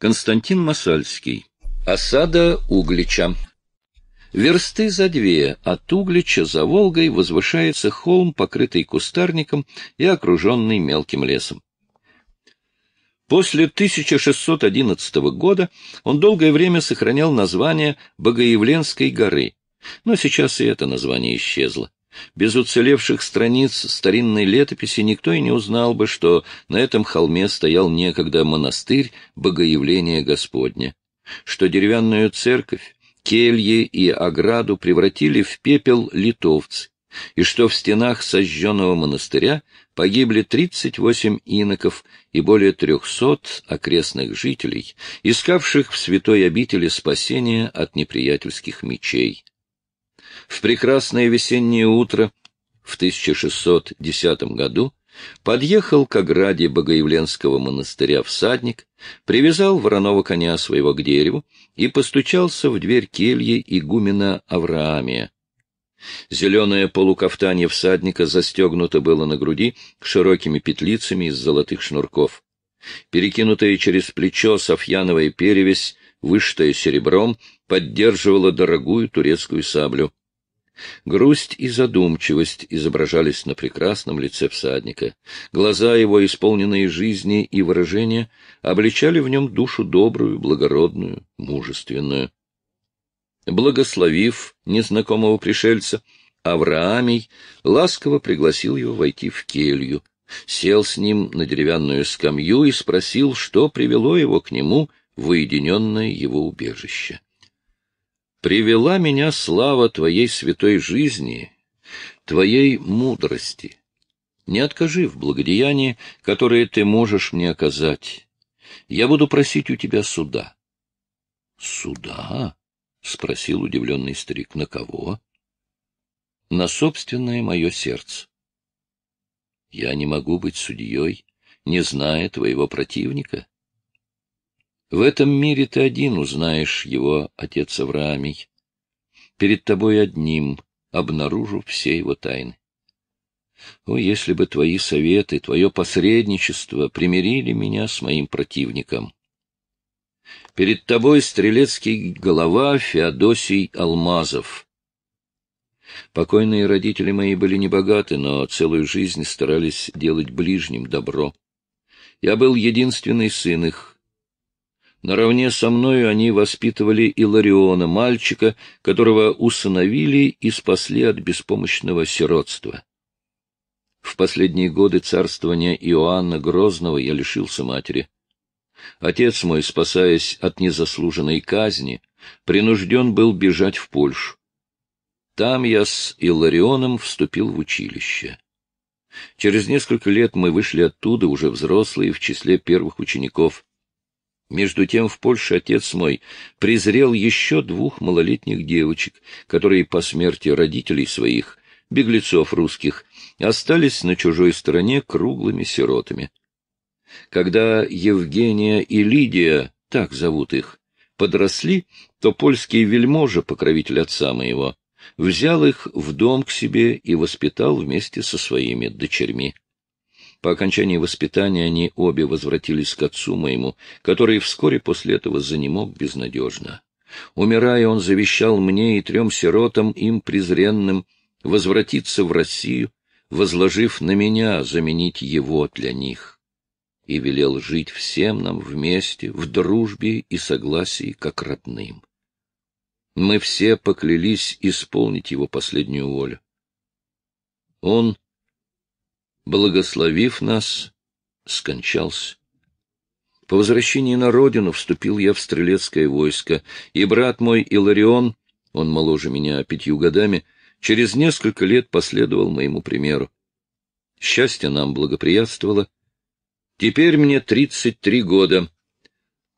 Константин Масальский. Осада Углича. Версты за две от Углича за Волгой возвышается холм, покрытый кустарником и окруженный мелким лесом. После 1611 года он долгое время сохранял название Богоявленской горы, но сейчас и это название исчезло. Без уцелевших страниц старинной летописи никто и не узнал бы, что на этом холме стоял некогда монастырь Богоявления Господня, что деревянную церковь, кельи и ограду превратили в пепел литовцы, и что в стенах сожженного монастыря погибли 38 иноков и более 300 окрестных жителей, искавших в святой обители спасения от неприятельских мечей. В прекрасное весеннее утро в 1610 году подъехал к ограде Богоявленского монастыря всадник, привязал вороного коня своего к дереву и постучался в дверь кельи игумена Авраамия. Зеленое полукафтанье всадника застегнуто было на груди широкими петлицами из золотых шнурков. Перекинутая через плечо софьяновая перевязь, вышитая серебром, поддерживала дорогую турецкую саблю. Грусть и задумчивость изображались на прекрасном лице всадника. Глаза его, исполненные жизни и выражения, обличали в нем душу добрую, благородную, мужественную. Благословив незнакомого пришельца, Авраамий ласково пригласил его войти в келью, сел с ним на деревянную скамью и спросил, что привело его к нему в уединенное его убежище привела меня слава Твоей святой жизни, Твоей мудрости. Не откажи в благодеянии, которое Ты можешь мне оказать. Я буду просить у Тебя суда». «Суда?» — спросил удивленный старик. «На кого?» «На собственное мое сердце». «Я не могу быть судьей, не зная твоего противника», в этом мире ты один узнаешь его, отец Авраамий. Перед тобой одним обнаружу все его тайны. О, если бы твои советы, твое посредничество примирили меня с моим противником! Перед тобой стрелецкий голова Феодосий Алмазов. Покойные родители мои были небогаты, но целую жизнь старались делать ближним добро. Я был единственный сын их, Наравне со мною они воспитывали Илариона, мальчика, которого усыновили и спасли от беспомощного сиротства. В последние годы царствования Иоанна Грозного я лишился матери. Отец мой, спасаясь от незаслуженной казни, принужден был бежать в Польшу. Там я с Илларионом вступил в училище. Через несколько лет мы вышли оттуда уже взрослые в числе первых учеников. Между тем в Польше отец мой презрел еще двух малолетних девочек, которые по смерти родителей своих, беглецов русских, остались на чужой стороне круглыми сиротами. Когда Евгения и Лидия, так зовут их, подросли, то польский вельможа, покровитель отца моего, взял их в дом к себе и воспитал вместе со своими дочерьми. По окончании воспитания они обе возвратились к отцу моему, который вскоре после этого занемог безнадежно. Умирая, он завещал мне и трем сиротам, им презренным, возвратиться в Россию, возложив на меня заменить его для них, и велел жить всем нам вместе, в дружбе и согласии, как родным. Мы все поклялись исполнить его последнюю волю. Он благословив нас, скончался. По возвращении на родину вступил я в стрелецкое войско, и брат мой Иларион, он моложе меня пятью годами, через несколько лет последовал моему примеру. Счастье нам благоприятствовало. Теперь мне тридцать три года,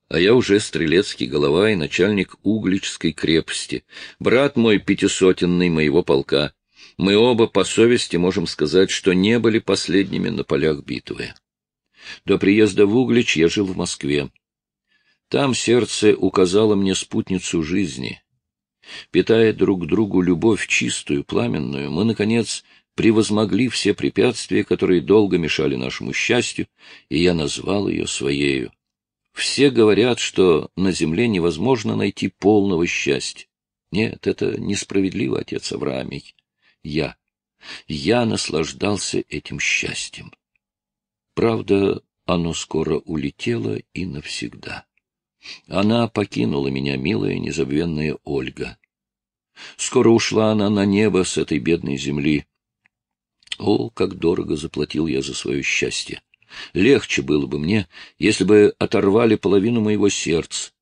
а я уже стрелецкий голова и начальник Угличской крепости, брат мой пятисотенный моего полка мы оба по совести можем сказать, что не были последними на полях битвы. До приезда в Углич я жил в Москве. Там сердце указало мне спутницу жизни. Питая друг другу любовь чистую, пламенную, мы, наконец, превозмогли все препятствия, которые долго мешали нашему счастью, и я назвал ее своею. Все говорят, что на земле невозможно найти полного счастья. Нет, это несправедливо, отец Авраамий я. Я наслаждался этим счастьем. Правда, оно скоро улетело и навсегда. Она покинула меня, милая, незабвенная Ольга. Скоро ушла она на небо с этой бедной земли. О, как дорого заплатил я за свое счастье! Легче было бы мне, если бы оторвали половину моего сердца.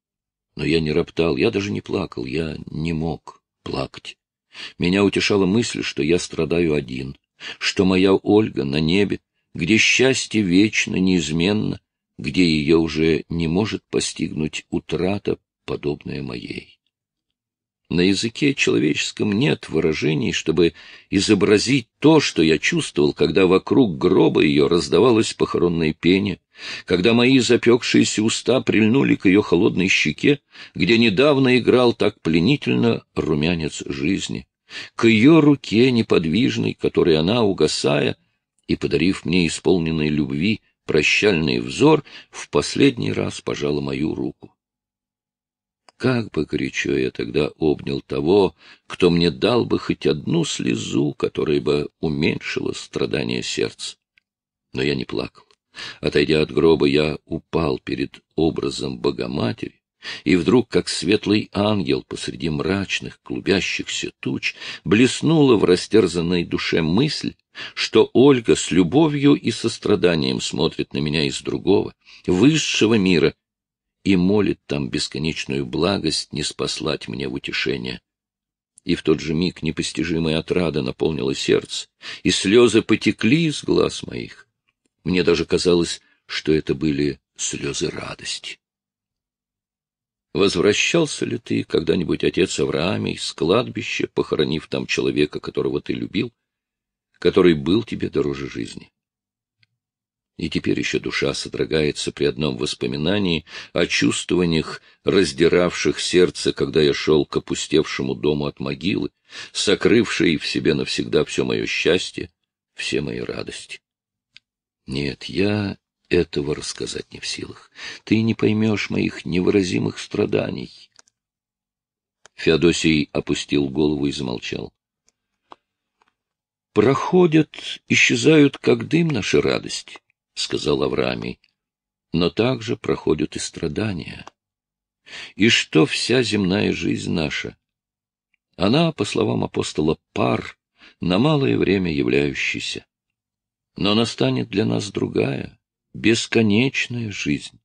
Но я не роптал, я даже не плакал, я не мог плакать. Меня утешала мысль, что я страдаю один, что моя Ольга на небе, где счастье вечно, неизменно, где ее уже не может постигнуть утрата, подобная моей. На языке человеческом нет выражений, чтобы изобразить то, что я чувствовал, когда вокруг гроба ее раздавалось похоронное пение, когда мои запекшиеся уста прильнули к ее холодной щеке, где недавно играл так пленительно румянец жизни, к ее руке неподвижной, которой она, угасая и подарив мне исполненной любви прощальный взор, в последний раз пожала мою руку. Как бы горячо я тогда обнял того, кто мне дал бы хоть одну слезу, которая бы уменьшила страдания сердца. Но я не плакал. Отойдя от гроба, я упал перед образом Богоматери, и вдруг, как светлый ангел посреди мрачных клубящихся туч, блеснула в растерзанной душе мысль, что Ольга с любовью и состраданием смотрит на меня из другого, высшего мира, и молит там бесконечную благость не спаслать мне в утешение. И в тот же миг непостижимая отрада наполнила сердце, и слезы потекли из глаз моих. Мне даже казалось, что это были слезы радости. Возвращался ли ты когда-нибудь, отец Авраамий, с кладбища, похоронив там человека, которого ты любил, который был тебе дороже жизни? И теперь еще душа содрогается при одном воспоминании о чувствованиях, раздиравших сердце, когда я шел к опустевшему дому от могилы, сокрывшей в себе навсегда все мое счастье, все мои радости. Нет, я этого рассказать не в силах. Ты не поймешь моих невыразимых страданий. Феодосий опустил голову и замолчал. Проходят, исчезают, как дым, наши радости сказал Авраамий, — но также проходят и страдания. И что вся земная жизнь наша? Она, по словам апостола, пар, на малое время являющийся. Но настанет для нас другая, бесконечная жизнь.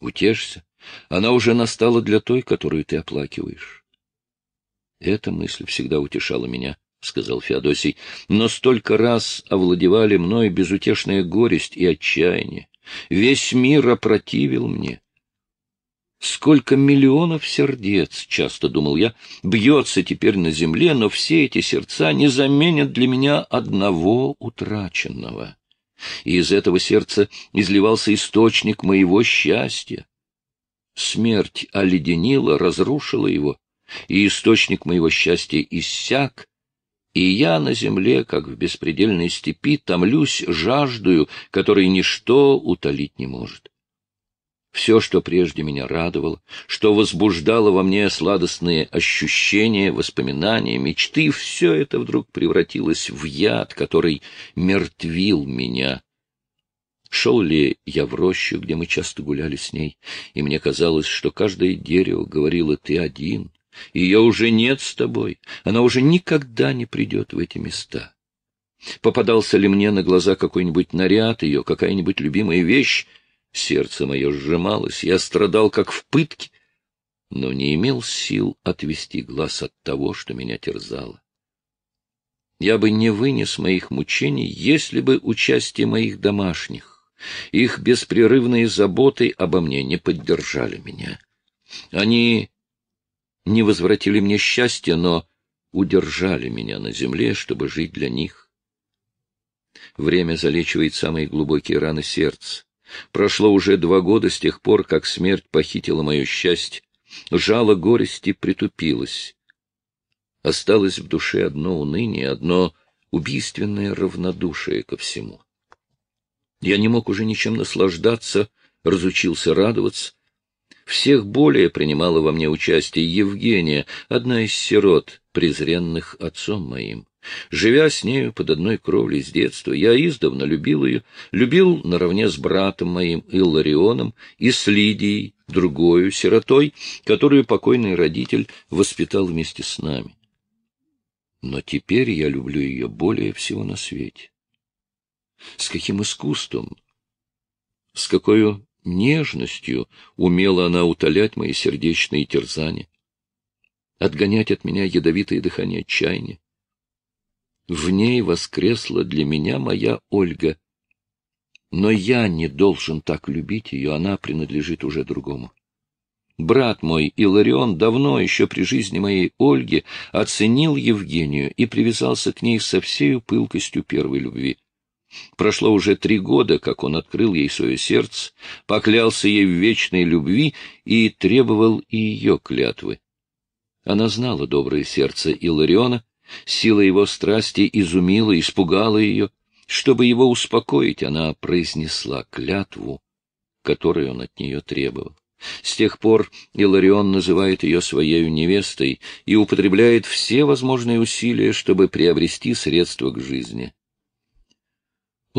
Утешься, она уже настала для той, которую ты оплакиваешь. Эта мысль всегда утешала меня. — сказал Феодосий, — но столько раз овладевали мной безутешная горесть и отчаяние. Весь мир опротивил мне. Сколько миллионов сердец, часто думал я, бьется теперь на земле, но все эти сердца не заменят для меня одного утраченного. И из этого сердца изливался источник моего счастья. Смерть оледенила, разрушила его, и источник моего счастья иссяк, и я на земле, как в беспредельной степи, томлюсь жаждую, которой ничто утолить не может. Все, что прежде меня радовало, что возбуждало во мне сладостные ощущения, воспоминания, мечты, все это вдруг превратилось в яд, который мертвил меня. Шел ли я в рощу, где мы часто гуляли с ней, и мне казалось, что каждое дерево говорило «ты один», ее уже нет с тобой. Она уже никогда не придет в эти места. Попадался ли мне на глаза какой-нибудь наряд ее, какая-нибудь любимая вещь? Сердце мое сжималось, я страдал, как в пытке, но не имел сил отвести глаз от того, что меня терзало. Я бы не вынес моих мучений, если бы участие моих домашних, их беспрерывные заботы обо мне не поддержали меня. Они не возвратили мне счастье, но удержали меня на земле, чтобы жить для них. Время залечивает самые глубокие раны сердца. Прошло уже два года с тех пор, как смерть похитила мое счастье. Жало горести притупилось. Осталось в душе одно уныние, одно убийственное равнодушие ко всему. Я не мог уже ничем наслаждаться, разучился радоваться, всех более принимала во мне участие Евгения, одна из сирот, презренных отцом моим. Живя с нею под одной кровлей с детства, я издавна любил ее, любил наравне с братом моим Илларионом и с Лидией, другою сиротой, которую покойный родитель воспитал вместе с нами. Но теперь я люблю ее более всего на свете. С каким искусством, с какой нежностью умела она утолять мои сердечные терзания, отгонять от меня ядовитое дыхание отчаяния. В ней воскресла для меня моя Ольга. Но я не должен так любить ее, она принадлежит уже другому. Брат мой, Иларион, давно, еще при жизни моей Ольги, оценил Евгению и привязался к ней со всею пылкостью первой любви. Прошло уже три года, как он открыл ей свое сердце, поклялся ей в вечной любви и требовал и ее клятвы. Она знала доброе сердце Илариона, сила его страсти изумила, испугала ее. Чтобы его успокоить, она произнесла клятву, которую он от нее требовал. С тех пор Иларион называет ее своей невестой и употребляет все возможные усилия, чтобы приобрести средства к жизни.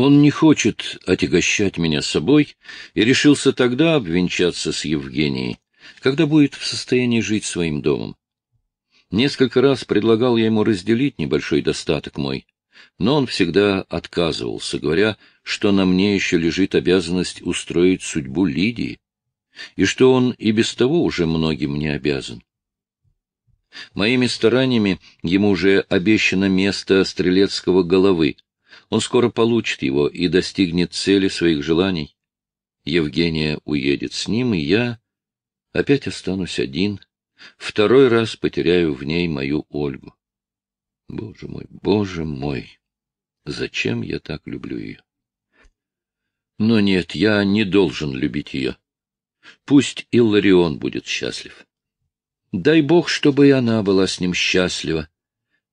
Он не хочет отягощать меня собой и решился тогда обвенчаться с Евгенией, когда будет в состоянии жить своим домом. Несколько раз предлагал я ему разделить небольшой достаток мой, но он всегда отказывался, говоря, что на мне еще лежит обязанность устроить судьбу Лидии, и что он и без того уже многим не обязан. Моими стараниями ему уже обещано место стрелецкого головы — он скоро получит его и достигнет цели своих желаний. Евгения уедет с ним, и я опять останусь один. Второй раз потеряю в ней мою Ольгу. Боже мой, боже мой, зачем я так люблю ее? Но нет, я не должен любить ее. Пусть Илларион будет счастлив. Дай Бог, чтобы и она была с ним счастлива.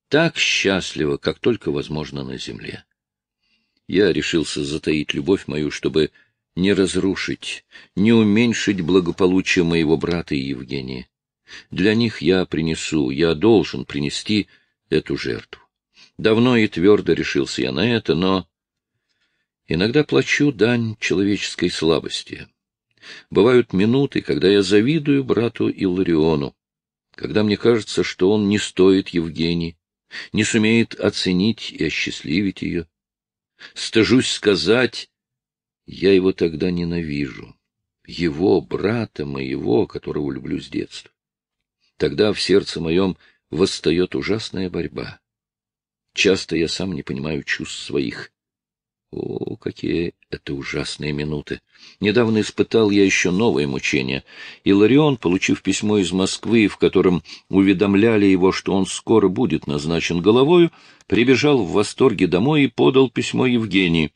Так счастлива, как только возможно на земле. Я решился затаить любовь мою, чтобы не разрушить, не уменьшить благополучие моего брата и Евгения. Для них я принесу, я должен принести эту жертву. Давно и твердо решился я на это, но иногда плачу дань человеческой слабости. Бывают минуты, когда я завидую брату Иллариону, когда мне кажется, что он не стоит Евгении, не сумеет оценить и осчастливить ее. Стыжусь сказать, я его тогда ненавижу. Его, брата моего, которого люблю с детства. Тогда в сердце моем восстает ужасная борьба. Часто я сам не понимаю чувств своих. О, какие это ужасные минуты! Недавно испытал я еще новое мучение. И Ларион, получив письмо из Москвы, в котором уведомляли его, что он скоро будет назначен головою, прибежал в восторге домой и подал письмо Евгении.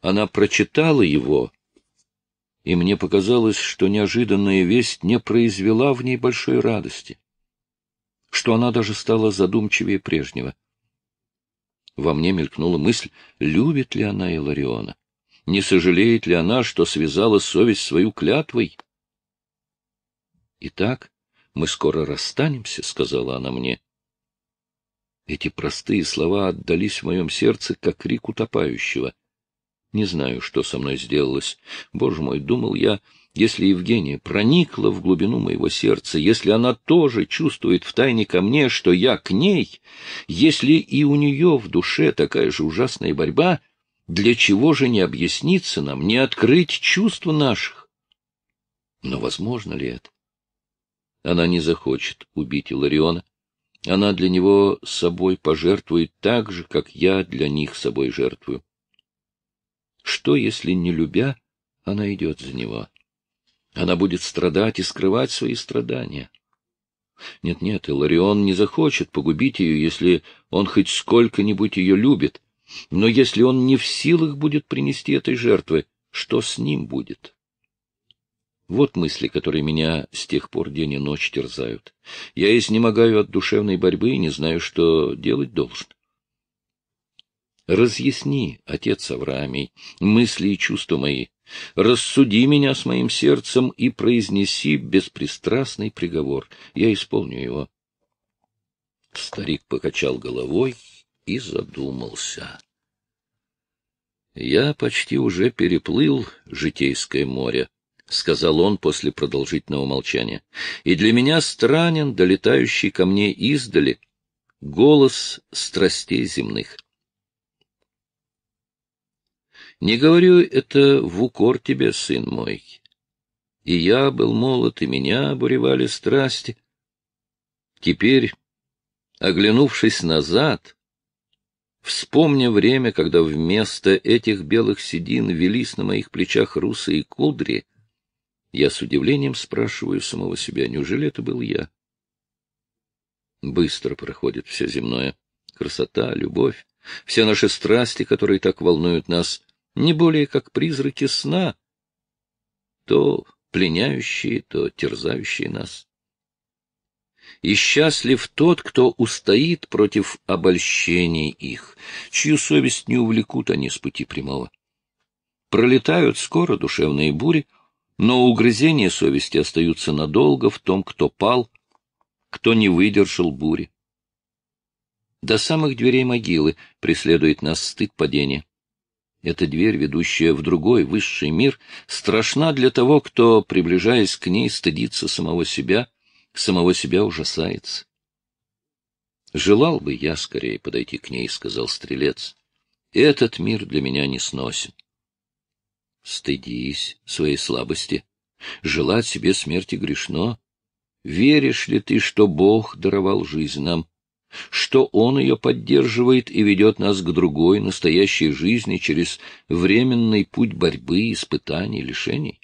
Она прочитала его, и мне показалось, что неожиданная весть не произвела в ней большой радости, что она даже стала задумчивее прежнего. Во мне мелькнула мысль, любит ли она Илариона. Не сожалеет ли она, что связала совесть свою клятвой? «Итак, мы скоро расстанемся», — сказала она мне. Эти простые слова отдались в моем сердце, как крик утопающего. Не знаю, что со мной сделалось. Боже мой, думал я, если Евгения проникла в глубину моего сердца, если она тоже чувствует втайне ко мне, что я к ней, если и у нее в душе такая же ужасная борьба, для чего же не объясниться нам, не открыть чувства наших? Но возможно ли это? Она не захочет убить Илариона. Она для него собой пожертвует так же, как я для них собой жертвую. Что, если, не любя, она идет за него? Она будет страдать и скрывать свои страдания. Нет-нет, Иларион не захочет погубить ее, если он хоть сколько-нибудь ее любит. Но если он не в силах будет принести этой жертвы, что с ним будет? Вот мысли, которые меня с тех пор день и ночь терзают. Я изнемогаю от душевной борьбы и не знаю, что делать должен. Разъясни, отец Авраамий, мысли и чувства мои. Рассуди меня с моим сердцем и произнеси беспристрастный приговор. Я исполню его. Старик покачал головой и задумался. «Я почти уже переплыл житейское море», — сказал он после продолжительного молчания, — «и для меня странен долетающий ко мне издали голос страстей земных. Не говорю это в укор тебе, сын мой. И я был молод, и меня обуревали страсти. Теперь, оглянувшись назад, вспомня время, когда вместо этих белых седин велись на моих плечах русые кудри, я с удивлением спрашиваю самого себя, неужели это был я? Быстро проходит все земное. Красота, любовь, все наши страсти, которые так волнуют нас — не более как призраки сна, то пленяющие, то терзающие нас. И счастлив тот, кто устоит против обольщений их, чью совесть не увлекут они с пути прямого. Пролетают скоро душевные бури, но угрызения совести остаются надолго в том, кто пал, кто не выдержал бури. До самых дверей могилы преследует нас стыд падения. Эта дверь, ведущая в другой, высший мир, страшна для того, кто, приближаясь к ней, стыдится самого себя, самого себя ужасается. «Желал бы я скорее подойти к ней», — сказал стрелец. «Этот мир для меня не сносен». «Стыдись своей слабости. Желать себе смерти грешно. Веришь ли ты, что Бог даровал жизнь нам?» что он ее поддерживает и ведет нас к другой, настоящей жизни через временный путь борьбы, испытаний, лишений?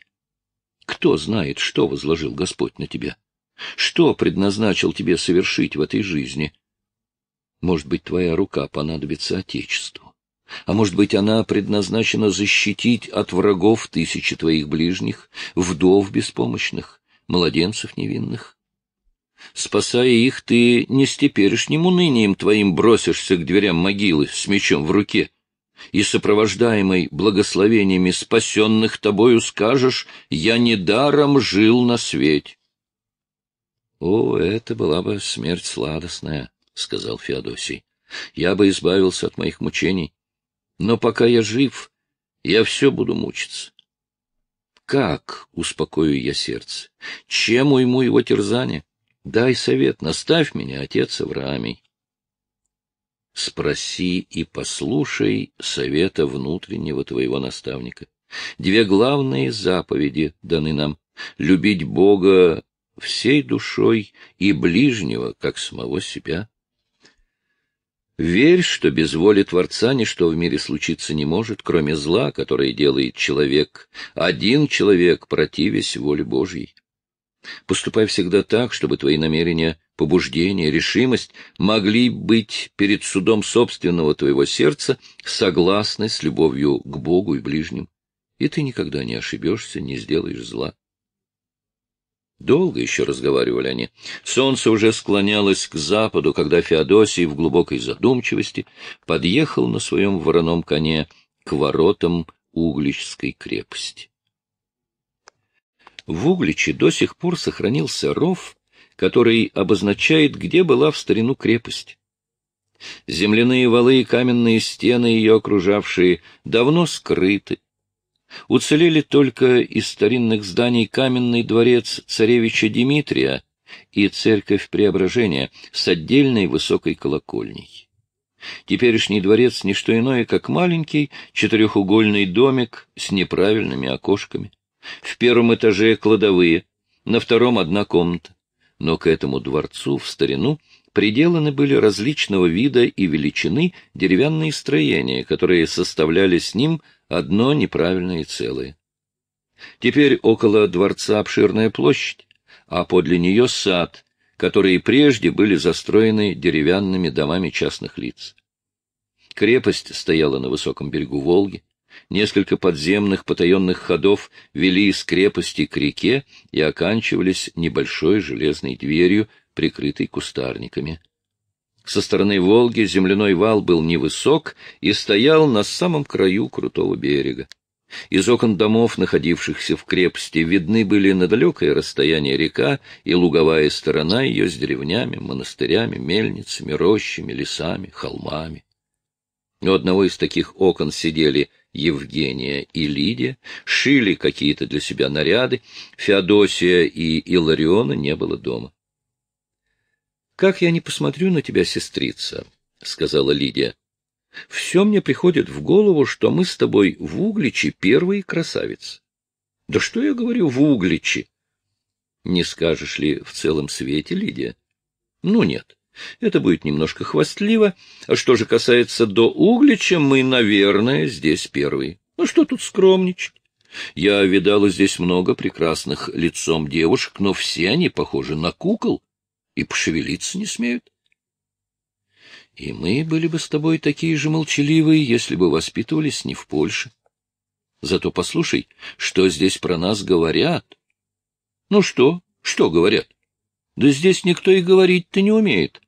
Кто знает, что возложил Господь на тебя? Что предназначил тебе совершить в этой жизни? Может быть, твоя рука понадобится Отечеству. А может быть, она предназначена защитить от врагов тысячи твоих ближних, вдов беспомощных, младенцев невинных? Спасая их, ты не с теперешним унынием твоим бросишься к дверям могилы с мечом в руке, и, сопровождаемый благословениями спасенных тобою, скажешь «Я недаром жил на свете». — О, это была бы смерть сладостная, — сказал Феодосий. — Я бы избавился от моих мучений. Но пока я жив, я все буду мучиться. Как успокою я сердце? Чем уйму его терзание? Дай совет, наставь меня, отец Авраамий. Спроси и послушай совета внутреннего твоего наставника. Две главные заповеди даны нам — любить Бога всей душой и ближнего, как самого себя. Верь, что без воли Творца ничто в мире случиться не может, кроме зла, которое делает человек, один человек, противясь воле Божьей. Поступай всегда так, чтобы твои намерения, побуждения, решимость могли быть перед судом собственного твоего сердца согласны с любовью к Богу и ближним, и ты никогда не ошибешься, не сделаешь зла. Долго еще разговаривали они. Солнце уже склонялось к западу, когда Феодосий в глубокой задумчивости подъехал на своем вороном коне к воротам Угличской крепости. В Угличе до сих пор сохранился ров, который обозначает, где была в старину крепость. Земляные валы и каменные стены, ее окружавшие, давно скрыты. Уцелели только из старинных зданий каменный дворец царевича Дмитрия и церковь Преображения с отдельной высокой колокольней. Теперешний дворец — не что иное, как маленький четырехугольный домик с неправильными окошками. В первом этаже кладовые, на втором одна комната. Но к этому дворцу в старину приделаны были различного вида и величины деревянные строения, которые составляли с ним одно неправильное целое. Теперь около дворца обширная площадь, а подле нее сад, которые прежде были застроены деревянными домами частных лиц. Крепость стояла на высоком берегу Волги, несколько подземных потаенных ходов вели из крепости к реке и оканчивались небольшой железной дверью, прикрытой кустарниками. Со стороны Волги земляной вал был невысок и стоял на самом краю крутого берега. Из окон домов, находившихся в крепости, видны были на далекое расстояние река и луговая сторона ее с деревнями, монастырями, мельницами, рощами, лесами, холмами. У одного из таких окон сидели Евгения и Лидия, шили какие-то для себя наряды, Феодосия и Илариона не было дома. — Как я не посмотрю на тебя, сестрица, — сказала Лидия, — все мне приходит в голову, что мы с тобой в Угличе первые красавицы. — Да что я говорю в Угличе? — Не скажешь ли в целом свете, Лидия? — Ну, нет. — это будет немножко хвастливо. А что же касается до Углича, мы, наверное, здесь первые. Ну что тут скромничать? Я видала здесь много прекрасных лицом девушек, но все они похожи на кукол и пошевелиться не смеют. И мы были бы с тобой такие же молчаливые, если бы воспитывались не в Польше. Зато послушай, что здесь про нас говорят. Ну что, что говорят? Да здесь никто и говорить-то не умеет.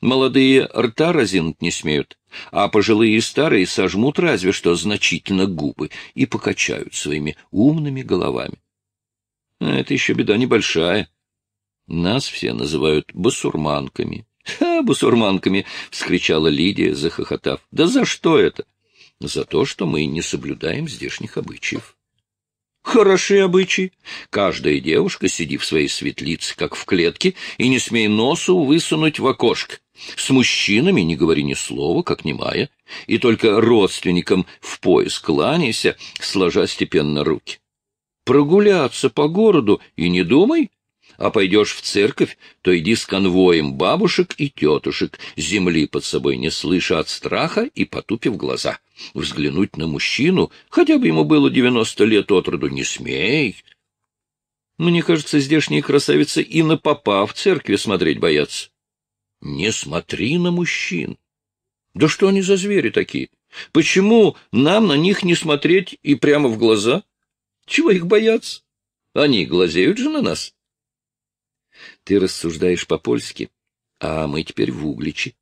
Молодые рта разинуть не смеют, а пожилые и старые сожмут разве что значительно губы и покачают своими умными головами. А это еще беда небольшая. Нас все называют басурманками. — Ха, басурманками! — вскричала Лидия, захохотав. — Да за что это? — За то, что мы не соблюдаем здешних обычаев. Хороши обычаи. Каждая девушка сидит в своей светлице, как в клетке, и не смей носу высунуть в окошко. С мужчинами не говори ни слова, как немая, и только родственникам в пояс кланяйся, сложа степенно руки. Прогуляться по городу и не думай, а пойдешь в церковь, то иди с конвоем бабушек и тетушек, земли под собой не слыша от страха и потупив глаза. — взглянуть на мужчину, хотя бы ему было девяносто лет от роду, не смей. Мне кажется, здешние красавицы и на попа в церкви смотреть боятся. Не смотри на мужчин. Да что они за звери такие? Почему нам на них не смотреть и прямо в глаза? Чего их бояться? Они глазеют же на нас. Ты рассуждаешь по-польски, а мы теперь в Угличе.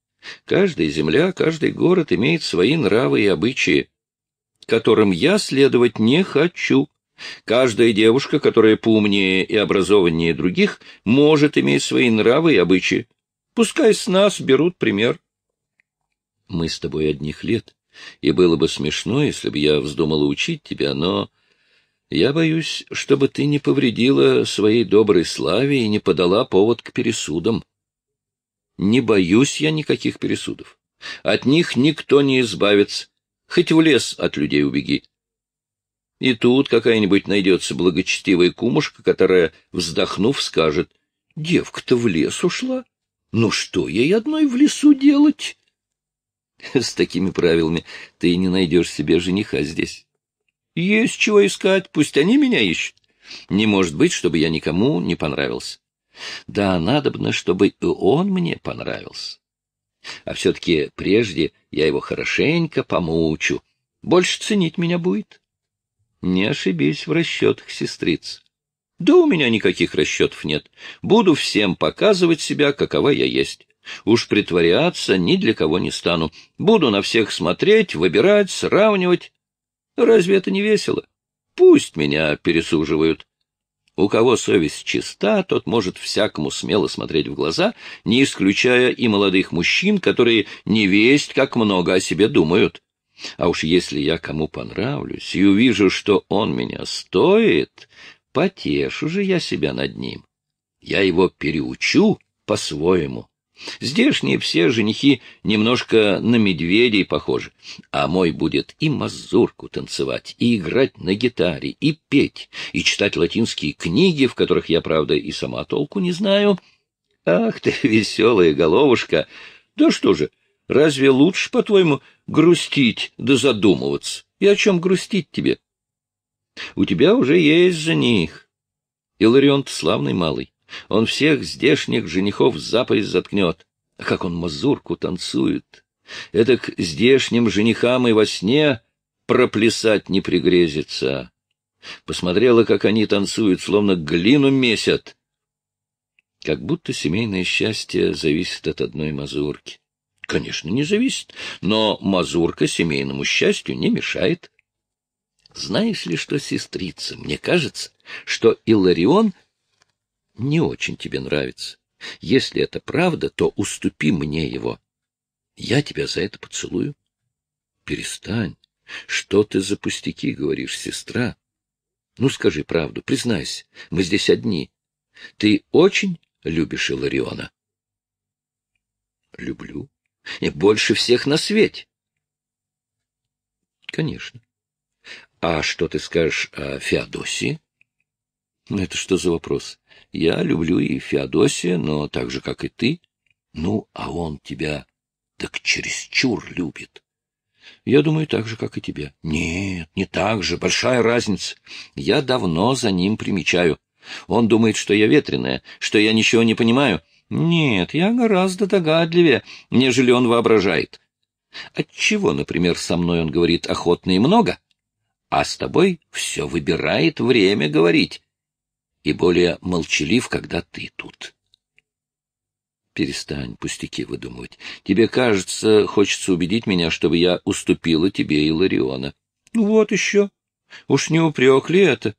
Каждая земля, каждый город имеет свои нравы и обычаи, которым я следовать не хочу. Каждая девушка, которая поумнее и образованнее других, может иметь свои нравы и обычаи. Пускай с нас берут пример. Мы с тобой одних лет, и было бы смешно, если бы я вздумала учить тебя, но... Я боюсь, чтобы ты не повредила своей доброй славе и не подала повод к пересудам. Не боюсь я никаких пересудов. От них никто не избавится. Хоть в лес от людей убеги. И тут какая-нибудь найдется благочестивая кумушка, которая, вздохнув, скажет, «Девка-то в лес ушла. Ну что ей одной в лесу делать?» С такими правилами ты не найдешь себе жениха здесь. Есть чего искать, пусть они меня ищут. Не может быть, чтобы я никому не понравился. Да, надо бы, чтобы и он мне понравился. А все-таки прежде я его хорошенько помучу. Больше ценить меня будет. Не ошибись в расчетах, сестриц. Да у меня никаких расчетов нет. Буду всем показывать себя, какова я есть. Уж притворяться ни для кого не стану. Буду на всех смотреть, выбирать, сравнивать. Разве это не весело? Пусть меня пересуживают. У кого совесть чиста, тот может всякому смело смотреть в глаза, не исключая и молодых мужчин, которые не весть, как много о себе думают. А уж если я кому понравлюсь и увижу, что он меня стоит, потешу же я себя над ним. Я его переучу по-своему. Здешние все женихи немножко на медведей похожи, а мой будет и мазурку танцевать, и играть на гитаре, и петь, и читать латинские книги, в которых я, правда, и сама толку не знаю. Ах ты, веселая головушка! Да что же, разве лучше, по-твоему, грустить да задумываться? И о чем грустить тебе? У тебя уже есть жених. Иларион славный малый. Он всех здешних женихов за пояс заткнет. А как он мазурку танцует! Этак здешним женихам и во сне проплясать не пригрезится. Посмотрела, как они танцуют, словно глину месят. Как будто семейное счастье зависит от одной мазурки. Конечно, не зависит, но мазурка семейному счастью не мешает. Знаешь ли что, сестрица, мне кажется, что Иларион не очень тебе нравится. Если это правда, то уступи мне его. Я тебя за это поцелую. Перестань. Что ты за пустяки, говоришь, сестра? Ну, скажи правду, признайся, мы здесь одни. Ты очень любишь Илариона? Люблю. И больше всех на свете. Конечно. А что ты скажешь о Феодосии? Ну, это что за вопрос? Я люблю и Феодосия, но так же, как и ты. Ну, а он тебя так чересчур любит. Я думаю, так же, как и тебя. Нет, не так же, большая разница. Я давно за ним примечаю. Он думает, что я ветреная, что я ничего не понимаю. Нет, я гораздо догадливее, нежели он воображает. Отчего, например, со мной он говорит охотно и много, а с тобой все выбирает время говорить и более молчалив, когда ты тут. Перестань пустяки выдумывать. Тебе, кажется, хочется убедить меня, чтобы я уступила тебе и Лариона. Ну вот еще. Уж не упрек ли это?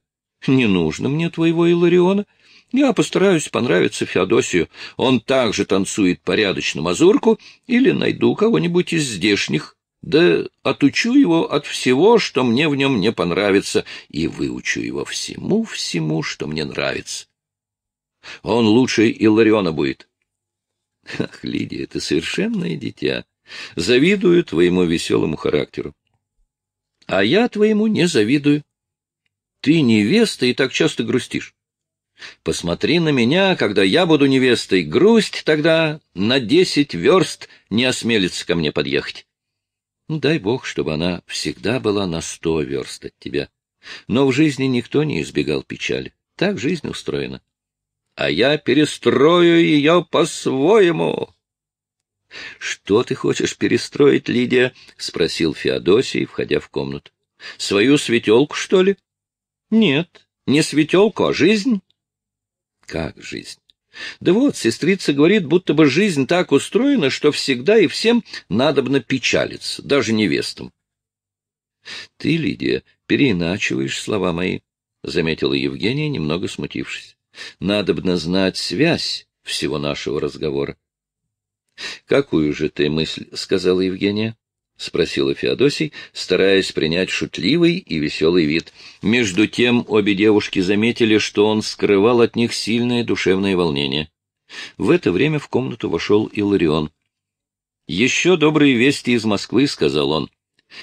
Не нужно мне твоего Илариона. Я постараюсь понравиться Феодосию. Он также танцует порядочно мазурку или найду кого-нибудь из здешних да отучу его от всего, что мне в нем не понравится, и выучу его всему-всему, что мне нравится. Он лучше Илариона будет. Ах, Лидия, ты совершенное дитя. Завидую твоему веселому характеру. А я твоему не завидую. Ты невеста и так часто грустишь. Посмотри на меня, когда я буду невестой. Грусть тогда на десять верст не осмелится ко мне подъехать. Ну, дай бог, чтобы она всегда была на сто верст от тебя. Но в жизни никто не избегал печали. Так жизнь устроена. А я перестрою ее по-своему. — Что ты хочешь перестроить, Лидия? — спросил Феодосий, входя в комнату. — Свою светелку, что ли? — Нет, не светелку, а жизнь. — Как жизнь? Да вот, сестрица говорит, будто бы жизнь так устроена, что всегда и всем надобно печалиться, даже невестам. — Ты, Лидия, переиначиваешь слова мои, — заметила Евгения, немного смутившись. — Надобно знать связь всего нашего разговора. — Какую же ты мысль, — сказала Евгения. — спросила Феодосий, стараясь принять шутливый и веселый вид. Между тем обе девушки заметили, что он скрывал от них сильное душевное волнение. В это время в комнату вошел Иларион. — Еще добрые вести из Москвы, — сказал он.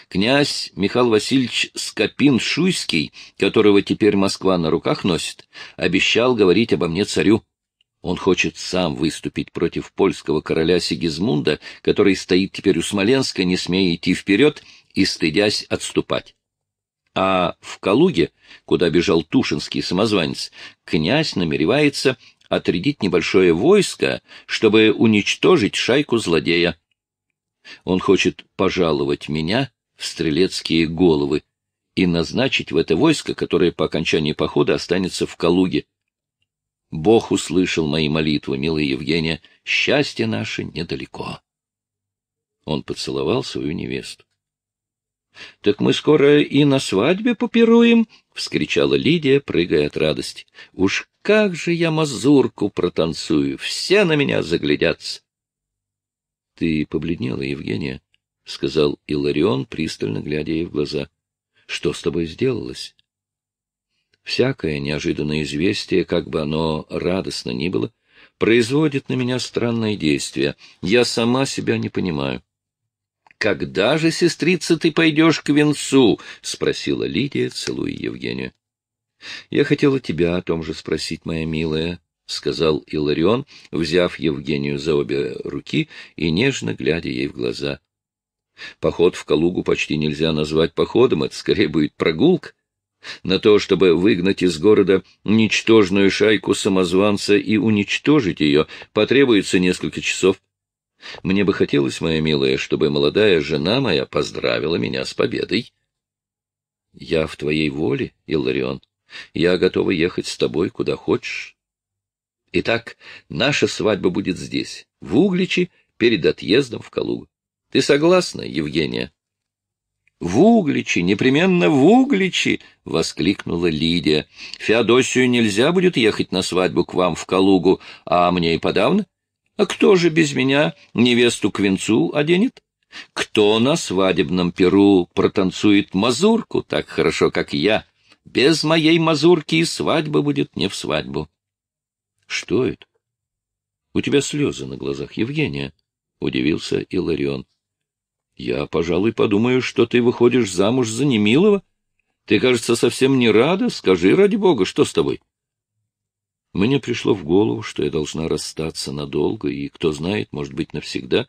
Князь Михаил Васильевич Скопин-Шуйский, которого теперь Москва на руках носит, обещал говорить обо мне царю. Он хочет сам выступить против польского короля Сигизмунда, который стоит теперь у Смоленска, не смея идти вперед и стыдясь отступать. А в Калуге, куда бежал Тушинский самозванец, князь намеревается отрядить небольшое войско, чтобы уничтожить шайку злодея. Он хочет пожаловать меня в стрелецкие головы и назначить в это войско, которое по окончании похода останется в Калуге. Бог услышал мои молитвы, милая Евгения. Счастье наше недалеко. Он поцеловал свою невесту. — Так мы скоро и на свадьбе попируем, — вскричала Лидия, прыгая от радости. — Уж как же я мазурку протанцую! Все на меня заглядятся! — Ты побледнела, Евгения, — сказал Иларион, пристально глядя ей в глаза. — Что с тобой сделалось? Всякое неожиданное известие, как бы оно радостно ни было, производит на меня странное действие. Я сама себя не понимаю. «Когда же, сестрица, ты пойдешь к венцу?» — спросила Лидия, целуя Евгению. «Я хотела тебя о том же спросить, моя милая», — сказал Иларион, взяв Евгению за обе руки и нежно глядя ей в глаза. «Поход в Калугу почти нельзя назвать походом, это скорее будет прогулка на то, чтобы выгнать из города ничтожную шайку самозванца и уничтожить ее, потребуется несколько часов. Мне бы хотелось, моя милая, чтобы молодая жена моя поздравила меня с победой. Я в твоей воле, Илларион. Я готова ехать с тобой куда хочешь. Итак, наша свадьба будет здесь, в Угличе, перед отъездом в Калугу. Ты согласна, Евгения? В Угличи, непременно в Угличи! — воскликнула Лидия. — Феодосию нельзя будет ехать на свадьбу к вам в Калугу, а мне и подавно. А кто же без меня невесту к венцу оденет? Кто на свадебном перу протанцует мазурку так хорошо, как я? Без моей мазурки и свадьба будет не в свадьбу. — Что это? — У тебя слезы на глазах, Евгения, — удивился Иларион. Я, пожалуй, подумаю, что ты выходишь замуж за Немилова. Ты, кажется, совсем не рада. Скажи, ради бога, что с тобой? Мне пришло в голову, что я должна расстаться надолго и, кто знает, может быть, навсегда,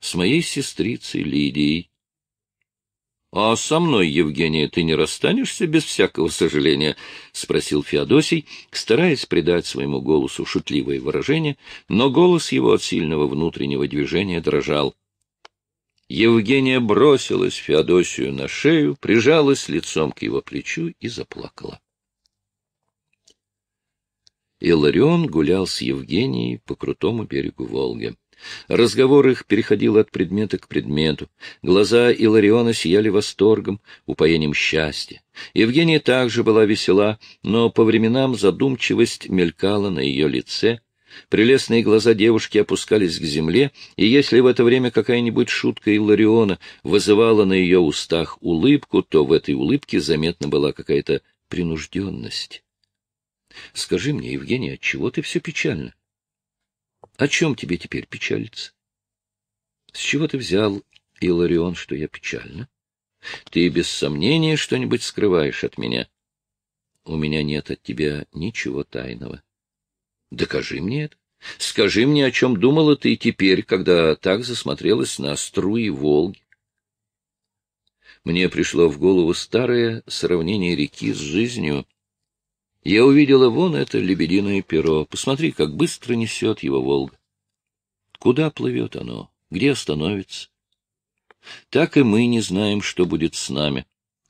с моей сестрицей Лидией. — А со мной, Евгения, ты не расстанешься без всякого сожаления? — спросил Феодосий, стараясь придать своему голосу шутливое выражение, но голос его от сильного внутреннего движения дрожал — Евгения бросилась Феодосию на шею, прижалась лицом к его плечу и заплакала. Иларион гулял с Евгенией по крутому берегу Волги. Разговор их переходил от предмета к предмету. Глаза Илариона сияли восторгом, упоением счастья. Евгения также была весела, но по временам задумчивость мелькала на ее лице, Прелестные глаза девушки опускались к земле, и если в это время какая-нибудь шутка Иллариона вызывала на ее устах улыбку, то в этой улыбке заметна была какая-то принужденность. — Скажи мне, Евгений, отчего ты все печально? О чем тебе теперь печалиться? С чего ты взял, Иларион, что я печально? Ты без сомнения что-нибудь скрываешь от меня. У меня нет от тебя ничего тайного. Докажи мне это. Скажи мне, о чем думала ты теперь, когда так засмотрелась на струи Волги. Мне пришло в голову старое сравнение реки с жизнью. Я увидела вон это лебединое перо. Посмотри, как быстро несет его Волга. Куда плывет оно? Где остановится? Так и мы не знаем, что будет с нами.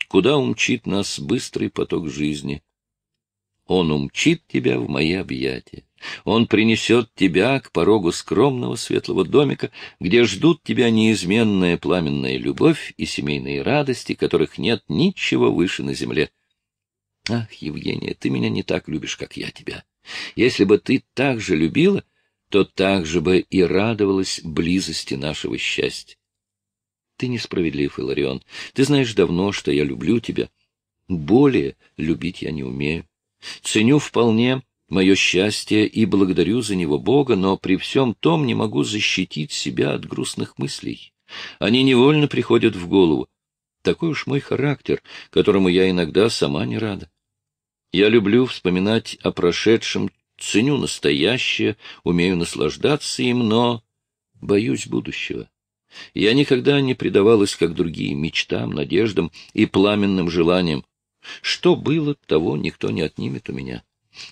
Куда умчит нас быстрый поток жизни? Он умчит тебя в мои объятия. Он принесет тебя к порогу скромного светлого домика, где ждут тебя неизменная пламенная любовь и семейные радости, которых нет ничего выше на земле. Ах, Евгения, ты меня не так любишь, как я тебя. Если бы ты так же любила, то так же бы и радовалась близости нашего счастья. Ты несправедлив, Иларион. Ты знаешь давно, что я люблю тебя. Более любить я не умею. Ценю вполне мое счастье и благодарю за него Бога, но при всем том не могу защитить себя от грустных мыслей. Они невольно приходят в голову. Такой уж мой характер, которому я иногда сама не рада. Я люблю вспоминать о прошедшем, ценю настоящее, умею наслаждаться им, но боюсь будущего. Я никогда не предавалась, как другие, мечтам, надеждам и пламенным желаниям. Что было, того никто не отнимет у меня.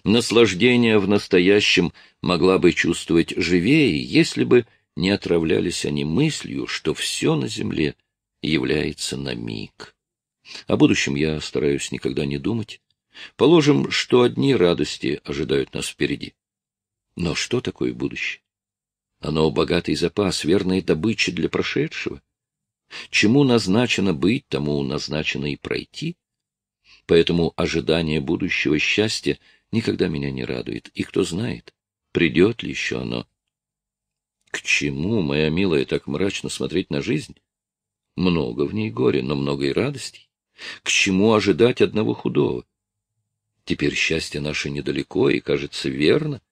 Наслаждение в настоящем могла бы чувствовать живее, если бы не отравлялись они мыслью, что все на земле является на миг. О будущем я стараюсь никогда не думать. Положим, что одни радости ожидают нас впереди. Но что такое будущее? Оно богатый запас, верная добыча для прошедшего. Чему назначено быть, тому назначено и пройти. Поэтому ожидание будущего счастья — никогда меня не радует, и кто знает, придет ли еще оно. К чему, моя милая, так мрачно смотреть на жизнь? Много в ней горя, но много и радостей. К чему ожидать одного худого? Теперь счастье наше недалеко и, кажется, верно.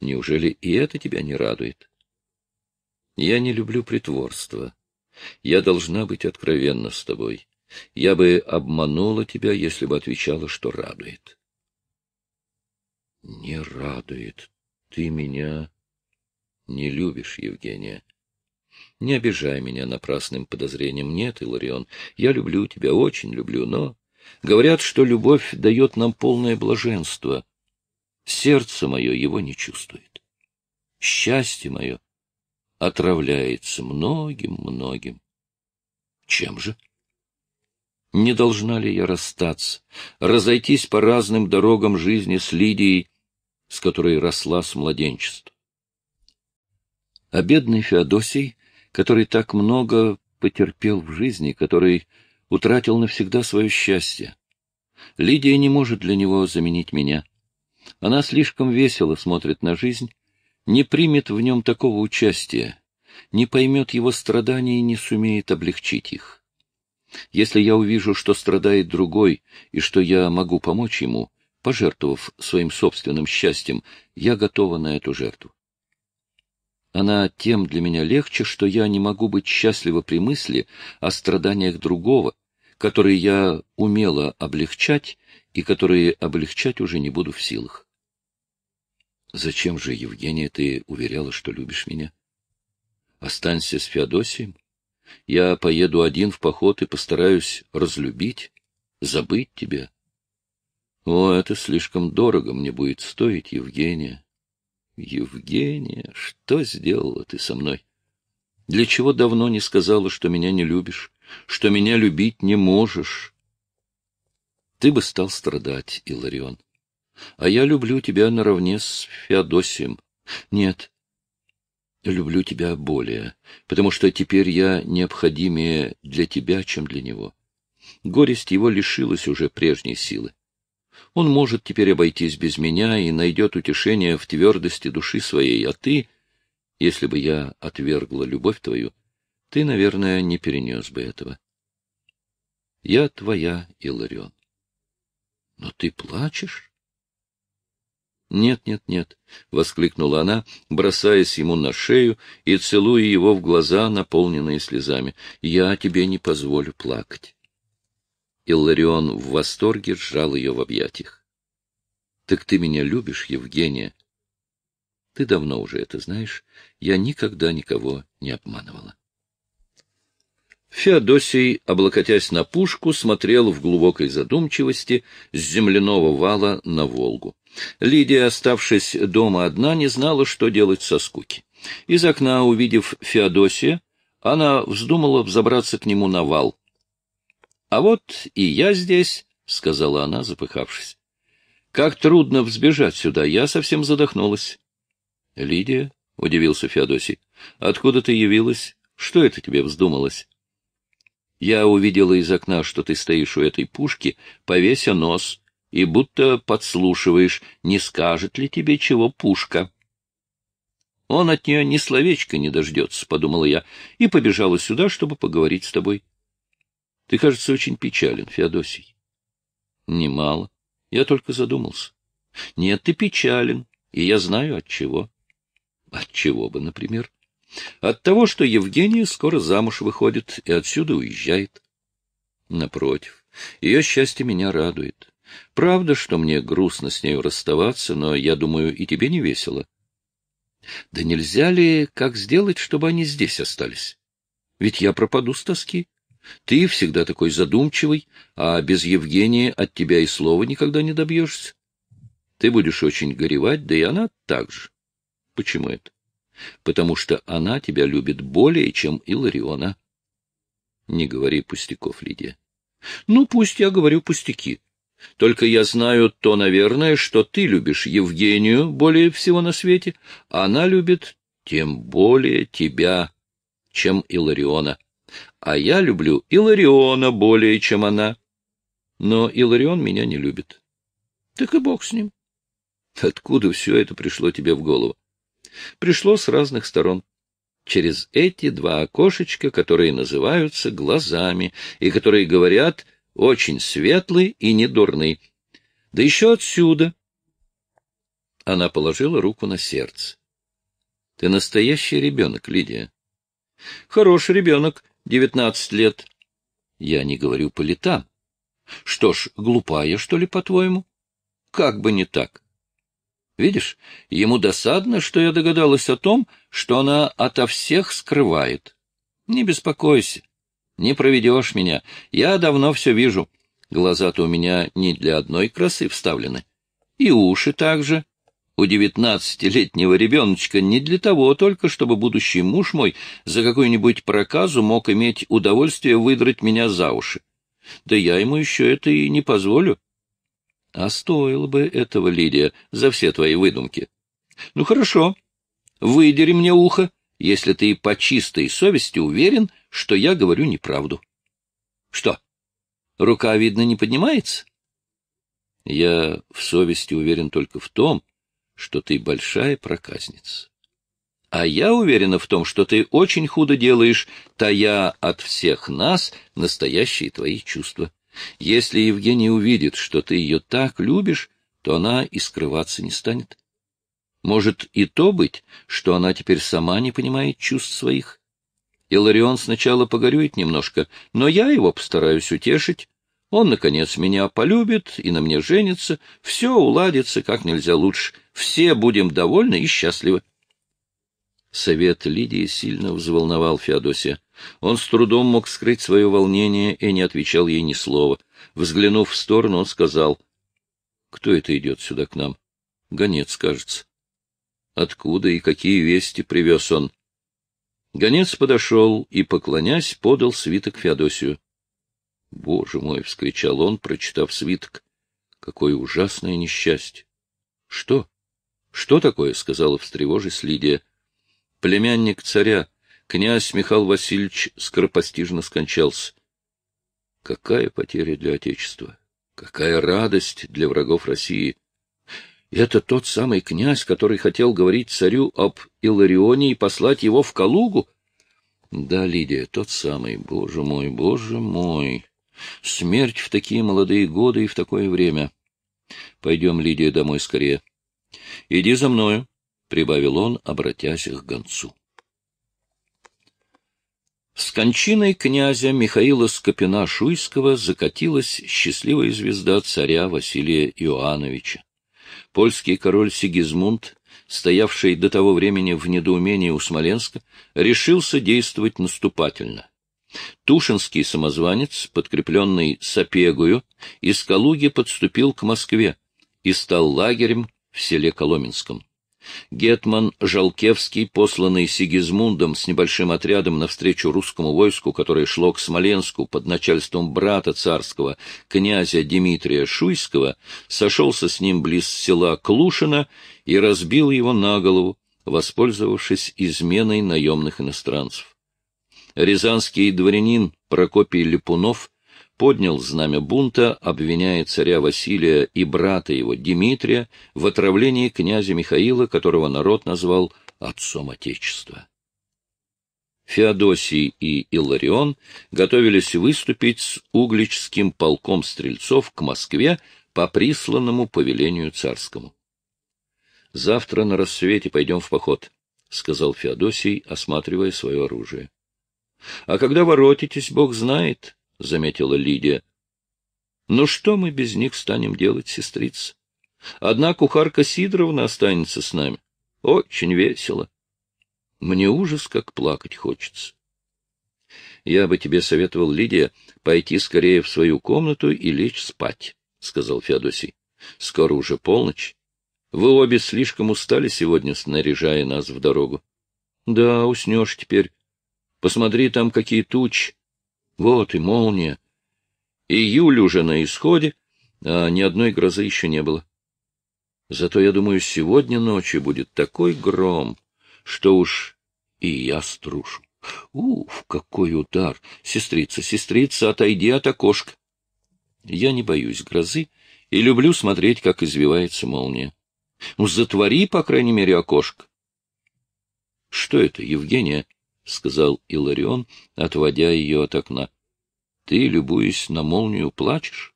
Неужели и это тебя не радует? Я не люблю притворство. Я должна быть откровенна с тобой. Я бы обманула тебя, если бы отвечала, что радует. Не радует. Ты меня не любишь, Евгения. Не обижай меня напрасным подозрением. Нет, Иларион, я люблю тебя, очень люблю, но... Говорят, что любовь дает нам полное блаженство. Сердце мое его не чувствует. Счастье мое отравляется многим-многим. Чем же? Не должна ли я расстаться, разойтись по разным дорогам жизни с Лидией, с которой росла с младенчества. А бедный Феодосий, который так много потерпел в жизни, который утратил навсегда свое счастье. Лидия не может для него заменить меня. Она слишком весело смотрит на жизнь, не примет в нем такого участия, не поймет его страданий и не сумеет облегчить их. Если я увижу, что страдает другой, и что я могу помочь ему, Пожертвовав своим собственным счастьем, я готова на эту жертву. Она тем для меня легче, что я не могу быть счастлива при мысли о страданиях другого, которые я умела облегчать и которые облегчать уже не буду в силах. Зачем же, Евгения, ты уверяла, что любишь меня? Останься с Феодосием. Я поеду один в поход и постараюсь разлюбить, забыть тебя, о, это слишком дорого мне будет стоить, Евгения. Евгения, что сделала ты со мной? Для чего давно не сказала, что меня не любишь, что меня любить не можешь? Ты бы стал страдать, Иларион. А я люблю тебя наравне с Феодосием. Нет, люблю тебя более, потому что теперь я необходимее для тебя, чем для него. Горесть его лишилась уже прежней силы. Он может теперь обойтись без меня и найдет утешение в твердости души своей, а ты, если бы я отвергла любовь твою, ты, наверное, не перенес бы этого. Я твоя, Иларион. Но ты плачешь? Нет, нет, нет, — воскликнула она, бросаясь ему на шею и целуя его в глаза, наполненные слезами. Я тебе не позволю плакать. Илларион в восторге сжал ее в объятиях. — Так ты меня любишь, Евгения? — Ты давно уже это знаешь. Я никогда никого не обманывала. Феодосий, облокотясь на пушку, смотрел в глубокой задумчивости с земляного вала на Волгу. Лидия, оставшись дома одна, не знала, что делать со скуки. Из окна, увидев Феодосия, она вздумала взобраться к нему на вал. А вот и я здесь, — сказала она, запыхавшись. — Как трудно взбежать сюда, я совсем задохнулась. — Лидия, — удивился Феодосий, — откуда ты явилась? Что это тебе вздумалось? — Я увидела из окна, что ты стоишь у этой пушки, повеся нос, и будто подслушиваешь, не скажет ли тебе чего пушка. — Он от нее ни словечка не дождется, — подумала я, и побежала сюда, чтобы поговорить с тобой. — ты, кажется, очень печален, Феодосий. Немало. Я только задумался. Нет, ты печален, и я знаю от чего. От чего бы, например? От того, что Евгения скоро замуж выходит и отсюда уезжает. Напротив, ее счастье меня радует. Правда, что мне грустно с нею расставаться, но, я думаю, и тебе не весело. Да нельзя ли как сделать, чтобы они здесь остались? Ведь я пропаду с тоски. Ты всегда такой задумчивый, а без Евгения от тебя и слова никогда не добьешься. Ты будешь очень горевать, да и она так же. Почему это? Потому что она тебя любит более, чем Илариона. Не говори пустяков, Лидия. Ну, пусть я говорю пустяки. Только я знаю то, наверное, что ты любишь Евгению более всего на свете, а она любит тем более тебя, чем Илариона а я люблю Илариона более, чем она. Но Иларион меня не любит. Так и бог с ним. Откуда все это пришло тебе в голову? Пришло с разных сторон. Через эти два окошечка, которые называются глазами, и которые говорят очень светлый и недурный. Да еще отсюда. Она положила руку на сердце. Ты настоящий ребенок, Лидия. Хороший ребенок, 19 лет. Я не говорю по летам. Что ж, глупая, что ли, по-твоему? Как бы не так. Видишь, ему досадно, что я догадалась о том, что она ото всех скрывает. Не беспокойся, не проведешь меня. Я давно все вижу. Глаза-то у меня не для одной красы вставлены. И уши также у девятнадцатилетнего ребеночка не для того а только, чтобы будущий муж мой за какую-нибудь проказу мог иметь удовольствие выдрать меня за уши. Да я ему еще это и не позволю. А стоило бы этого, Лидия, за все твои выдумки. Ну хорошо, выдери мне ухо, если ты по чистой совести уверен, что я говорю неправду. Что, рука, видно, не поднимается? Я в совести уверен только в том, что ты большая проказница. А я уверена в том, что ты очень худо делаешь, тая от всех нас настоящие твои чувства. Если Евгения увидит, что ты ее так любишь, то она и скрываться не станет. Может и то быть, что она теперь сама не понимает чувств своих. Иларион сначала погорюет немножко, но я его постараюсь утешить, он, наконец, меня полюбит и на мне женится. Все уладится как нельзя лучше. Все будем довольны и счастливы. Совет Лидии сильно взволновал Феодосия. Он с трудом мог скрыть свое волнение и не отвечал ей ни слова. Взглянув в сторону, он сказал, — Кто это идет сюда к нам? — Гонец, кажется. — Откуда и какие вести привез он? Гонец подошел и, поклонясь, подал свиток Феодосию. Боже мой! — вскричал он, прочитав свиток. — Какое ужасное несчастье! — Что? Что такое? — сказала встревожись Лидия. — Племянник царя, князь Михаил Васильевич, скоропостижно скончался. Какая потеря для Отечества! Какая радость для врагов России! Это тот самый князь, который хотел говорить царю об Иларионе и послать его в Калугу? Да, Лидия, тот самый. Боже мой, боже мой! Смерть в такие молодые годы и в такое время. Пойдем, Лидия, домой скорее. Иди за мною, — прибавил он, обратясь к гонцу. С кончиной князя Михаила Скопина-Шуйского закатилась счастливая звезда царя Василия Иоанновича. Польский король Сигизмунд, стоявший до того времени в недоумении у Смоленска, решился действовать наступательно. Тушинский самозванец, подкрепленный Сапегою, из Калуги подступил к Москве и стал лагерем в селе Коломенском. Гетман Жалкевский, посланный Сигизмундом с небольшим отрядом навстречу русскому войску, которое шло к Смоленску под начальством брата царского, князя Дмитрия Шуйского, сошелся с ним близ села Клушина и разбил его на голову, воспользовавшись изменой наемных иностранцев. Рязанский дворянин Прокопий Липунов поднял знамя бунта, обвиняя царя Василия и брата его Дмитрия в отравлении князя Михаила, которого народ назвал «отцом Отечества». Феодосий и Иларион готовились выступить с угличским полком стрельцов к Москве по присланному повелению царскому. «Завтра на рассвете пойдем в поход», — сказал Феодосий, осматривая свое оружие. — А когда воротитесь, Бог знает, — заметила Лидия. — Ну что мы без них станем делать, сестрица? Одна кухарка Сидоровна останется с нами. Очень весело. Мне ужас, как плакать хочется. Я бы тебе советовал, Лидия, пойти скорее в свою комнату и лечь спать, — сказал Феодосий. — Скоро уже полночь. Вы обе слишком устали сегодня, снаряжая нас в дорогу. — Да, уснешь теперь, Посмотри, там какие тучи. Вот и молния. Июль уже на исходе, а ни одной грозы еще не было. Зато, я думаю, сегодня ночью будет такой гром, что уж и я струшу. Уф, какой удар! Сестрица, сестрица, отойди от окошка. Я не боюсь грозы и люблю смотреть, как извивается молния. Ну, затвори, по крайней мере, окошко. Что это, Евгения? — сказал Иларион, отводя ее от окна. — Ты, любуясь на молнию, плачешь?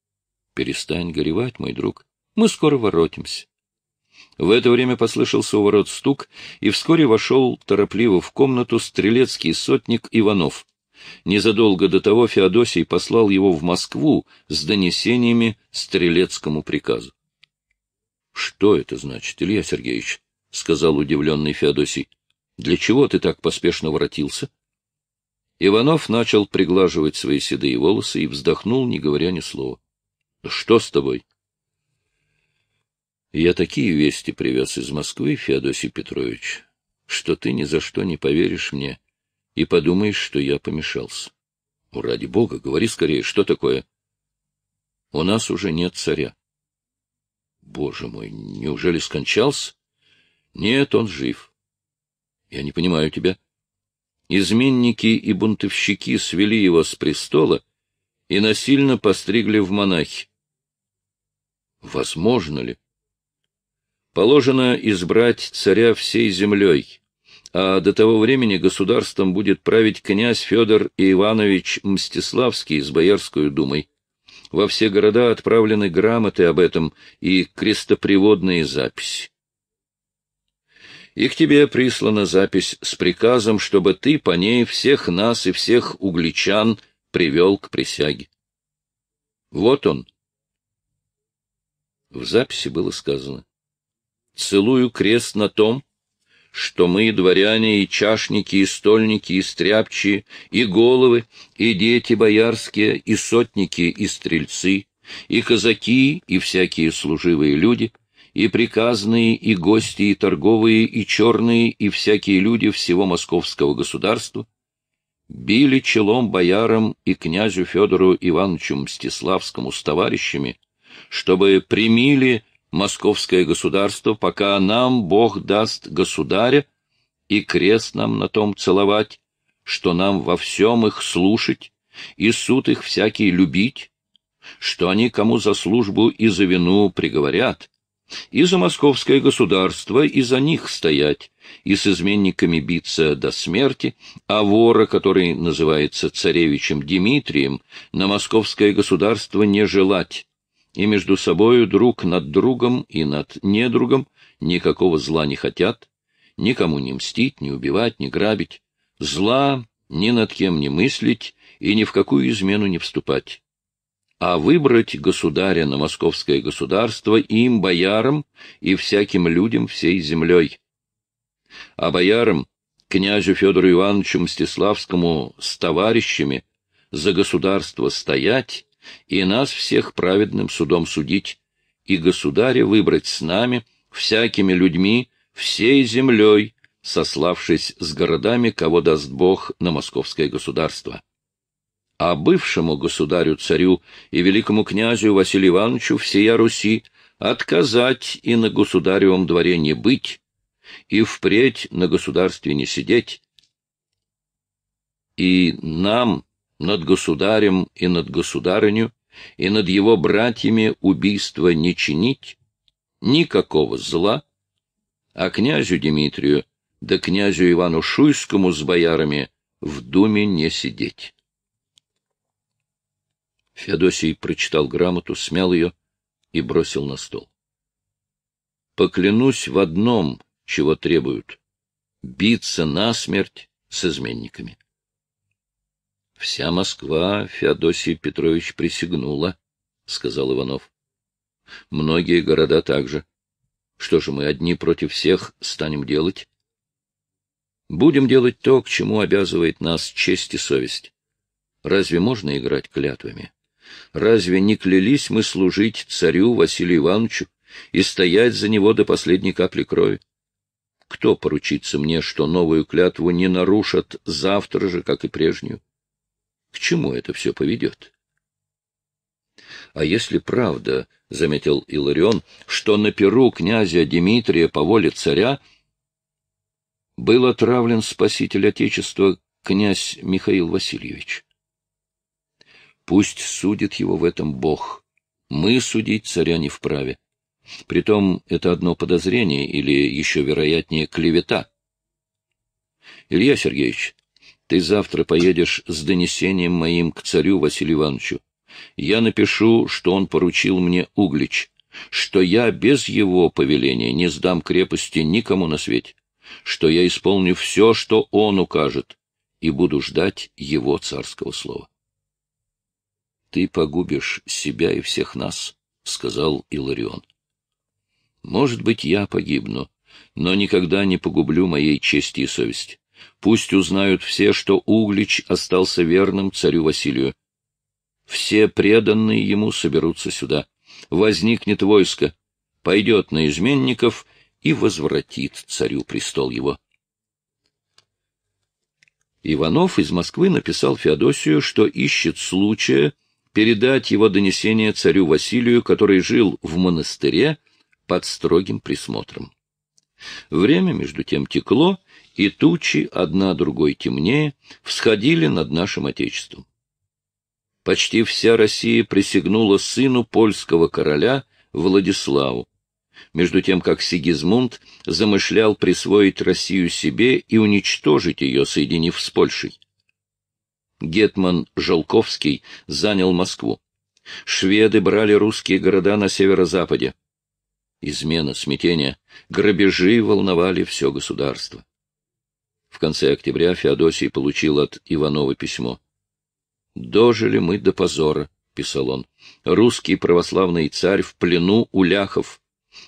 — Перестань горевать, мой друг. Мы скоро воротимся. В это время послышался у ворот стук, и вскоре вошел торопливо в комнату стрелецкий сотник Иванов. Незадолго до того Феодосий послал его в Москву с донесениями стрелецкому приказу. — Что это значит, Илья Сергеевич? — сказал удивленный Феодосий. Для чего ты так поспешно воротился? Иванов начал приглаживать свои седые волосы и вздохнул, не говоря ни слова. — Что с тобой? — Я такие вести привез из Москвы, Феодосий Петрович, что ты ни за что не поверишь мне и подумаешь, что я помешался. «Ну, — Ради бога, говори скорее, что такое? — У нас уже нет царя. — Боже мой, неужели скончался? — Нет, он жив. Я не понимаю тебя. Изменники и бунтовщики свели его с престола и насильно постригли в монахи. Возможно ли? Положено избрать царя всей землей, а до того времени государством будет править князь Федор Иванович Мстиславский с Боярской думой. Во все города отправлены грамоты об этом и крестоприводные записи и к тебе прислана запись с приказом, чтобы ты по ней всех нас и всех угличан привел к присяге. Вот он. В записи было сказано. Целую крест на том, что мы, дворяне, и чашники, и стольники, и стряпчие, и головы, и дети боярские, и сотники, и стрельцы, и казаки, и всякие служивые люди — и приказные, и гости, и торговые, и черные, и всякие люди всего московского государства, били челом боярам и князю Федору Ивановичу Мстиславскому с товарищами, чтобы примили московское государство, пока нам Бог даст государя, и крест нам на том целовать, что нам во всем их слушать, и суд их всякий любить, что они кому за службу и за вину приговорят, и за московское государство, и за них стоять, и с изменниками биться до смерти, а вора, который называется царевичем Дмитрием, на московское государство не желать, и между собою друг над другом и над недругом никакого зла не хотят, никому не мстить, не убивать, не грабить, зла ни над кем не мыслить и ни в какую измену не вступать а выбрать государя на московское государство им, боярам, и всяким людям всей землей. А боярам, князю Федору Ивановичу Мстиславскому с товарищами, за государство стоять и нас всех праведным судом судить, и государя выбрать с нами, всякими людьми, всей землей, сославшись с городами, кого даст Бог на московское государство а бывшему государю-царю и великому князю Василию Ивановичу всея Руси отказать и на государевом дворе не быть, и впредь на государстве не сидеть. И нам над государем и над государыню и над его братьями убийства не чинить, никакого зла, а князю Дмитрию да князю Ивану Шуйскому с боярами в думе не сидеть. Феодосий прочитал грамоту, смял ее и бросил на стол. «Поклянусь в одном, чего требуют — биться насмерть с изменниками». «Вся Москва, Феодосий Петрович, присягнула», — сказал Иванов. «Многие города также. Что же мы одни против всех станем делать?» «Будем делать то, к чему обязывает нас честь и совесть. Разве можно играть клятвами?» Разве не клялись мы служить царю Василию Ивановичу и стоять за него до последней капли крови? Кто поручится мне, что новую клятву не нарушат завтра же, как и прежнюю? К чему это все поведет? А если правда, — заметил Иларион, — что на перу князя Дмитрия по воле царя был отравлен спаситель Отечества князь Михаил Васильевич? Пусть судит его в этом Бог. Мы судить царя не вправе. Притом это одно подозрение или, еще вероятнее, клевета. Илья Сергеевич, ты завтра поедешь с донесением моим к царю Василию Ивановичу. Я напишу, что он поручил мне Углич, что я без его повеления не сдам крепости никому на свете, что я исполню все, что он укажет, и буду ждать его царского слова. — Ты погубишь себя и всех нас, — сказал Иларион. — Может быть, я погибну, но никогда не погублю моей чести и совести. Пусть узнают все, что Углич остался верным царю Василию. Все преданные ему соберутся сюда. Возникнет войско, пойдет на изменников и возвратит царю престол его. Иванов из Москвы написал Феодосию, что ищет случая передать его донесение царю Василию, который жил в монастыре под строгим присмотром. Время, между тем, текло, и тучи, одна другой темнее, всходили над нашим Отечеством. Почти вся Россия присягнула сыну польского короля Владиславу, между тем как Сигизмунд замышлял присвоить Россию себе и уничтожить ее, соединив с Польшей. Гетман Жолковский занял Москву. Шведы брали русские города на северо-западе. Измена, смятение, грабежи волновали все государство. В конце октября Феодосий получил от Иванова письмо. «Дожили мы до позора», — писал он. «Русский православный царь в плену у ляхов.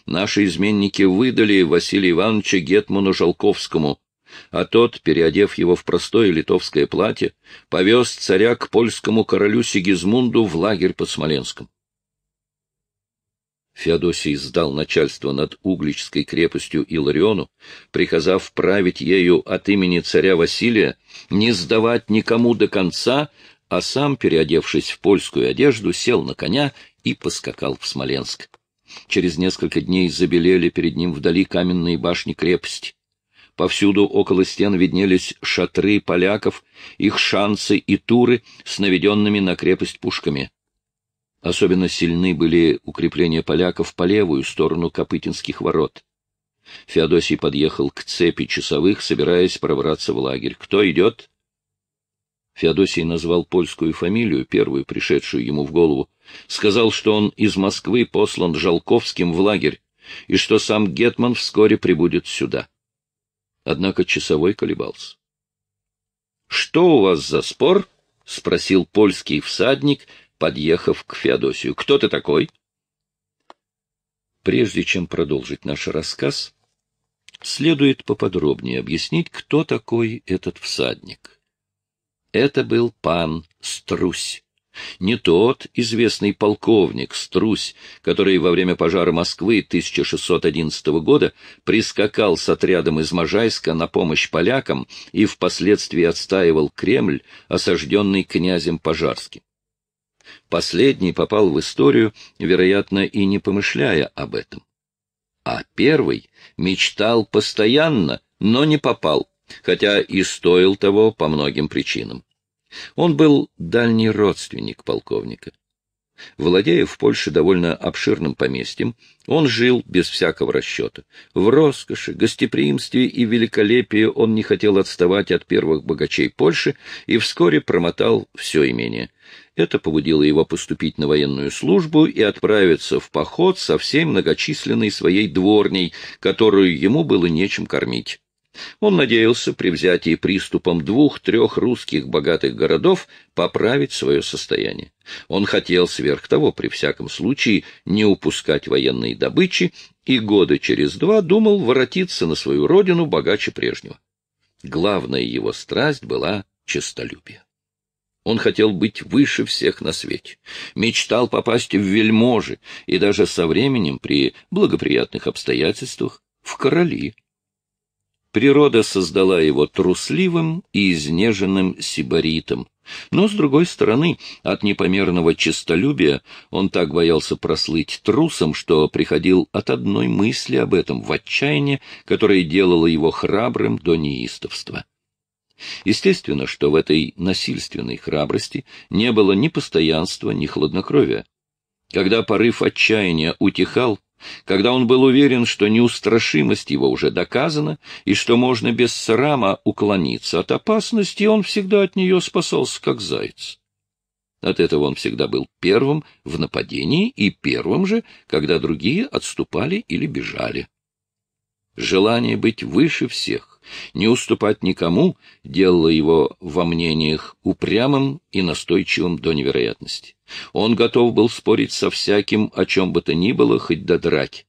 Наши изменники выдали Василия Ивановича Гетману Жалковскому а тот, переодев его в простое литовское платье, повез царя к польскому королю Сигизмунду в лагерь под Смоленском. Феодосий сдал начальство над Угличской крепостью Илариону, приказав править ею от имени царя Василия, не сдавать никому до конца, а сам, переодевшись в польскую одежду, сел на коня и поскакал в Смоленск. Через несколько дней забелели перед ним вдали каменные башни крепости. Повсюду около стен виднелись шатры поляков, их шансы и туры с наведенными на крепость пушками. Особенно сильны были укрепления поляков по левую сторону Копытинских ворот. Феодосий подъехал к цепи часовых, собираясь пробраться в лагерь. «Кто идет?» Феодосий назвал польскую фамилию, первую пришедшую ему в голову. Сказал, что он из Москвы послан Жалковским в лагерь, и что сам Гетман вскоре прибудет сюда. Однако часовой колебался. — Что у вас за спор? — спросил польский всадник, подъехав к Феодосию. — Кто ты такой? Прежде чем продолжить наш рассказ, следует поподробнее объяснить, кто такой этот всадник. Это был пан Струсь, не тот известный полковник Струсь, который во время пожара Москвы 1611 года прискакал с отрядом из Можайска на помощь полякам и впоследствии отстаивал Кремль, осажденный князем Пожарским. Последний попал в историю, вероятно, и не помышляя об этом. А первый мечтал постоянно, но не попал, хотя и стоил того по многим причинам. Он был дальний родственник полковника. Владея в Польше довольно обширным поместьем, он жил без всякого расчета. В роскоши, гостеприимстве и великолепии он не хотел отставать от первых богачей Польши и вскоре промотал все имение. Это побудило его поступить на военную службу и отправиться в поход со всей многочисленной своей дворней, которую ему было нечем кормить. Он надеялся при взятии приступом двух-трех русских богатых городов поправить свое состояние. Он хотел сверх того, при всяком случае, не упускать военные добычи и года через два думал воротиться на свою родину богаче прежнего. Главная его страсть была честолюбие. Он хотел быть выше всех на свете, мечтал попасть в вельможи и даже со временем при благоприятных обстоятельствах в короли. Природа создала его трусливым и изнеженным сибаритом. Но, с другой стороны, от непомерного честолюбия он так боялся прослыть трусом, что приходил от одной мысли об этом в отчаяние, которое делало его храбрым до неистовства. Естественно, что в этой насильственной храбрости не было ни постоянства, ни хладнокровия. Когда порыв отчаяния утихал, когда он был уверен, что неустрашимость его уже доказана и что можно без срама уклониться от опасности, он всегда от нее спасался, как заяц. От этого он всегда был первым в нападении и первым же, когда другие отступали или бежали желание быть выше всех, не уступать никому, делало его во мнениях упрямым и настойчивым до невероятности. Он готов был спорить со всяким, о чем бы то ни было, хоть до драки.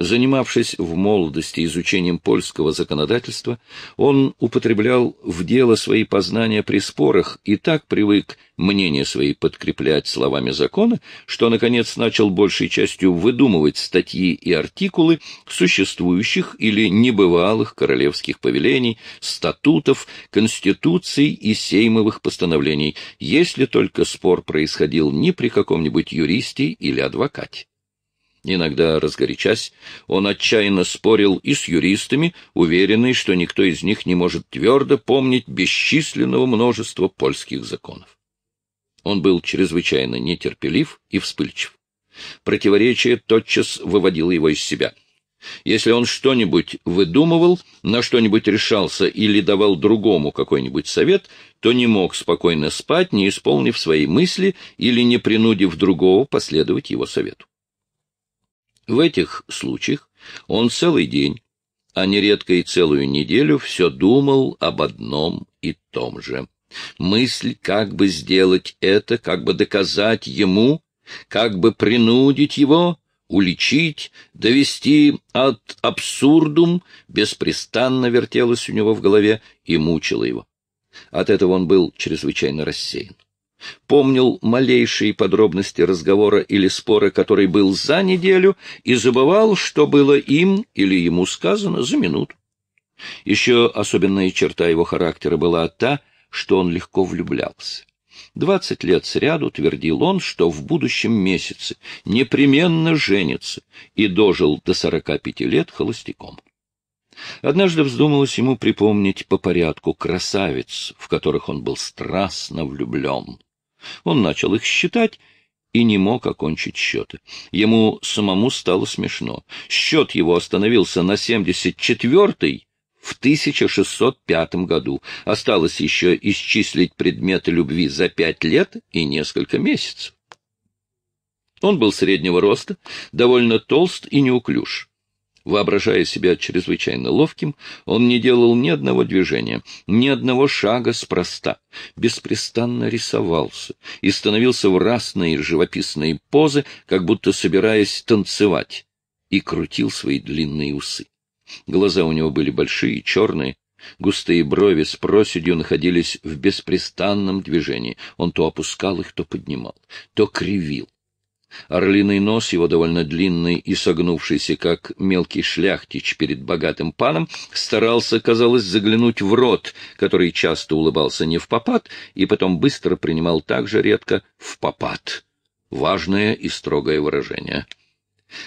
Занимавшись в молодости изучением польского законодательства, он употреблял в дело свои познания при спорах и так привык мнение свои подкреплять словами закона, что, наконец, начал большей частью выдумывать статьи и артикулы существующих или небывалых королевских повелений, статутов, конституций и сеймовых постановлений, если только спор происходил не при каком-нибудь юристе или адвокате. Иногда, разгорячась, он отчаянно спорил и с юристами, уверенный, что никто из них не может твердо помнить бесчисленного множества польских законов. Он был чрезвычайно нетерпелив и вспыльчив. Противоречие тотчас выводило его из себя. Если он что-нибудь выдумывал, на что-нибудь решался или давал другому какой-нибудь совет, то не мог спокойно спать, не исполнив свои мысли или не принудив другого последовать его совету. В этих случаях он целый день, а нередко и целую неделю, все думал об одном и том же. Мысль, как бы сделать это, как бы доказать ему, как бы принудить его, уличить, довести от абсурдум, беспрестанно вертелась у него в голове и мучила его. От этого он был чрезвычайно рассеян помнил малейшие подробности разговора или спора, который был за неделю, и забывал, что было им или ему сказано за минуту. Еще особенная черта его характера была та, что он легко влюблялся. Двадцать лет сряду твердил он, что в будущем месяце непременно женится, и дожил до сорока пяти лет холостяком. Однажды вздумалось ему припомнить по порядку красавиц, в которых он был страстно влюблен. Он начал их считать и не мог окончить счеты. Ему самому стало смешно. Счет его остановился на 74-й в 1605 году. Осталось еще исчислить предметы любви за пять лет и несколько месяцев. Он был среднего роста, довольно толст и неуклюж. Воображая себя чрезвычайно ловким, он не делал ни одного движения, ни одного шага спроста, беспрестанно рисовался и становился в разные живописные позы, как будто собираясь танцевать, и крутил свои длинные усы. Глаза у него были большие, черные, густые брови с проседью находились в беспрестанном движении. Он то опускал их, то поднимал, то кривил, Орлиный нос, его довольно длинный и согнувшийся, как мелкий шляхтич перед богатым паном, старался, казалось, заглянуть в рот, который часто улыбался не в попад и потом быстро принимал так же редко в попад. Важное и строгое выражение.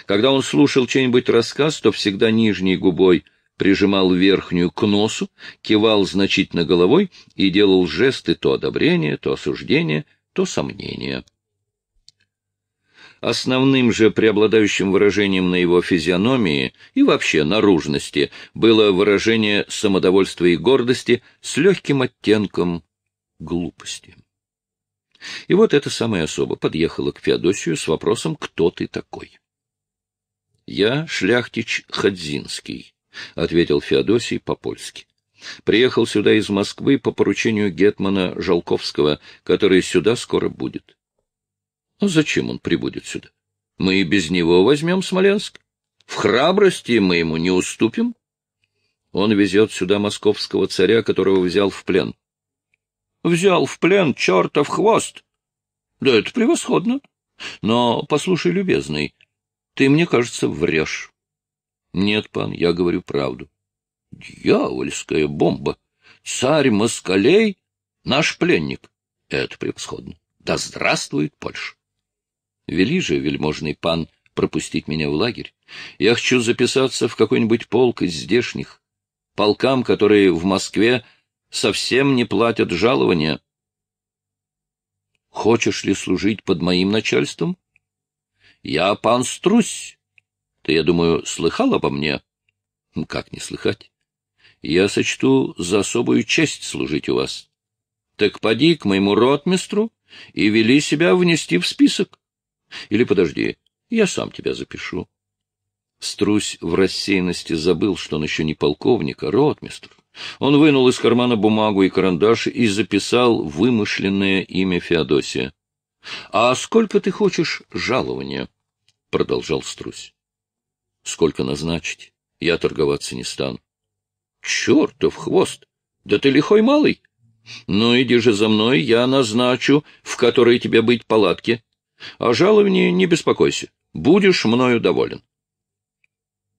Когда он слушал чей-нибудь рассказ, то всегда нижней губой прижимал верхнюю к носу, кивал значительно головой и делал жесты то одобрения, то осуждения, то сомнения. Основным же преобладающим выражением на его физиономии и вообще наружности было выражение самодовольства и гордости с легким оттенком глупости. И вот эта самая особа подъехала к Феодосию с вопросом «Кто ты такой?» «Я шляхтич Хадзинский», — ответил Феодосий по-польски. «Приехал сюда из Москвы по поручению Гетмана Жалковского, который сюда скоро будет. А зачем он прибудет сюда? Мы и без него возьмем Смоленск. В храбрости мы ему не уступим. Он везет сюда московского царя, которого взял в плен. Взял в плен чертов хвост. Да это превосходно. Но, послушай, любезный, ты, мне кажется, врешь. Нет, пан, я говорю правду. Дьявольская бомба! Царь москалей — наш пленник. Это превосходно. Да здравствует Польша! Вели же, вельможный пан, пропустить меня в лагерь. Я хочу записаться в какой-нибудь полк из здешних, полкам, которые в Москве совсем не платят жалования. Хочешь ли служить под моим начальством? Я пан Струсь. Ты, я думаю, слыхал обо мне? Хм, как не слыхать? Я сочту за особую честь служить у вас. Так поди к моему ротмистру и вели себя внести в список. Или подожди, я сам тебя запишу. Струсь в рассеянности забыл, что он еще не полковник, а ротмистр. Он вынул из кармана бумагу и карандаш и записал вымышленное имя Феодосия. — А сколько ты хочешь жалования? — продолжал Струсь. — Сколько назначить? Я торговаться не стану. — Чертов хвост! Да ты лихой малый! Ну иди же за мной, я назначу, в которой тебе быть палатке. О а жаловании не беспокойся. Будешь мною доволен.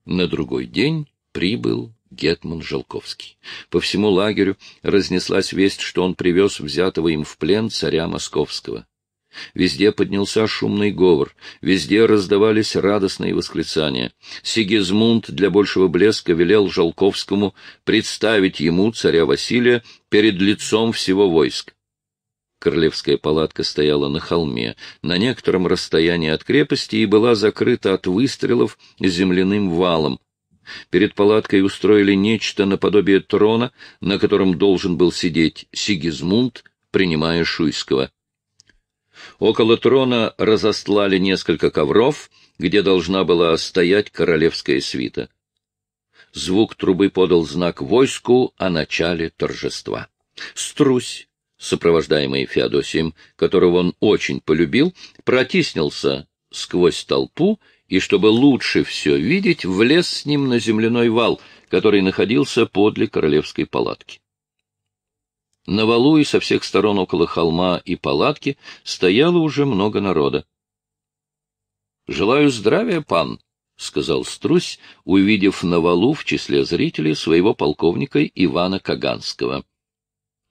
На другой день прибыл Гетман Желковский. По всему лагерю разнеслась весть, что он привез взятого им в плен царя Московского. Везде поднялся шумный говор, везде раздавались радостные восклицания. Сигизмунд для большего блеска велел Жалковскому представить ему царя Василия перед лицом всего войск. Королевская палатка стояла на холме, на некотором расстоянии от крепости и была закрыта от выстрелов земляным валом. Перед палаткой устроили нечто наподобие трона, на котором должен был сидеть Сигизмунд, принимая Шуйского. Около трона разослали несколько ковров, где должна была стоять королевская свита. Звук трубы подал знак войску о начале торжества. «Струсь!» сопровождаемый Феодосием, которого он очень полюбил, протиснился сквозь толпу и, чтобы лучше все видеть, влез с ним на земляной вал, который находился подле королевской палатки. На валу и со всех сторон около холма и палатки стояло уже много народа. — Желаю здравия, пан! — сказал Струсь, увидев на валу в числе зрителей своего полковника Ивана Каганского. —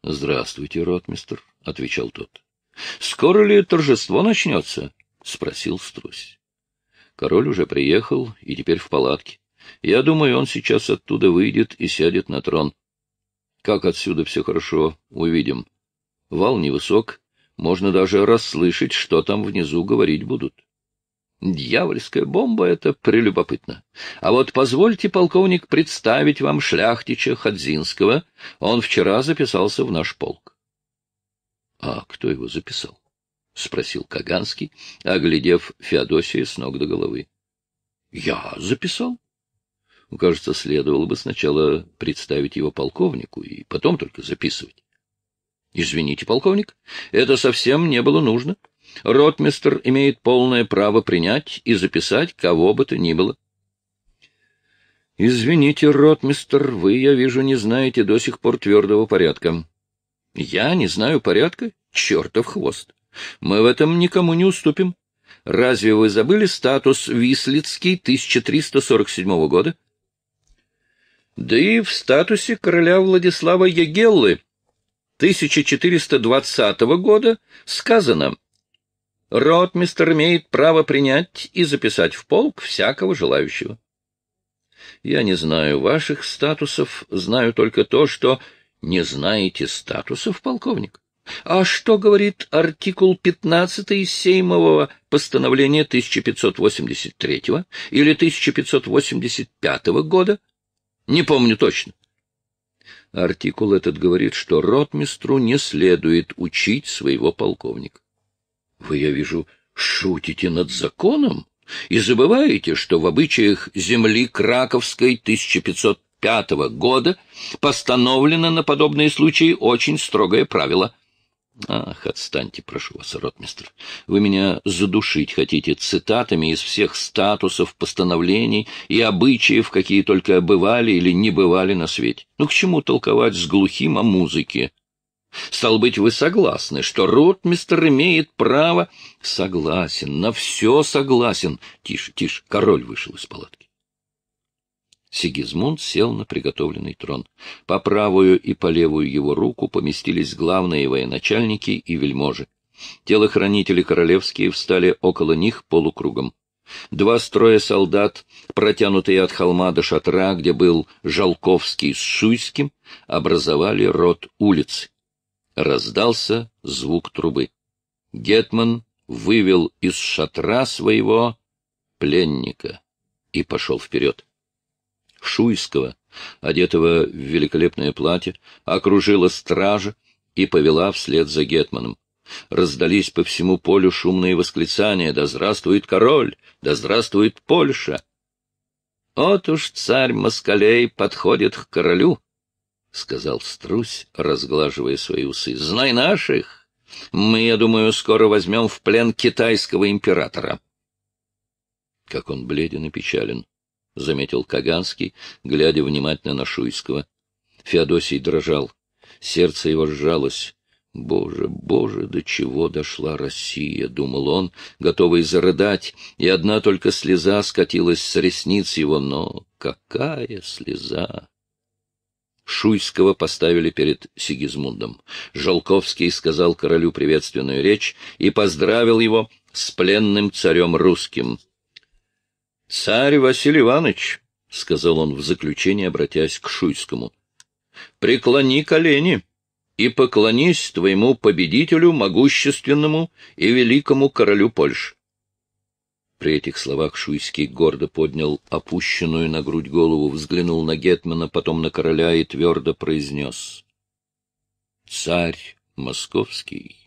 — Здравствуйте, ротмистер, — отвечал тот. — Скоро ли торжество начнется? — спросил Струсь. Король уже приехал и теперь в палатке. Я думаю, он сейчас оттуда выйдет и сядет на трон. Как отсюда все хорошо, увидим. Вал невысок, можно даже расслышать, что там внизу говорить будут. Дьявольская бомба — это прелюбопытно. А вот позвольте, полковник, представить вам шляхтича Хадзинского, Он вчера записался в наш полк. — А кто его записал? — спросил Каганский, оглядев Феодосия с ног до головы. — Я записал. Ну, кажется, следовало бы сначала представить его полковнику и потом только записывать. — Извините, полковник, это совсем не было нужно. — ротмистр имеет полное право принять и записать кого бы то ни было. — Извините, ротмистр, вы, я вижу, не знаете до сих пор твердого порядка. — Я не знаю порядка? Чертов хвост! Мы в этом никому не уступим. Разве вы забыли статус Вислицкий 1347 года? Да и в статусе короля Владислава Ягеллы 1420 года сказано ротмистер имеет право принять и записать в полк всякого желающего. Я не знаю ваших статусов, знаю только то, что не знаете статусов, полковник. А что говорит артикул 15 сеймового постановления 1583 или 1585 года? Не помню точно. Артикул этот говорит, что ротмистру не следует учить своего полковника. Вы, я вижу, шутите над законом и забываете, что в обычаях земли Краковской 1505 года постановлено на подобные случаи очень строгое правило. Ах, отстаньте, прошу вас, ротмистр. Вы меня задушить хотите цитатами из всех статусов, постановлений и обычаев, какие только бывали или не бывали на свете. Ну к чему толковать с глухим о музыке? Стал быть, вы согласны, что ротмистер имеет право... Согласен, на все согласен. Тише, тише, король вышел из палатки. Сигизмунд сел на приготовленный трон. По правую и по левую его руку поместились главные военачальники и вельможи. Телохранители королевские встали около них полукругом. Два строя солдат, протянутые от холма до шатра, где был Жалковский с Шуйским, образовали рот улицы раздался звук трубы. Гетман вывел из шатра своего пленника и пошел вперед. Шуйского, одетого в великолепное платье, окружила стража и повела вслед за Гетманом. Раздались по всему полю шумные восклицания «Да здравствует король! Да здравствует Польша!» «От уж царь Москалей подходит к королю!» — сказал Струсь, разглаживая свои усы. — Знай наших! Мы, я думаю, скоро возьмем в плен китайского императора. — Как он бледен и печален, — заметил Каганский, глядя внимательно на Шуйского. Феодосий дрожал. Сердце его сжалось. «Боже, боже, до чего дошла Россия!» — думал он, готовый зарыдать, и одна только слеза скатилась с ресниц его. Но какая слеза! Шуйского поставили перед Сигизмундом. Жолковский сказал королю приветственную речь и поздравил его с пленным царем русским. — Царь Василий Иванович, — сказал он в заключение, обратясь к Шуйскому, — преклони колени и поклонись твоему победителю, могущественному и великому королю Польши. При этих словах Шуйский гордо поднял опущенную на грудь голову, взглянул на Гетмана, потом на короля и твердо произнес. — Царь московский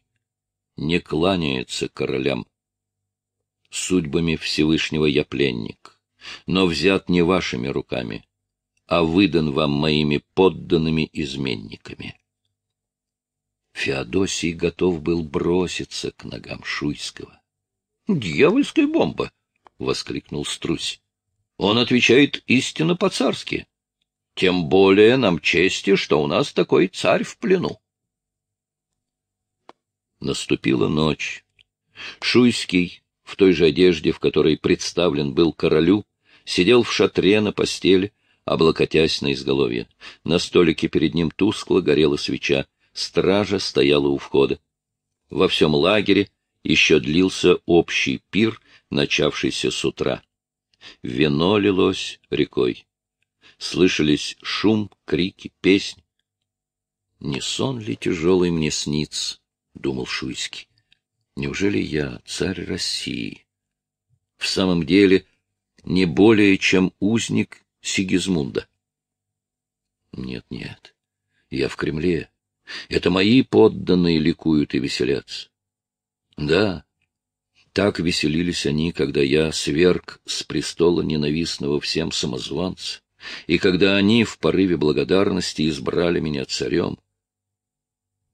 не кланяется королям. Судьбами Всевышнего я пленник, но взят не вашими руками, а выдан вам моими подданными-изменниками. Феодосий готов был броситься к ногам Шуйского. Дьявольская бомба! — воскликнул Струсь. Он отвечает истинно по-царски. Тем более нам чести, что у нас такой царь в плену. Наступила ночь. Шуйский, в той же одежде, в которой представлен был королю, сидел в шатре на постели, облокотясь на изголовье. На столике перед ним тускло горела свеча, стража стояла у входа. Во всем лагере еще длился общий пир, начавшийся с утра. Вино лилось рекой. Слышались шум, крики, песни. «Не сон ли тяжелый мне снится?» — думал Шуйский. «Неужели я царь России? В самом деле не более, чем узник Сигизмунда?» «Нет, нет, я в Кремле. Это мои подданные ликуют и веселятся. Да, так веселились они, когда я сверг с престола ненавистного всем самозванца, и когда они в порыве благодарности избрали меня царем.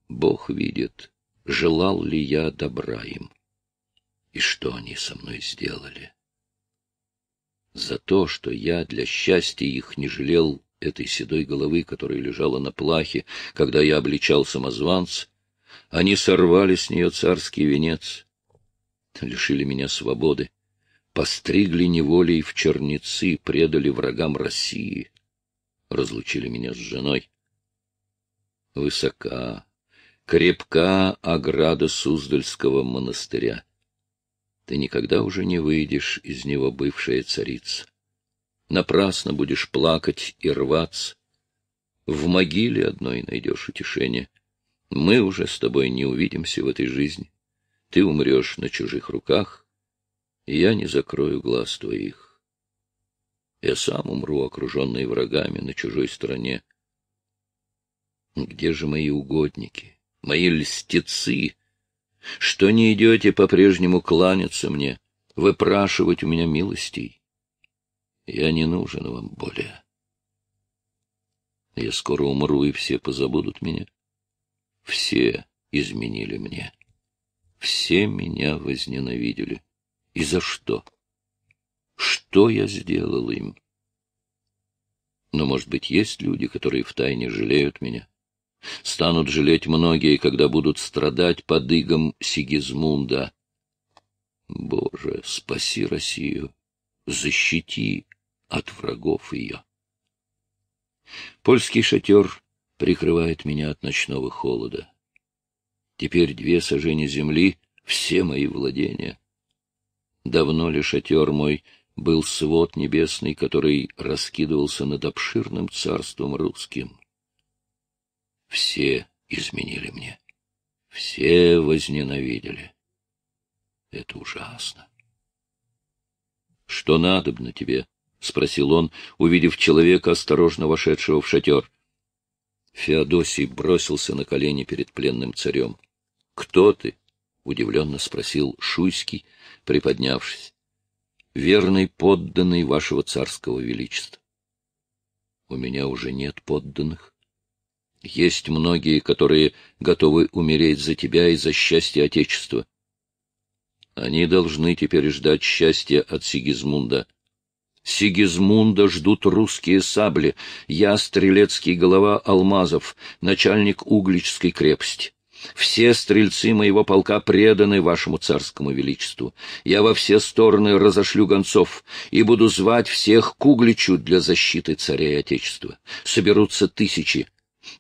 Бог видит, желал ли я добра им, и что они со мной сделали. За то, что я для счастья их не жалел этой седой головы, которая лежала на плахе, когда я обличал самозванца, они сорвали с нее царский венец, лишили меня свободы, постригли неволей в черницы, предали врагам России, разлучили меня с женой. Высока, крепка ограда Суздальского монастыря. Ты никогда уже не выйдешь из него, бывшая царица. Напрасно будешь плакать и рваться. В могиле одной найдешь утешение — мы уже с тобой не увидимся в этой жизни. Ты умрешь на чужих руках, и я не закрою глаз твоих. Я сам умру, окруженный врагами, на чужой стороне. Где же мои угодники, мои льстецы? Что не идете по-прежнему кланяться мне, выпрашивать у меня милостей? Я не нужен вам более. Я скоро умру, и все позабудут меня. Все изменили мне. Все меня возненавидели. И за что? Что я сделал им? Но, может быть, есть люди, которые втайне жалеют меня? Станут жалеть многие, когда будут страдать под игом Сигизмунда. Боже, спаси Россию, защити от врагов ее. Польский шатер прикрывает меня от ночного холода. Теперь две сажени земли — все мои владения. Давно ли шатер мой был свод небесный, который раскидывался над обширным царством русским? Все изменили мне. Все возненавидели. Это ужасно. — Что надобно тебе? — спросил он, увидев человека, осторожно вошедшего в шатер. Феодосий бросился на колени перед пленным царем. — Кто ты? — удивленно спросил Шуйский, приподнявшись. — Верный подданный вашего царского величества. — У меня уже нет подданных. Есть многие, которые готовы умереть за тебя и за счастье Отечества. Они должны теперь ждать счастья от Сигизмунда. Сигизмунда ждут русские сабли. Я стрелецкий голова Алмазов, начальник Угличской крепости. Все стрельцы моего полка преданы вашему царскому величеству. Я во все стороны разошлю гонцов и буду звать всех к Угличу для защиты царя и отечества. Соберутся тысячи.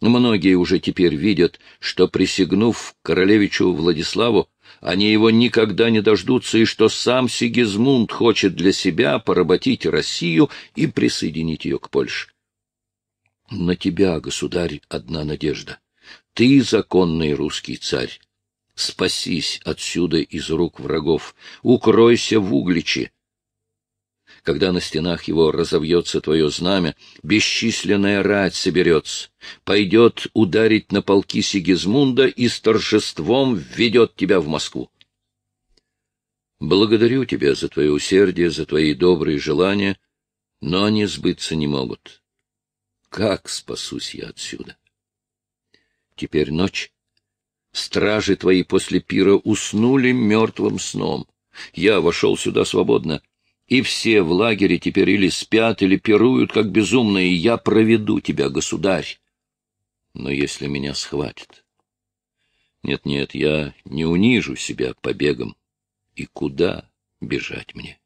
Многие уже теперь видят, что, присягнув королевичу Владиславу, они его никогда не дождутся, и что сам Сигизмунд хочет для себя поработить Россию и присоединить ее к Польше. На тебя, государь, одна надежда. Ты законный русский царь. Спасись отсюда из рук врагов, укройся в Угличе, когда на стенах его разовьется твое знамя, бесчисленная рать соберется, пойдет ударить на полки Сигизмунда и с торжеством введет тебя в Москву. Благодарю тебя за твое усердие, за твои добрые желания, но они сбыться не могут. Как спасусь я отсюда? Теперь ночь. Стражи твои после пира уснули мертвым сном. Я вошел сюда свободно и все в лагере теперь или спят, или пируют, как безумные, я проведу тебя, государь. Но если меня схватят... Нет-нет, я не унижу себя побегом. И куда бежать мне?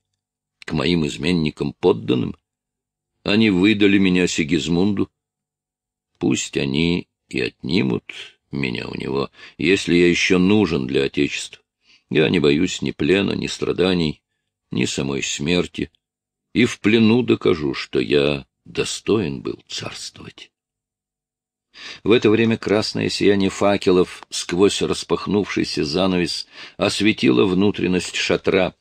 К моим изменникам подданным? Они выдали меня Сигизмунду. Пусть они и отнимут меня у него, если я еще нужен для Отечества. Я не боюсь ни плена, ни страданий ни самой смерти, и в плену докажу, что я достоин был царствовать. В это время красное сияние факелов сквозь распахнувшийся занавес осветило внутренность шатра.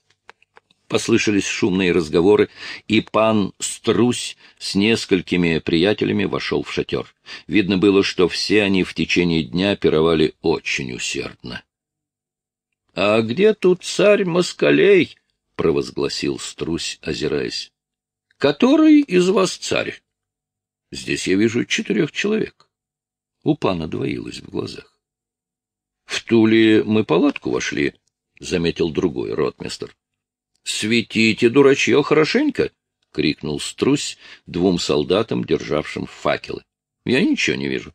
Послышались шумные разговоры, и пан Струсь с несколькими приятелями вошел в шатер. Видно было, что все они в течение дня пировали очень усердно. — А где тут царь Москалей? — провозгласил Струсь, озираясь. — Который из вас царь? — Здесь я вижу четырех человек. У пана двоилось в глазах. — В Туле мы палатку вошли, — заметил другой ротмистер. — Светите, дурачье, хорошенько! — крикнул Струсь двум солдатам, державшим факелы. — Я ничего не вижу.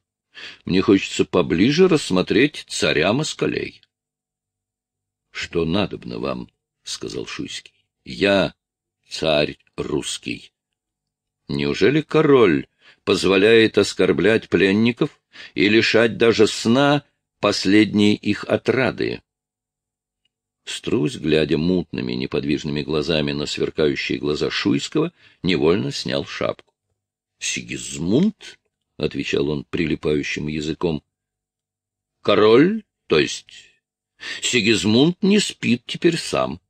Мне хочется поближе рассмотреть царя москалей. — Что надобно вам? —— сказал Шуйский. — Я царь русский. Неужели король позволяет оскорблять пленников и лишать даже сна последней их отрады? Струсь, глядя мутными неподвижными глазами на сверкающие глаза Шуйского, невольно снял шапку. — Сигизмунд? — отвечал он прилипающим языком. — Король, то есть Сигизмунд, не спит теперь сам. —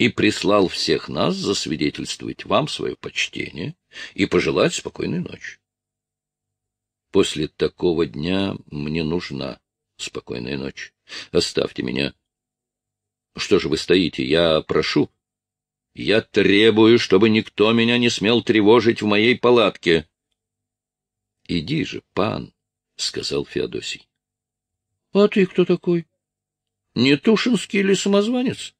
и прислал всех нас засвидетельствовать вам свое почтение и пожелать спокойной ночи. После такого дня мне нужна спокойная ночь. Оставьте меня. Что же вы стоите? Я прошу. Я требую, чтобы никто меня не смел тревожить в моей палатке. — Иди же, пан, — сказал Феодосий. — А ты кто такой? Не Тушинский или самозванец?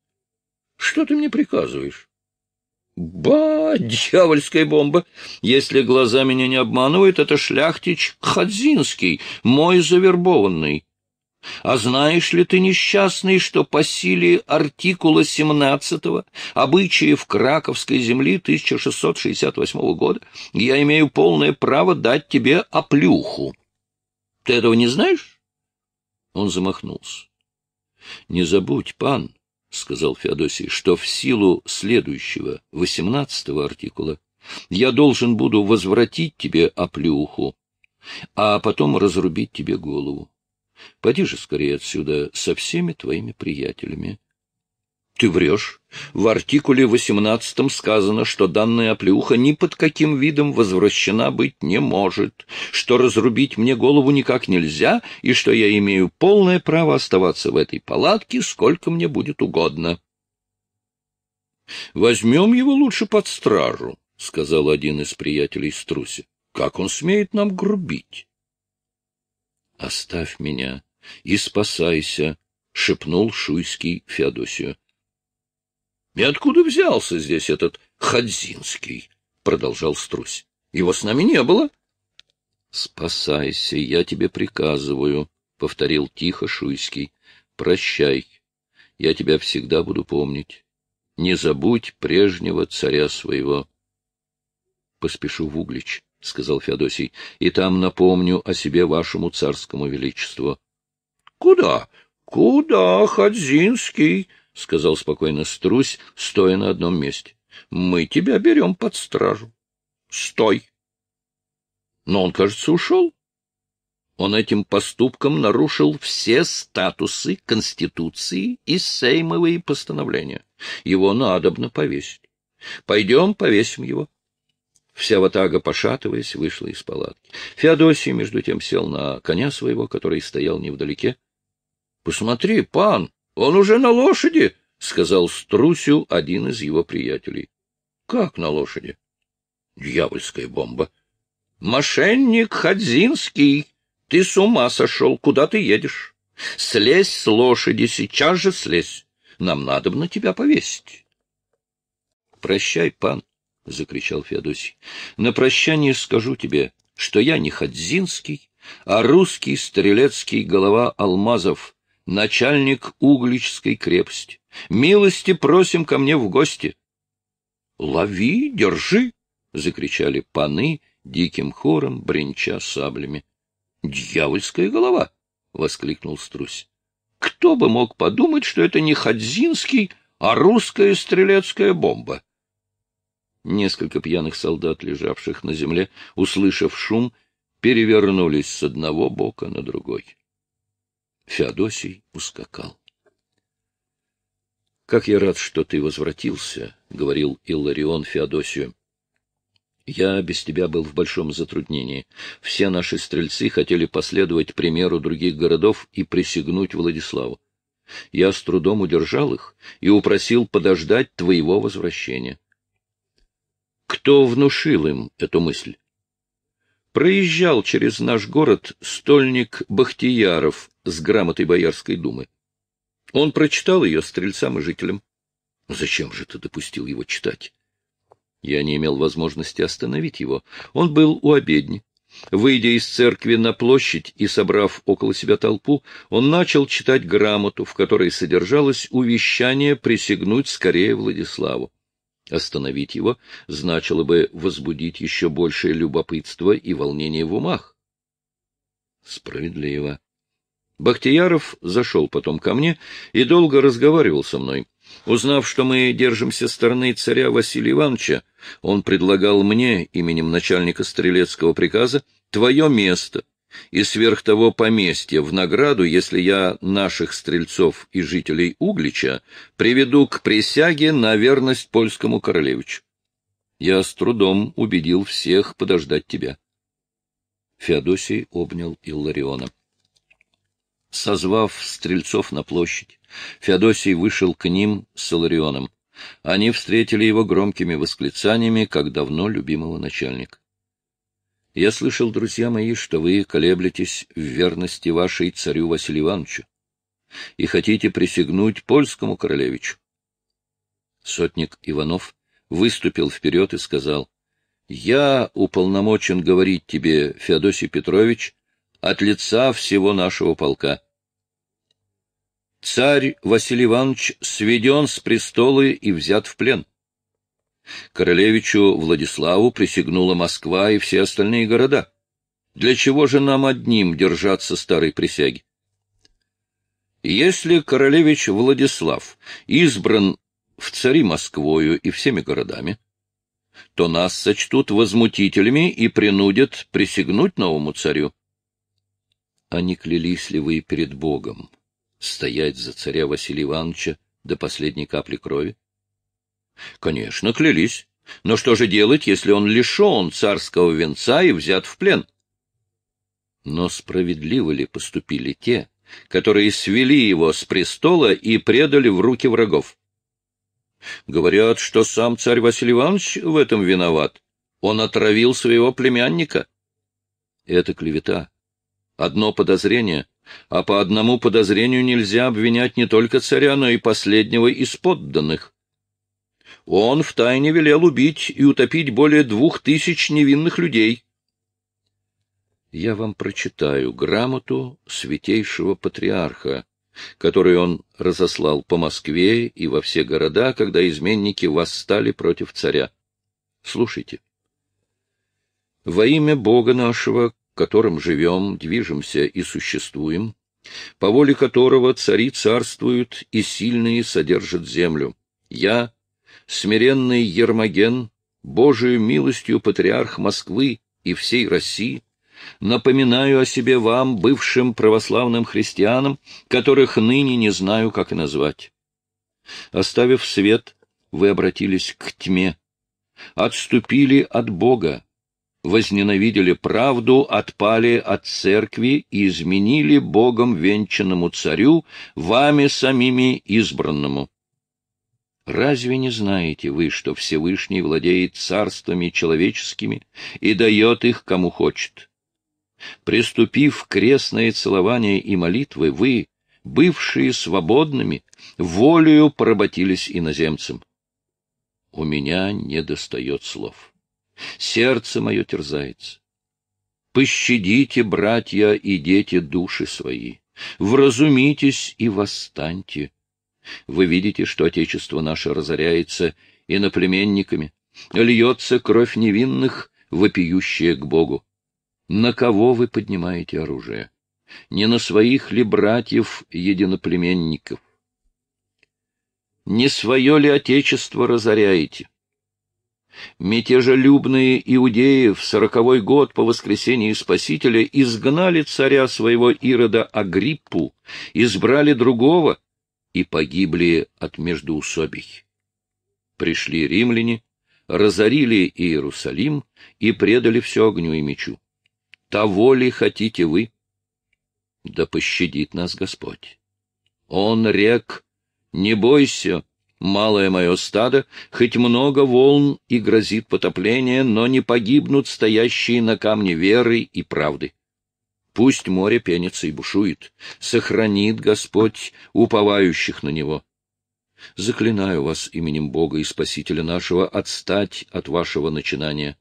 Что ты мне приказываешь? Ба, дьявольская бомба! Если глаза меня не обманывают, это шляхтич Хадзинский, мой завербованный. А знаешь ли ты, несчастный, что по силе артикула 17 обычаев Краковской земли 1668 года, я имею полное право дать тебе оплюху? Ты этого не знаешь? Он замахнулся. Не забудь, пан, — сказал Феодосий, — что в силу следующего, восемнадцатого артикула, я должен буду возвратить тебе оплюху, а потом разрубить тебе голову. Поди же скорее отсюда со всеми твоими приятелями. Ты врешь. В артикуле 18 сказано, что данная оплеуха ни под каким видом возвращена быть не может, что разрубить мне голову никак нельзя и что я имею полное право оставаться в этой палатке сколько мне будет угодно. — Возьмем его лучше под стражу, — сказал один из приятелей Струси. — Как он смеет нам грубить? — Оставь меня и спасайся, — шепнул Шуйский Феодосию. — И откуда взялся здесь этот Хадзинский? — продолжал Струсь. — Его с нами не было. — Спасайся, я тебе приказываю, — повторил тихо Шуйский. — Прощай, я тебя всегда буду помнить. Не забудь прежнего царя своего. — Поспешу в Углич, — сказал Феодосий, — и там напомню о себе вашему царскому величеству. — Куда? Куда, Хадзинский? — сказал спокойно Струсь, стоя на одном месте. — Мы тебя берем под стражу. — Стой! — Но он, кажется, ушел. Он этим поступком нарушил все статусы Конституции и сеймовые постановления. Его надобно повесить. Пойдем повесим его. Вся ватага, пошатываясь, вышла из палатки. Феодосий, между тем, сел на коня своего, который стоял невдалеке. — Посмотри, пан! Он уже на лошади, — сказал Струсю один из его приятелей. — Как на лошади? — Дьявольская бомба. — Мошенник Хадзинский! ты с ума сошел, куда ты едешь? Слезь с лошади, сейчас же слезь. Нам надо на тебя повесить. — Прощай, пан, — закричал Феодосий. — На прощание скажу тебе, что я не Хадзинский, а русский стрелецкий голова Алмазов — начальник Угличской крепости. Милости просим ко мне в гости. — Лови, держи! — закричали паны диким хором, бренча саблями. — Дьявольская голова! — воскликнул Струсь. — Кто бы мог подумать, что это не хадзинский а русская стрелецкая бомба? Несколько пьяных солдат, лежавших на земле, услышав шум, перевернулись с одного бока на другой. Феодосий ускакал. «Как я рад, что ты возвратился», — говорил Илларион Феодосию. «Я без тебя был в большом затруднении. Все наши стрельцы хотели последовать примеру других городов и присягнуть Владиславу. Я с трудом удержал их и упросил подождать твоего возвращения». «Кто внушил им эту мысль?» «Проезжал через наш город стольник Бахтияров с грамотой Боярской думы. Он прочитал ее стрельцам и жителям. Зачем же ты допустил его читать? Я не имел возможности остановить его. Он был у обедни. Выйдя из церкви на площадь и собрав около себя толпу, он начал читать грамоту, в которой содержалось увещание присягнуть скорее Владиславу. Остановить его значило бы возбудить еще большее любопытство и волнение в умах. Справедливо. Бахтияров зашел потом ко мне и долго разговаривал со мной. Узнав, что мы держимся стороны царя Василия Ивановича, он предлагал мне, именем начальника стрелецкого приказа, твое место и сверх того поместье в награду, если я наших стрельцов и жителей Углича приведу к присяге на верность польскому королевичу. Я с трудом убедил всех подождать тебя. Феодосий обнял Иллариона. — Созвав стрельцов на площадь, Феодосий вышел к ним с Иларионом. Они встретили его громкими восклицаниями, как давно любимого начальника. «Я слышал, друзья мои, что вы колеблетесь в верности вашей царю Василию Ивановичу и хотите присягнуть польскому королевичу». Сотник Иванов выступил вперед и сказал, «Я уполномочен говорить тебе, Феодосий Петрович, от лица всего нашего полка. Царь Василий Иванович сведен с престола и взят в плен. Королевичу Владиславу присягнула Москва и все остальные города. Для чего же нам одним держаться старой присяги? Если королевич Владислав избран в цари Москвою и всеми городами, то нас сочтут возмутителями и принудят присягнуть новому царю а не клялись ли вы перед Богом стоять за царя Василия Ивановича до последней капли крови? Конечно, клялись. Но что же делать, если он лишен царского венца и взят в плен? Но справедливо ли поступили те, которые свели его с престола и предали в руки врагов? Говорят, что сам царь Василий Иванович в этом виноват. Он отравил своего племянника. Это клевета. Одно подозрение, а по одному подозрению нельзя обвинять не только царя, но и последнего из подданных. Он втайне велел убить и утопить более двух тысяч невинных людей. Я вам прочитаю грамоту святейшего патриарха, которую он разослал по Москве и во все города, когда изменники восстали против царя. Слушайте. Во имя Бога нашего, котором живем, движемся и существуем, по воле которого цари царствуют и сильные содержат землю. Я, смиренный Ермоген, Божию милостью патриарх Москвы и всей России, напоминаю о себе вам, бывшим православным христианам, которых ныне не знаю, как назвать. Оставив свет, вы обратились к тьме, отступили от Бога, возненавидели правду, отпали от церкви и изменили Богом венчанному царю, вами самими избранному. Разве не знаете вы, что Всевышний владеет царствами человеческими и дает их кому хочет? Приступив крестное целование и молитвы, вы, бывшие свободными, волею поработились иноземцем. У меня не достает слов сердце мое терзается. Пощадите, братья и дети, души свои, вразумитесь и восстаньте. Вы видите, что Отечество наше разоряется иноплеменниками, льется кровь невинных, вопиющая к Богу. На кого вы поднимаете оружие? Не на своих ли братьев-единоплеменников? Не свое ли Отечество разоряете? Мятежелюбные иудеи в сороковой год по воскресении Спасителя изгнали царя своего Ирода Агриппу, избрали другого и погибли от междоусобий. Пришли римляне, разорили Иерусалим и предали все огню и мечу. Того ли хотите вы? Да пощадит нас Господь. Он рек, не бойся, Малое мое стадо, хоть много волн и грозит потопление, но не погибнут стоящие на камне веры и правды. Пусть море пенится и бушует, сохранит Господь уповающих на Него. Заклинаю вас именем Бога и Спасителя нашего отстать от вашего начинания.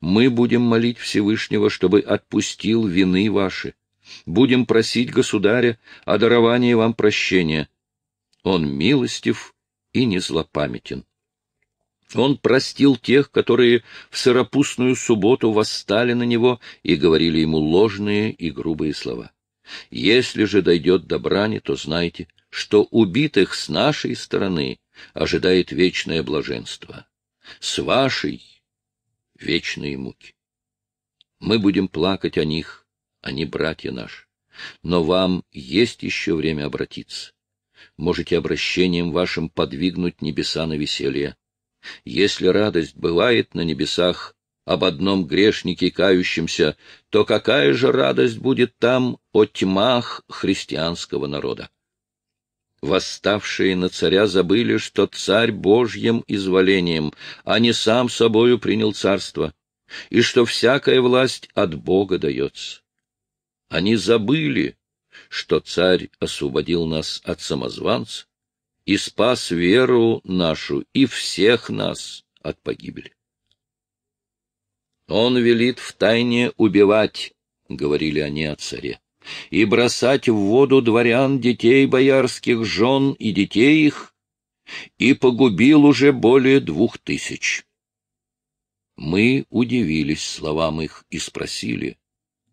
Мы будем молить Всевышнего, чтобы отпустил вины ваши. Будем просить Государя о даровании вам прощения. Он милостив и не злопамятен. Он простил тех, которые в сыропустную субботу восстали на него и говорили ему ложные и грубые слова. Если же дойдет до брани, то знайте, что убитых с нашей стороны ожидает вечное блаженство, с вашей — вечные муки. Мы будем плакать о них, они братья наши, но вам есть еще время обратиться можете обращением вашим подвигнуть небеса на веселье. Если радость бывает на небесах об одном грешнике кающемся, то какая же радость будет там о тьмах христианского народа? Восставшие на царя забыли, что царь Божьим изволением, а не сам собою принял царство, и что всякая власть от Бога дается. Они забыли, что царь освободил нас от самозванца и спас веру нашу и всех нас от погибели. Он велит в тайне убивать, — говорили они о царе, — и бросать в воду дворян, детей боярских, жен и детей их, и погубил уже более двух тысяч. Мы удивились словам их и спросили,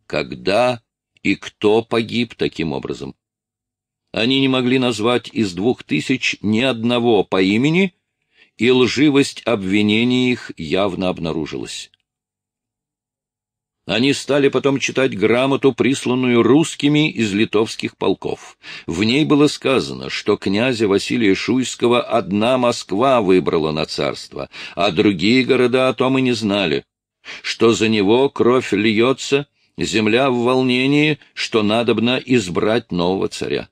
когда и кто погиб таким образом. Они не могли назвать из двух тысяч ни одного по имени, и лживость обвинений их явно обнаружилась. Они стали потом читать грамоту, присланную русскими из литовских полков. В ней было сказано, что князя Василия Шуйского одна Москва выбрала на царство, а другие города о том и не знали, что за него кровь льется, земля в волнении, что надобно избрать нового царя.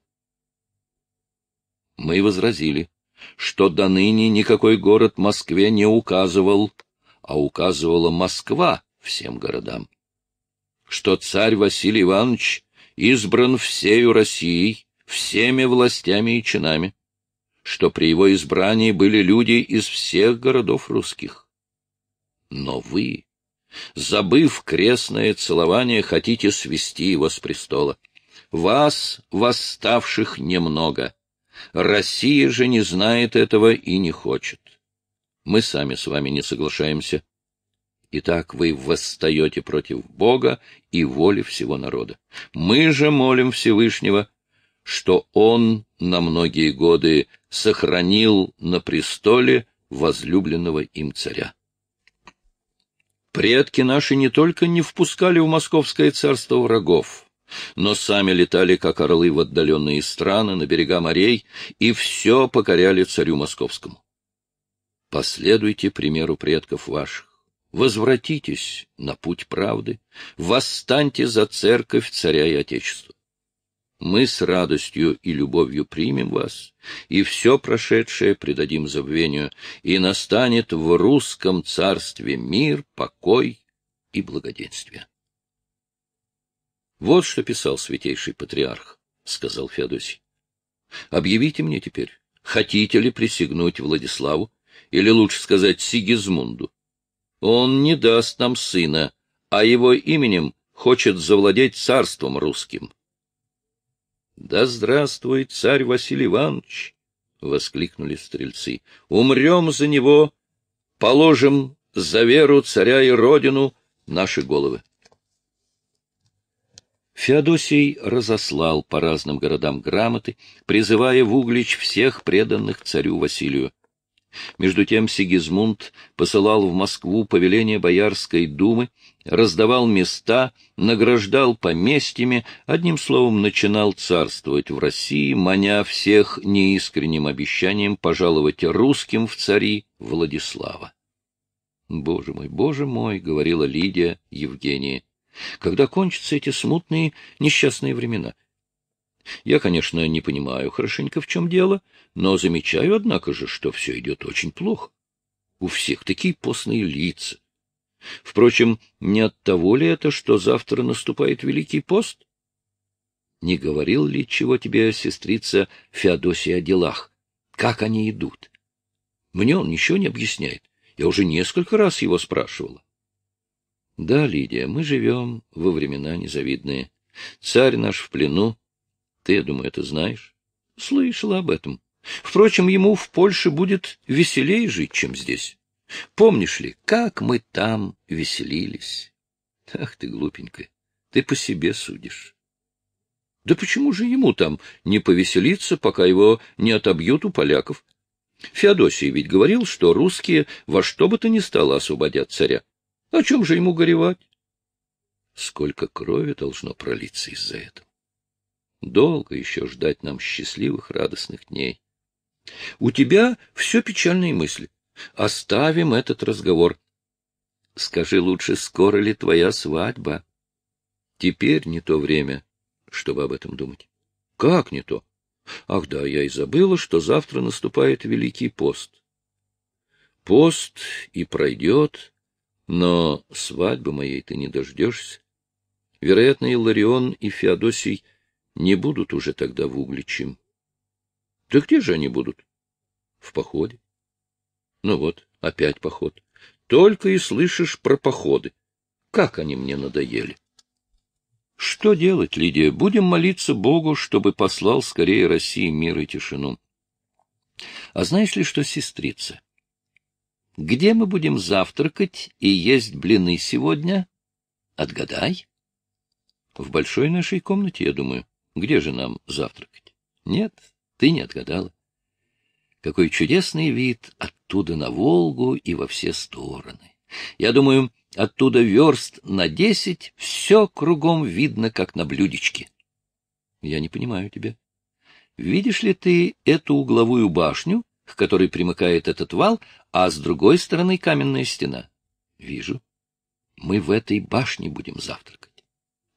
Мы возразили, что до ныне никакой город Москве не указывал, а указывала Москва всем городам, что царь Василий Иванович избран всею Россией, всеми властями и чинами, что при его избрании были люди из всех городов русских. Но вы, Забыв крестное целование, хотите свести его с престола. Вас, восставших, немного. Россия же не знает этого и не хочет. Мы сами с вами не соглашаемся. Итак, вы восстаете против Бога и воли всего народа. Мы же молим Всевышнего, что Он на многие годы сохранил на престоле возлюбленного им царя. Предки наши не только не впускали в московское царство врагов, но сами летали, как орлы, в отдаленные страны, на берега морей, и все покоряли царю московскому. Последуйте примеру предков ваших. Возвратитесь на путь правды, восстаньте за церковь царя и отечества мы с радостью и любовью примем вас, и все прошедшее предадим забвению, и настанет в русском царстве мир, покой и благоденствие. Вот что писал святейший патриарх, — сказал Феодосий. Объявите мне теперь, хотите ли присягнуть Владиславу, или лучше сказать Сигизмунду. Он не даст нам сына, а его именем хочет завладеть царством русским. — Да здравствует царь Василий Иванович! — воскликнули стрельцы. — Умрем за него, положим за веру царя и родину наши головы. Феодосий разослал по разным городам грамоты, призывая в Углич всех преданных царю Василию. Между тем Сигизмунд посылал в Москву повеление Боярской думы, раздавал места, награждал поместьями, одним словом, начинал царствовать в России, маня всех неискренним обещанием пожаловать русским в цари Владислава. «Боже мой, боже мой!» — говорила Лидия Евгения. «Когда кончатся эти смутные несчастные времена? Я, конечно, не понимаю хорошенько, в чем дело, но замечаю, однако же, что все идет очень плохо. У всех такие постные лица. Впрочем, не от того ли это, что завтра наступает Великий пост? Не говорил ли чего тебе сестрица Феодосия о делах? Как они идут? Мне он ничего не объясняет. Я уже несколько раз его спрашивала. Да, Лидия, мы живем во времена незавидные. Царь наш в плену, ты, я думаю, это знаешь. Слышала об этом. Впрочем, ему в Польше будет веселее жить, чем здесь. Помнишь ли, как мы там веселились? Ах ты, глупенькая, ты по себе судишь. Да почему же ему там не повеселиться, пока его не отобьют у поляков? Феодосий ведь говорил, что русские во что бы то ни стало освободят царя. О чем же ему горевать? Сколько крови должно пролиться из-за этого? Долго еще ждать нам счастливых, радостных дней. У тебя все печальные мысли. Оставим этот разговор. Скажи лучше, скоро ли твоя свадьба? Теперь не то время, чтобы об этом думать. Как не то? Ах да, я и забыла, что завтра наступает Великий пост. Пост и пройдет, но свадьбы моей ты не дождешься. Вероятно, и Ларион, и Феодосий — не будут уже тогда в Угличем. Да где же они будут? В походе. Ну вот, опять поход. Только и слышишь про походы. Как они мне надоели. Что делать, Лидия? Будем молиться Богу, чтобы послал скорее России мир и тишину. А знаешь ли что, сестрица? Где мы будем завтракать и есть блины сегодня? Отгадай. В большой нашей комнате, я думаю. Где же нам завтракать? Нет, ты не отгадала. Какой чудесный вид оттуда на Волгу и во все стороны. Я думаю, оттуда верст на десять все кругом видно, как на блюдечке. Я не понимаю тебя. Видишь ли ты эту угловую башню, к которой примыкает этот вал, а с другой стороны каменная стена? Вижу. Мы в этой башне будем завтракать.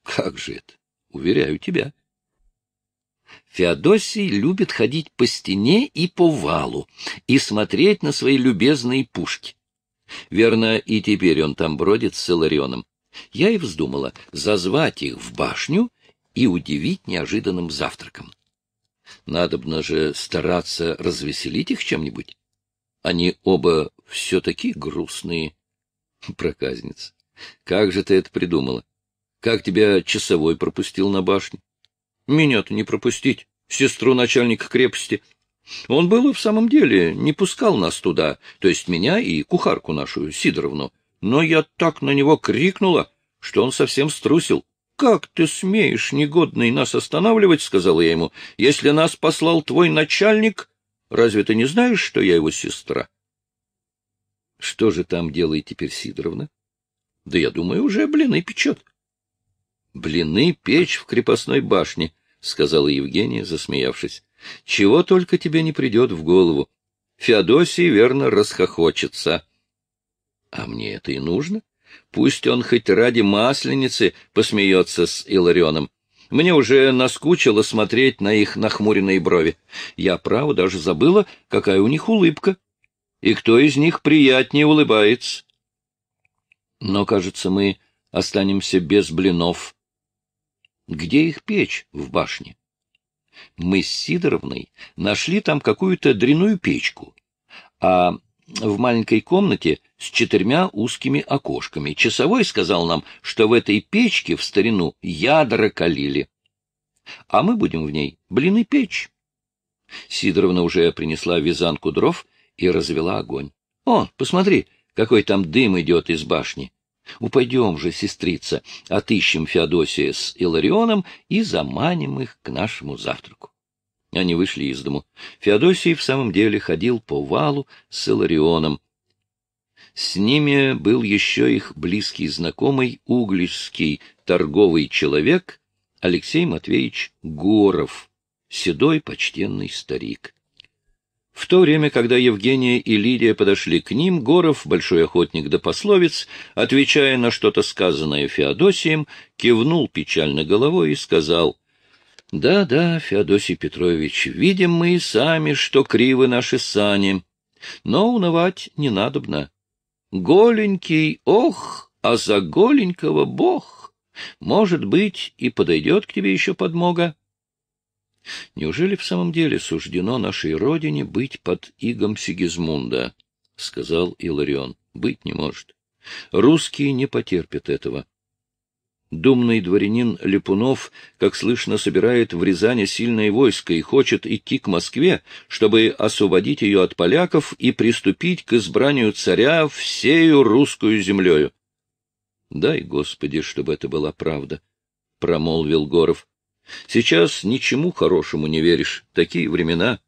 Как же это? Уверяю тебя. Феодосий любит ходить по стене и по валу и смотреть на свои любезные пушки. Верно, и теперь он там бродит с Иларионом. Я и вздумала зазвать их в башню и удивить неожиданным завтраком. Надобно же стараться развеселить их чем-нибудь. Они оба все такие грустные. Проказница, как же ты это придумала? Как тебя часовой пропустил на башню? Меня-то не пропустить, сестру начальника крепости. Он был и в самом деле не пускал нас туда, то есть меня и кухарку нашу, Сидоровну. Но я так на него крикнула, что он совсем струсил. «Как ты смеешь, негодный, нас останавливать?» — сказала я ему. «Если нас послал твой начальник, разве ты не знаешь, что я его сестра?» «Что же там делает теперь Сидоровна?» «Да я думаю, уже блины печет» блины печь в крепостной башне, — сказала Евгения, засмеявшись. — Чего только тебе не придет в голову. Феодосий верно расхохочется. — А мне это и нужно. Пусть он хоть ради масленицы посмеется с Иларионом. Мне уже наскучило смотреть на их нахмуренные брови. Я, право, даже забыла, какая у них улыбка. И кто из них приятнее улыбается. Но, кажется, мы останемся без блинов, где их печь в башне? Мы с Сидоровной нашли там какую-то дряную печку, а в маленькой комнате с четырьмя узкими окошками. Часовой сказал нам, что в этой печке в старину ядра калили. А мы будем в ней блины печь. Сидоровна уже принесла вязанку дров и развела огонь. — О, посмотри, какой там дым идет из башни. Упадем же, сестрица, отыщем Феодосия с Иларионом и заманим их к нашему завтраку. Они вышли из дому. Феодосий в самом деле ходил по валу с Иларионом. С ними был еще их близкий знакомый угличский торговый человек Алексей Матвеевич Горов, седой почтенный старик. В то время, когда Евгения и Лидия подошли к ним, Горов, большой охотник да пословец, отвечая на что-то сказанное Феодосием, кивнул печально головой и сказал, «Да, да, Феодосий Петрович, видим мы и сами, что кривы наши сани, но унывать не надобно. Голенький, ох, а за голенького бог! Может быть, и подойдет к тебе еще подмога». Неужели в самом деле суждено нашей родине быть под игом Сигизмунда? — сказал Иларион. — Быть не может. Русские не потерпят этого. Думный дворянин Липунов, как слышно, собирает в Рязани сильное войско и хочет идти к Москве, чтобы освободить ее от поляков и приступить к избранию царя всею русскую землею. — Дай, Господи, чтобы это была правда, — промолвил Горов. Сейчас ничему хорошему не веришь. Такие времена.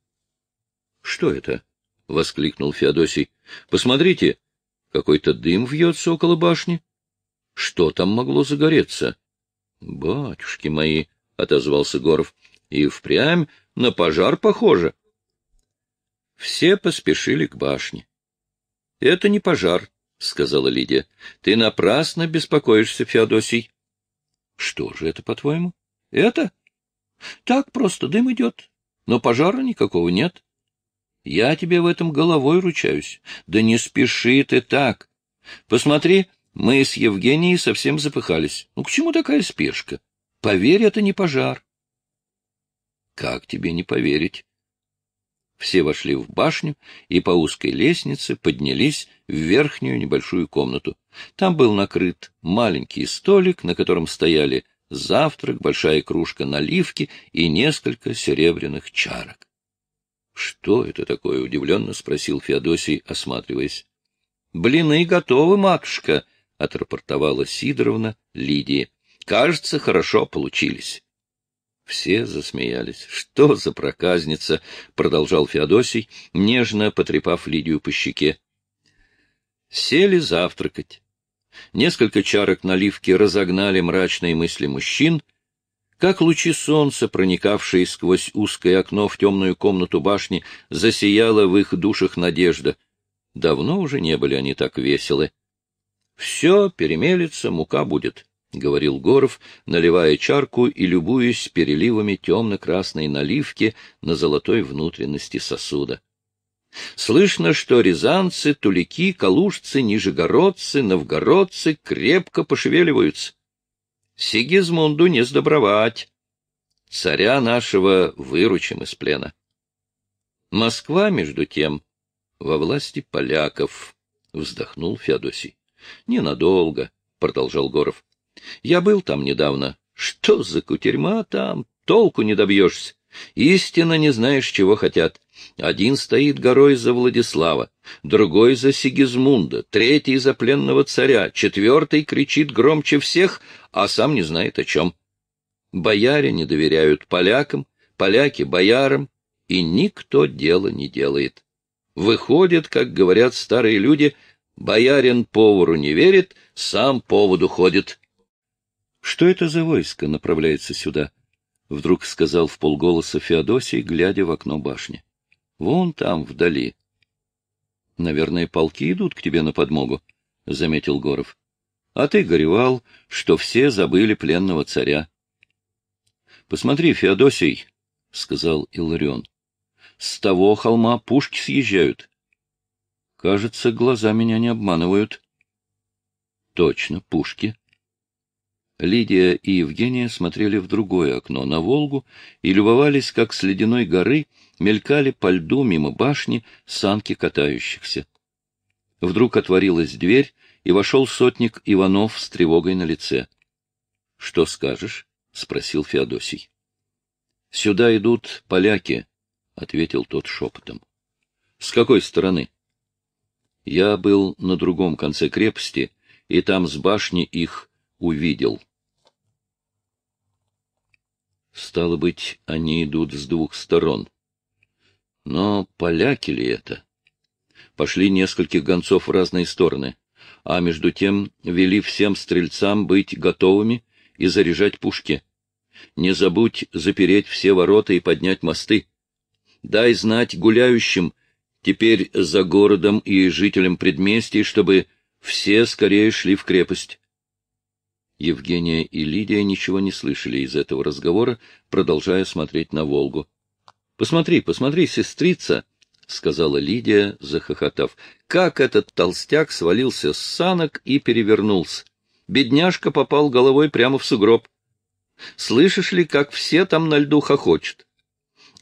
— Что это? — воскликнул Феодосий. — Посмотрите, какой-то дым вьется около башни. Что там могло загореться? — Батюшки мои, — отозвался Горов, — и впрямь на пожар похоже. Все поспешили к башне. — Это не пожар, — сказала Лидия. — Ты напрасно беспокоишься, Феодосий. — Что же это, по-твоему? — Это? — Так просто дым идет, но пожара никакого нет. Я тебе в этом головой ручаюсь. Да не спеши ты так. Посмотри, мы с Евгенией совсем запыхались. Ну, к чему такая спешка? Поверь, это не пожар. Как тебе не поверить? Все вошли в башню и по узкой лестнице поднялись в верхнюю небольшую комнату. Там был накрыт маленький столик, на котором стояли завтрак, большая кружка наливки и несколько серебряных чарок. — Что это такое? — удивленно спросил Феодосий, осматриваясь. — Блины готовы, матушка, — отрапортовала Сидоровна Лидии. — Кажется, хорошо получились. Все засмеялись. — Что за проказница? — продолжал Феодосий, нежно потрепав Лидию по щеке. Сели завтракать. Несколько чарок наливки разогнали мрачные мысли мужчин. Как лучи солнца, проникавшие сквозь узкое окно в темную комнату башни, засияла в их душах надежда. Давно уже не были они так веселы. «Все перемелится, мука будет», — говорил Горов, наливая чарку и любуясь переливами темно-красной наливки на золотой внутренности сосуда. Слышно, что рязанцы, тулики, калужцы, нижегородцы, новгородцы крепко пошевеливаются. Сигизмунду не сдобровать. Царя нашего выручим из плена. Москва, между тем, во власти поляков, — вздохнул Феодосий. — Ненадолго, — продолжал Горов. — Я был там недавно. Что за кутерьма там? Толку не добьешься. Истинно не знаешь, чего хотят. Один стоит горой за Владислава, другой за Сигизмунда, третий за пленного царя, четвертый кричит громче всех, а сам не знает о чем. Бояре не доверяют полякам, поляки — боярам, и никто дела не делает. Выходит, как говорят старые люди, боярин повару не верит, сам поводу ходит. — Что это за войско направляется сюда? —— вдруг сказал в полголоса Феодосий, глядя в окно башни. Вон там, вдали. — Наверное, полки идут к тебе на подмогу, — заметил Горов. — А ты горевал, что все забыли пленного царя. — Посмотри, Феодосий, — сказал Иларион. — С того холма пушки съезжают. — Кажется, глаза меня не обманывают. — Точно, пушки, Лидия и Евгения смотрели в другое окно, на Волгу, и любовались, как с ледяной горы мелькали по льду мимо башни санки катающихся. Вдруг отворилась дверь, и вошел сотник Иванов с тревогой на лице. — Что скажешь? — спросил Феодосий. — Сюда идут поляки, — ответил тот шепотом. — С какой стороны? — Я был на другом конце крепости, и там с башни их увидел. — Стало быть, они идут с двух сторон. Но поляки ли это? Пошли нескольких гонцов в разные стороны, а между тем вели всем стрельцам быть готовыми и заряжать пушки. Не забудь запереть все ворота и поднять мосты. Дай знать гуляющим, теперь за городом и жителям предместий, чтобы все скорее шли в крепость. Евгения и Лидия ничего не слышали из этого разговора, продолжая смотреть на Волгу. — Посмотри, посмотри, сестрица! — сказала Лидия, захохотав. — Как этот толстяк свалился с санок и перевернулся! Бедняжка попал головой прямо в сугроб. Слышишь ли, как все там на льду хохочут?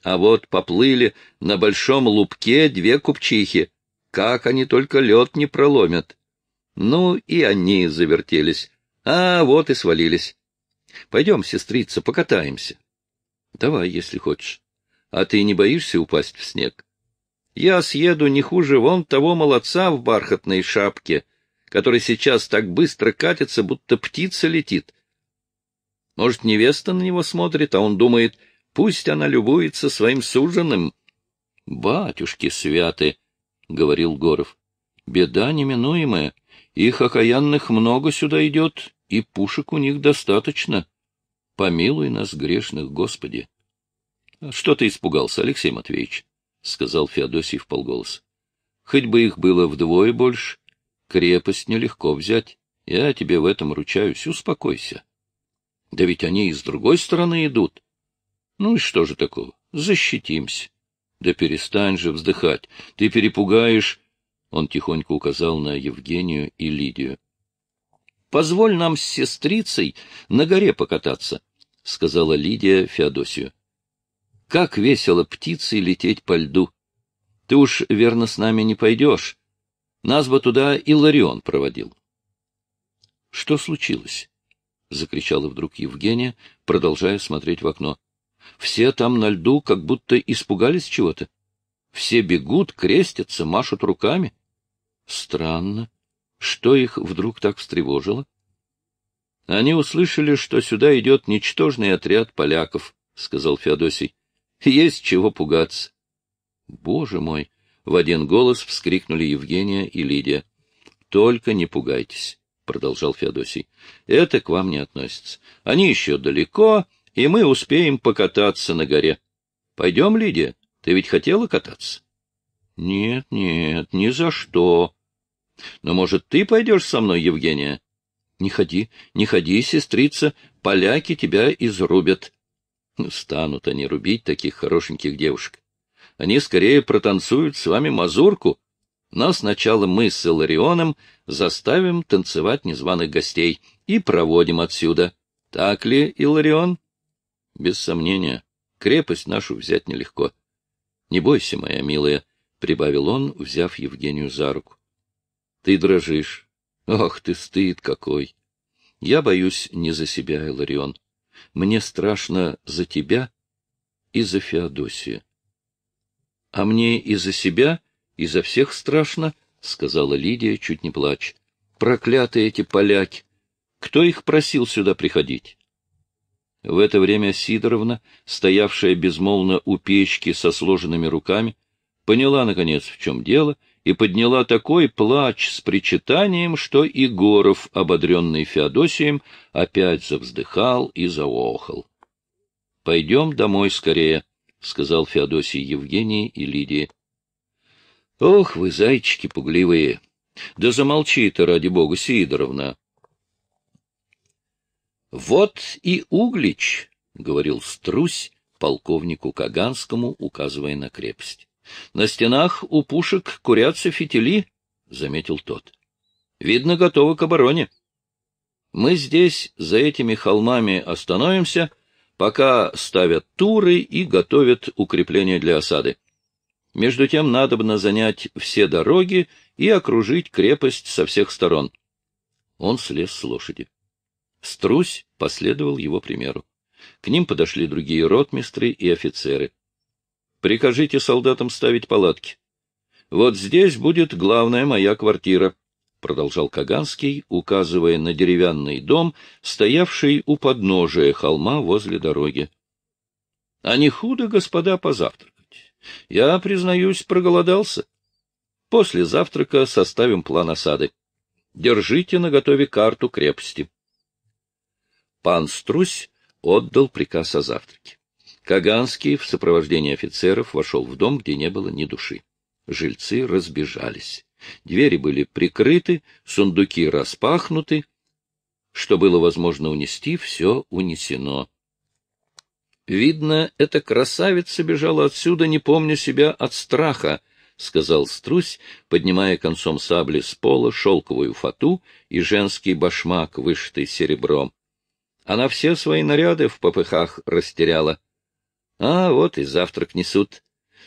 А вот поплыли на большом лубке две купчихи. Как они только лед не проломят! Ну и они завертелись. А вот и свалились. Пойдем, сестрица, покатаемся. Давай, если хочешь. А ты не боишься упасть в снег? Я съеду не хуже вон того молодца в бархатной шапке, который сейчас так быстро катится, будто птица летит. Может, невеста на него смотрит, а он думает, пусть она любуется своим суженым. — Батюшки святы, — говорил Горов, — беда неминуемая. Их окаянных много сюда идет, и пушек у них достаточно. Помилуй нас, грешных, Господи! — Что ты испугался, Алексей Матвеевич? — сказал Феодосий полголоса. Хоть бы их было вдвое больше, крепость нелегко взять. Я тебе в этом ручаюсь, успокойся. — Да ведь они и с другой стороны идут. — Ну и что же такого? Защитимся. — Да перестань же вздыхать, ты перепугаешь... Он тихонько указал на Евгению и Лидию. Позволь нам с сестрицей на горе покататься, — сказала Лидия Феодосию. — Как весело птице лететь по льду! Ты уж, верно, с нами не пойдешь. Нас бы туда и Ларион проводил. — Что случилось? — закричала вдруг Евгения, продолжая смотреть в окно. — Все там на льду как будто испугались чего-то. Все бегут, крестятся, машут руками. — Странно, что их вдруг так встревожило? — Они услышали, что сюда идет ничтожный отряд поляков, — сказал Феодосий. — Есть чего пугаться. — Боже мой! — в один голос вскрикнули Евгения и Лидия. — Только не пугайтесь, — продолжал Феодосий. — Это к вам не относится. Они еще далеко, и мы успеем покататься на горе. — Пойдем, Лидия, ты ведь хотела кататься? — Нет, нет, ни за что, но, может, ты пойдешь со мной, Евгения? Не ходи, не ходи, сестрица, поляки тебя изрубят. Ну, станут они рубить таких хорошеньких девушек. Они скорее протанцуют с вами мазурку, но сначала мы с Иларионом заставим танцевать незваных гостей и проводим отсюда. Так ли, Иларион? Без сомнения, крепость нашу взять нелегко. Не бойся, моя милая, — прибавил он, взяв Евгению за руку. Ты дрожишь. ох, ты, стыд какой! Я боюсь не за себя, Иларион. Мне страшно за тебя и за Феодосию. — А мне и за себя, и за всех страшно, — сказала Лидия, чуть не плачь. — Проклятые эти поляки! Кто их просил сюда приходить? В это время Сидоровна, стоявшая безмолвно у печки со сложенными руками, поняла, наконец, в чем дело, и подняла такой плач с причитанием, что Егоров, ободренный Феодосием, опять завздыхал и заохал. — Пойдем домой скорее, — сказал Феодосий Евгении и Лидии. — Ох вы, зайчики пугливые! Да замолчи ты, ради бога, Сидоровна! — Вот и Углич, — говорил Струсь полковнику Каганскому, указывая на крепость. На стенах у пушек курятся фитили, — заметил тот. — Видно, готовы к обороне. Мы здесь за этими холмами остановимся, пока ставят туры и готовят укрепления для осады. Между тем надобно занять все дороги и окружить крепость со всех сторон. Он слез с лошади. Струсь последовал его примеру. К ним подошли другие ротмистры и офицеры. Прикажите солдатам ставить палатки. Вот здесь будет главная моя квартира, — продолжал Каганский, указывая на деревянный дом, стоявший у подножия холма возле дороги. — А не худо, господа, позавтракать. Я, признаюсь, проголодался. После завтрака составим план осады. Держите наготове карту крепости. Пан Струсь отдал приказ о завтраке. Каганский в сопровождении офицеров вошел в дом, где не было ни души. Жильцы разбежались. Двери были прикрыты, сундуки распахнуты. Что было возможно унести, все унесено. — Видно, эта красавица бежала отсюда, не помня себя от страха, — сказал Струсь, поднимая концом сабли с пола шелковую фату и женский башмак, вышитый серебром. Она все свои наряды в попыхах растеряла. А вот и завтрак несут.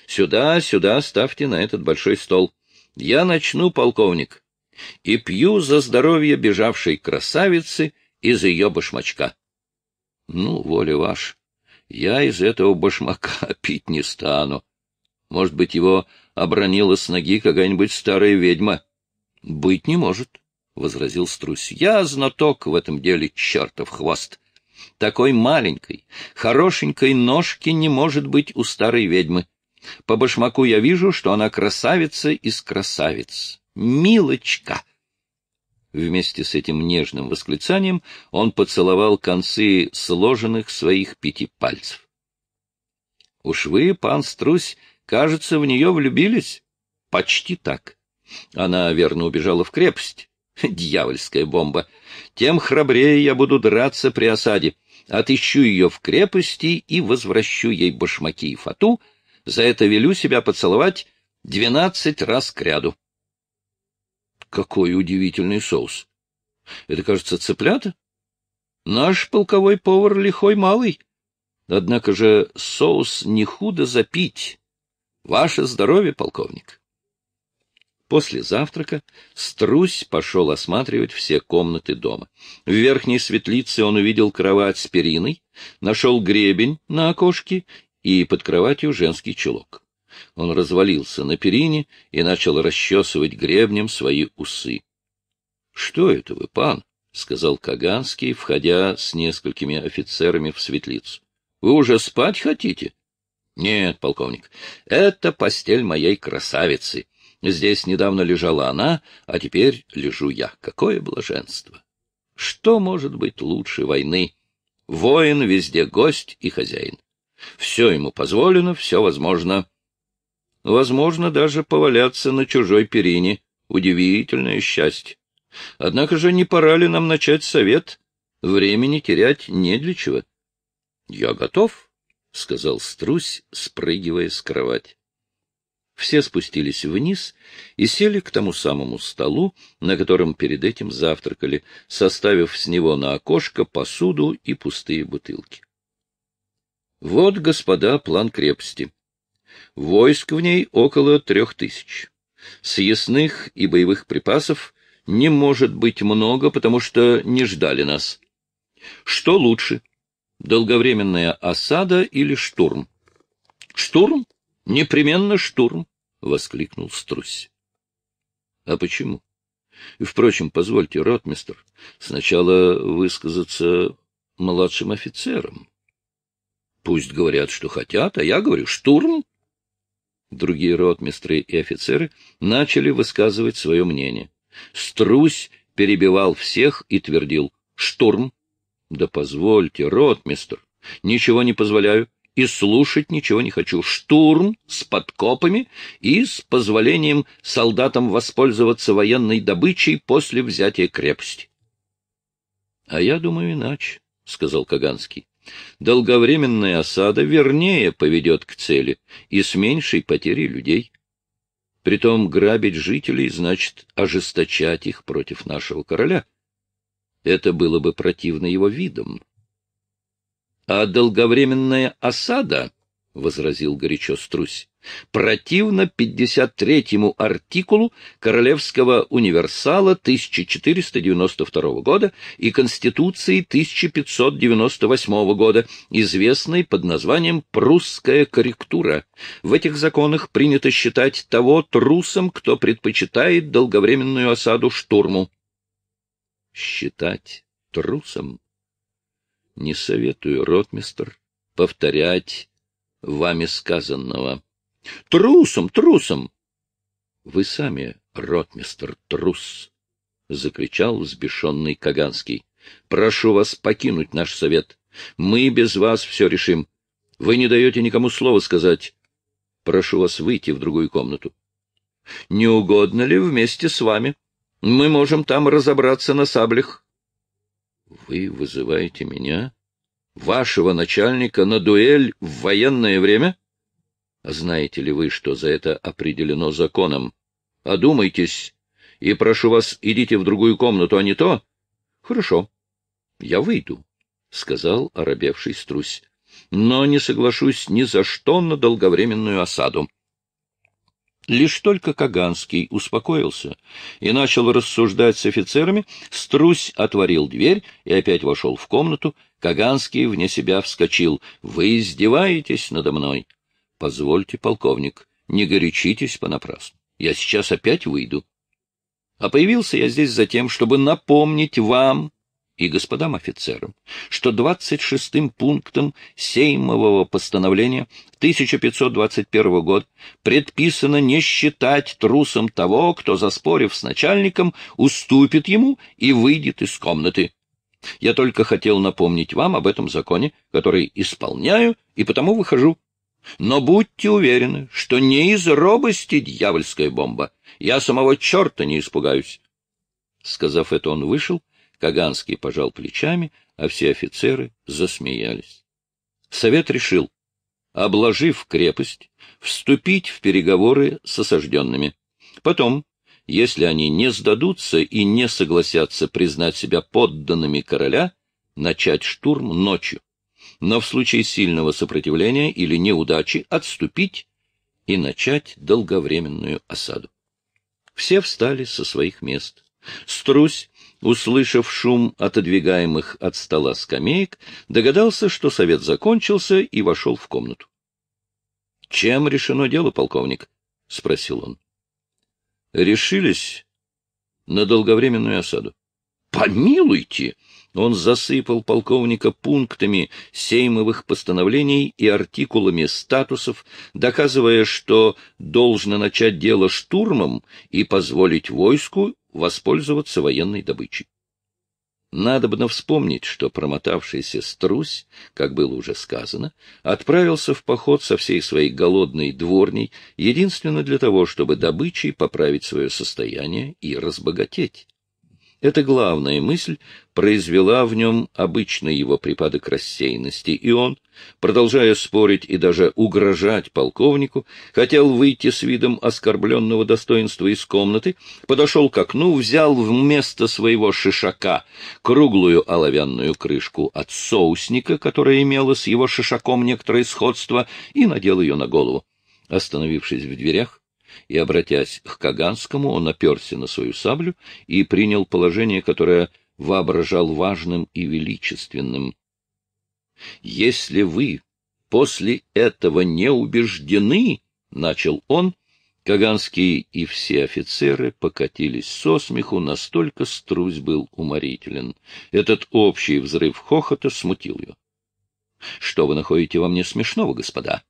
Сюда, сюда ставьте на этот большой стол. Я начну, полковник, и пью за здоровье бежавшей красавицы из ее башмачка. Ну, воля ваш. я из этого башмака пить не стану. Может быть, его обронила с ноги какая-нибудь старая ведьма. — Быть не может, — возразил Струсь. — Я знаток в этом деле чертов хвост такой маленькой, хорошенькой ножки не может быть у старой ведьмы. По башмаку я вижу, что она красавица из красавиц. Милочка!» Вместе с этим нежным восклицанием он поцеловал концы сложенных своих пяти пальцев. «Уж вы, пан Струсь, кажется, в нее влюбились?» «Почти так. Она, верно, убежала в крепость. Дьявольская бомба. Тем храбрее я буду драться при осаде. Отыщу ее в крепости и возвращу ей башмаки и фату. За это велю себя поцеловать двенадцать раз кряду. Какой удивительный соус! Это, кажется, цыплята? Наш полковой повар лихой малый. Однако же соус не худо запить. Ваше здоровье, полковник! После завтрака Струсь пошел осматривать все комнаты дома. В верхней светлице он увидел кровать с периной, нашел гребень на окошке и под кроватью женский чулок. Он развалился на перине и начал расчесывать гребнем свои усы. — Что это вы, пан? — сказал Каганский, входя с несколькими офицерами в светлицу. — Вы уже спать хотите? — Нет, полковник, это постель моей красавицы. — Здесь недавно лежала она, а теперь лежу я. Какое блаженство! Что может быть лучше войны? Воин везде гость и хозяин. Все ему позволено, все возможно. Возможно даже поваляться на чужой перине. Удивительное счастье. Однако же не пора ли нам начать совет? Времени терять не для чего. — Я готов, — сказал Струсь, спрыгивая с кровати. Все спустились вниз и сели к тому самому столу, на котором перед этим завтракали, составив с него на окошко посуду и пустые бутылки. Вот, господа, план крепости. Войск в ней около трех тысяч. Съясных и боевых припасов не может быть много, потому что не ждали нас. Что лучше, долговременная осада или штурм? Штурм? Непременно штурм. — воскликнул Струсь. — А почему? Впрочем, позвольте, ротмистер, сначала высказаться младшим офицерам. Пусть говорят, что хотят, а я говорю «штурм». Другие ротмистры и офицеры начали высказывать свое мнение. Струсь перебивал всех и твердил «штурм». «Да позвольте, ротмистр, ничего не позволяю и слушать ничего не хочу. Штурм с подкопами и с позволением солдатам воспользоваться военной добычей после взятия крепости. — А я думаю иначе, — сказал Каганский. Долговременная осада вернее поведет к цели и с меньшей потерей людей. Притом грабить жителей значит ожесточать их против нашего короля. Это было бы противно его видам. А долговременная осада, — возразил горячо Струсь, — противно 53-му артикулу Королевского универсала 1492 года и Конституции 1598 года, известной под названием «Прусская корректура». В этих законах принято считать того трусом, кто предпочитает долговременную осаду штурму. Считать трусом? не советую, ротмистр, повторять вами сказанного. Трусом, трусом! Вы сами, ротмистр, трус! — закричал взбешенный Каганский. — Прошу вас покинуть наш совет. Мы без вас все решим. Вы не даете никому слова сказать. Прошу вас выйти в другую комнату. — Не угодно ли вместе с вами? Мы можем там разобраться на саблях. — вы вызываете меня, вашего начальника, на дуэль в военное время? А знаете ли вы, что за это определено законом? Одумайтесь, и прошу вас, идите в другую комнату, а не то. Хорошо, я выйду, — сказал оробевший струсь но не соглашусь ни за что на долговременную осаду. Лишь только Каганский успокоился и начал рассуждать с офицерами, Струсь отворил дверь и опять вошел в комнату. Каганский вне себя вскочил. «Вы издеваетесь надо мной?» «Позвольте, полковник, не горячитесь понапрасну. Я сейчас опять выйду. А появился я здесь за тем, чтобы напомнить вам, и господам офицерам, что 26-м пунктом Сеймового постановления 1521 года предписано не считать трусом того, кто, заспорив с начальником, уступит ему и выйдет из комнаты. Я только хотел напомнить вам об этом законе, который исполняю и потому выхожу. Но будьте уверены, что не из робости дьявольская бомба. Я самого черта не испугаюсь. Сказав это, он вышел, Каганский пожал плечами, а все офицеры засмеялись. Совет решил, обложив крепость, вступить в переговоры с осажденными. Потом, если они не сдадутся и не согласятся признать себя подданными короля, начать штурм ночью, но в случае сильного сопротивления или неудачи отступить и начать долговременную осаду. Все встали со своих мест. Струсь услышав шум отодвигаемых от стола скамеек, догадался, что совет закончился, и вошел в комнату. — Чем решено дело, полковник? — спросил он. — Решились на долговременную осаду. — Помилуйте! Он засыпал полковника пунктами сеймовых постановлений и артикулами статусов, доказывая, что должно начать дело штурмом и позволить войску воспользоваться военной добычей. Надобно вспомнить, что промотавшийся струсь, как было уже сказано, отправился в поход со всей своей голодной дворней единственно для того, чтобы добычей поправить свое состояние и разбогатеть. Эта главная мысль произвела в нем обычный его припадок рассеянности, и он, продолжая спорить и даже угрожать полковнику, хотел выйти с видом оскорбленного достоинства из комнаты, подошел к окну, взял вместо своего шишака круглую оловянную крышку от соусника, которая имела с его шишаком некоторое сходство, и надел ее на голову. Остановившись в дверях, и, обратясь к Каганскому, он оперся на свою саблю и принял положение, которое воображал важным и величественным. «Если вы после этого не убеждены, — начал он, — Каганский и все офицеры покатились со смеху, настолько струс был уморителен. Этот общий взрыв хохота смутил ее. — Что вы находите во мне смешного, господа? —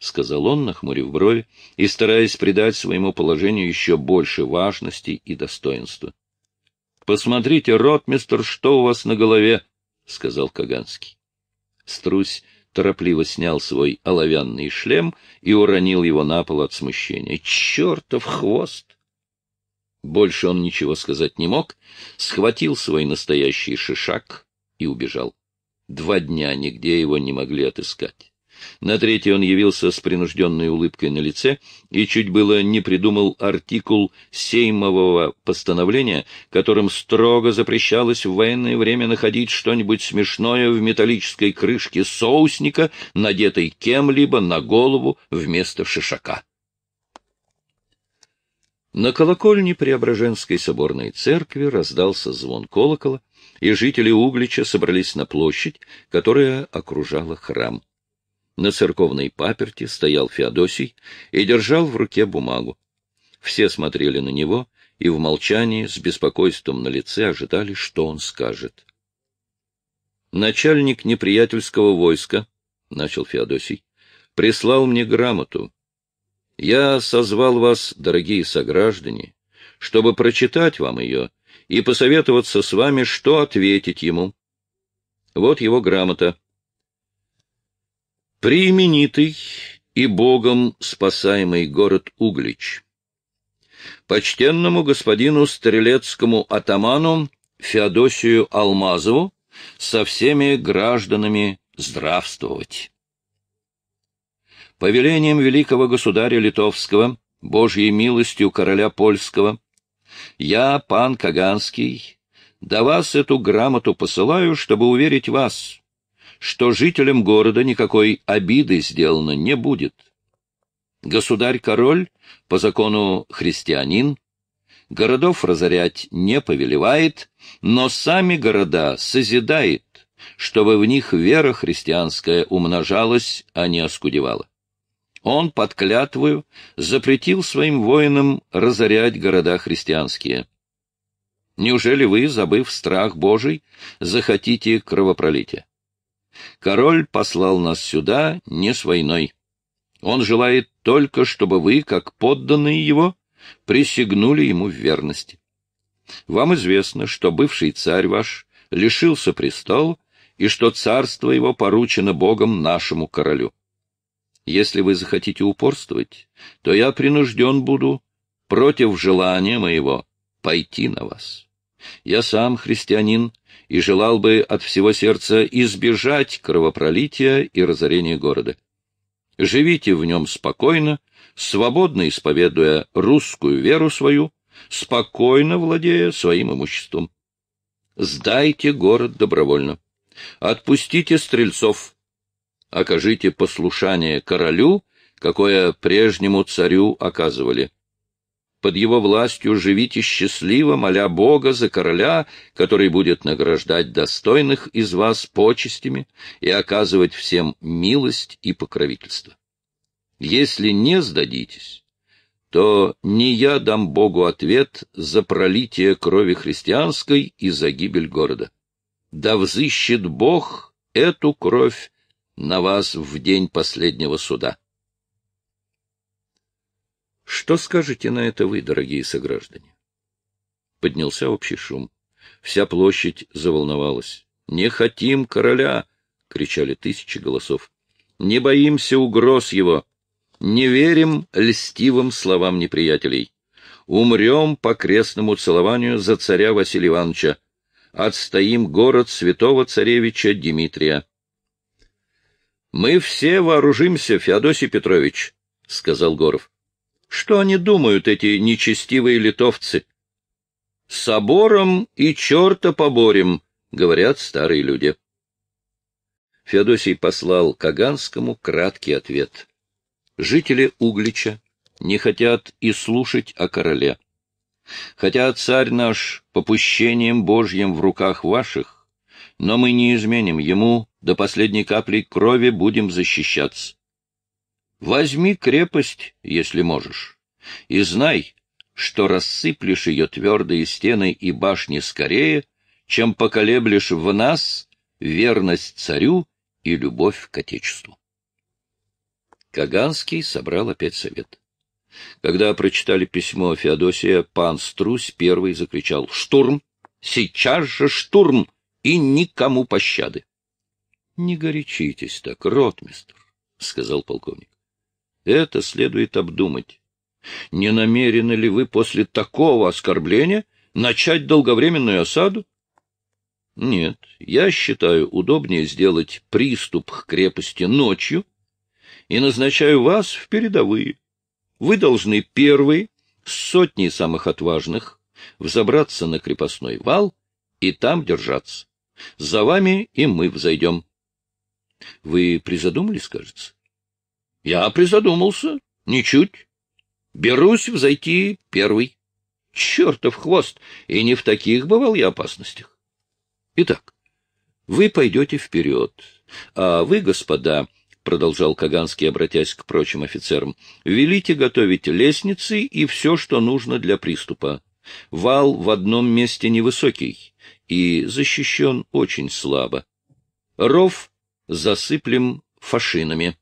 — сказал он, нахмурив брови и стараясь придать своему положению еще больше важности и достоинства. — Посмотрите, ротмистер, что у вас на голове, — сказал Каганский. Струсь торопливо снял свой оловянный шлем и уронил его на пол от смущения. — Чертов хвост! Больше он ничего сказать не мог, схватил свой настоящий шишак и убежал. Два дня нигде его не могли отыскать. На третий он явился с принужденной улыбкой на лице и чуть было не придумал артикул сеймового постановления, которым строго запрещалось в военное время находить что-нибудь смешное в металлической крышке соусника, надетой кем-либо на голову вместо шишака. На колокольне Преображенской соборной церкви раздался звон колокола, и жители Углича собрались на площадь, которая окружала храм. На церковной паперти стоял Феодосий и держал в руке бумагу. Все смотрели на него и в молчании с беспокойством на лице ожидали, что он скажет. «Начальник неприятельского войска», — начал Феодосий, — «прислал мне грамоту. Я созвал вас, дорогие сограждане, чтобы прочитать вам ее и посоветоваться с вами, что ответить ему. Вот его грамота. Приименитый и Богом спасаемый город Углич. Почтенному господину Стрелецкому атаману Феодосию Алмазову со всеми гражданами здравствовать. Повелением великого государя Литовского, Божьей милостью короля Польского, я, пан Каганский, до вас эту грамоту посылаю, чтобы уверить вас, что жителям города никакой обиды сделано не будет. Государь-король, по закону христианин, городов разорять не повелевает, но сами города созидает, чтобы в них вера христианская умножалась, а не оскудевала. Он, под клятвою, запретил своим воинам разорять города христианские. Неужели вы, забыв страх Божий, захотите кровопролития? Король послал нас сюда не с войной. Он желает только, чтобы вы, как подданные его, присягнули ему в верности. Вам известно, что бывший царь ваш лишился престола и что царство его поручено Богом нашему королю. Если вы захотите упорствовать, то я принужден буду, против желания моего, пойти на вас. Я сам христианин, и желал бы от всего сердца избежать кровопролития и разорения города. Живите в нем спокойно, свободно исповедуя русскую веру свою, спокойно владея своим имуществом. Сдайте город добровольно. Отпустите стрельцов. Окажите послушание королю, какое прежнему царю оказывали под его властью живите счастливо, моля Бога за короля, который будет награждать достойных из вас почестями и оказывать всем милость и покровительство. Если не сдадитесь, то не я дам Богу ответ за пролитие крови христианской и за гибель города. Да взыщет Бог эту кровь на вас в день последнего суда. Что скажете на это вы, дорогие сограждане? Поднялся общий шум. Вся площадь заволновалась. «Не хотим короля!» — кричали тысячи голосов. «Не боимся угроз его! Не верим льстивым словам неприятелей! Умрем по крестному целованию за царя Василия Ивановича! Отстоим город святого царевича Дмитрия!» «Мы все вооружимся, Феодосий Петрович!» — сказал Горов. Что они думают, эти нечестивые литовцы? «Собором и черта поборем», — говорят старые люди. Феодосий послал Каганскому краткий ответ. Жители Углича не хотят и слушать о короле. Хотя царь наш попущением Божьим в руках ваших, но мы не изменим ему, до последней капли крови будем защищаться. Возьми крепость, если можешь, и знай, что рассыплешь ее твердые стены и башни скорее, чем поколеблешь в нас верность царю и любовь к Отечеству. Каганский собрал опять совет. Когда прочитали письмо Феодосия, пан Струсь первый закричал «Штурм! Сейчас же штурм! И никому пощады!» — Не горячитесь так, ротмистр, — сказал полковник. Это следует обдумать. Не намерены ли вы после такого оскорбления начать долговременную осаду? Нет, я считаю удобнее сделать приступ к крепости ночью и назначаю вас в передовые. Вы должны первые, с сотней самых отважных, взобраться на крепостной вал и там держаться. За вами и мы взойдем. Вы призадумались, кажется? Я призадумался. Ничуть. Берусь взойти первый. Чертов хвост! И не в таких бывал я опасностях. Итак, вы пойдете вперед, а вы, господа, — продолжал Каганский, обратясь к прочим офицерам, — велите готовить лестницы и все, что нужно для приступа. Вал в одном месте невысокий и защищен очень слабо. Ров засыплем фашинами.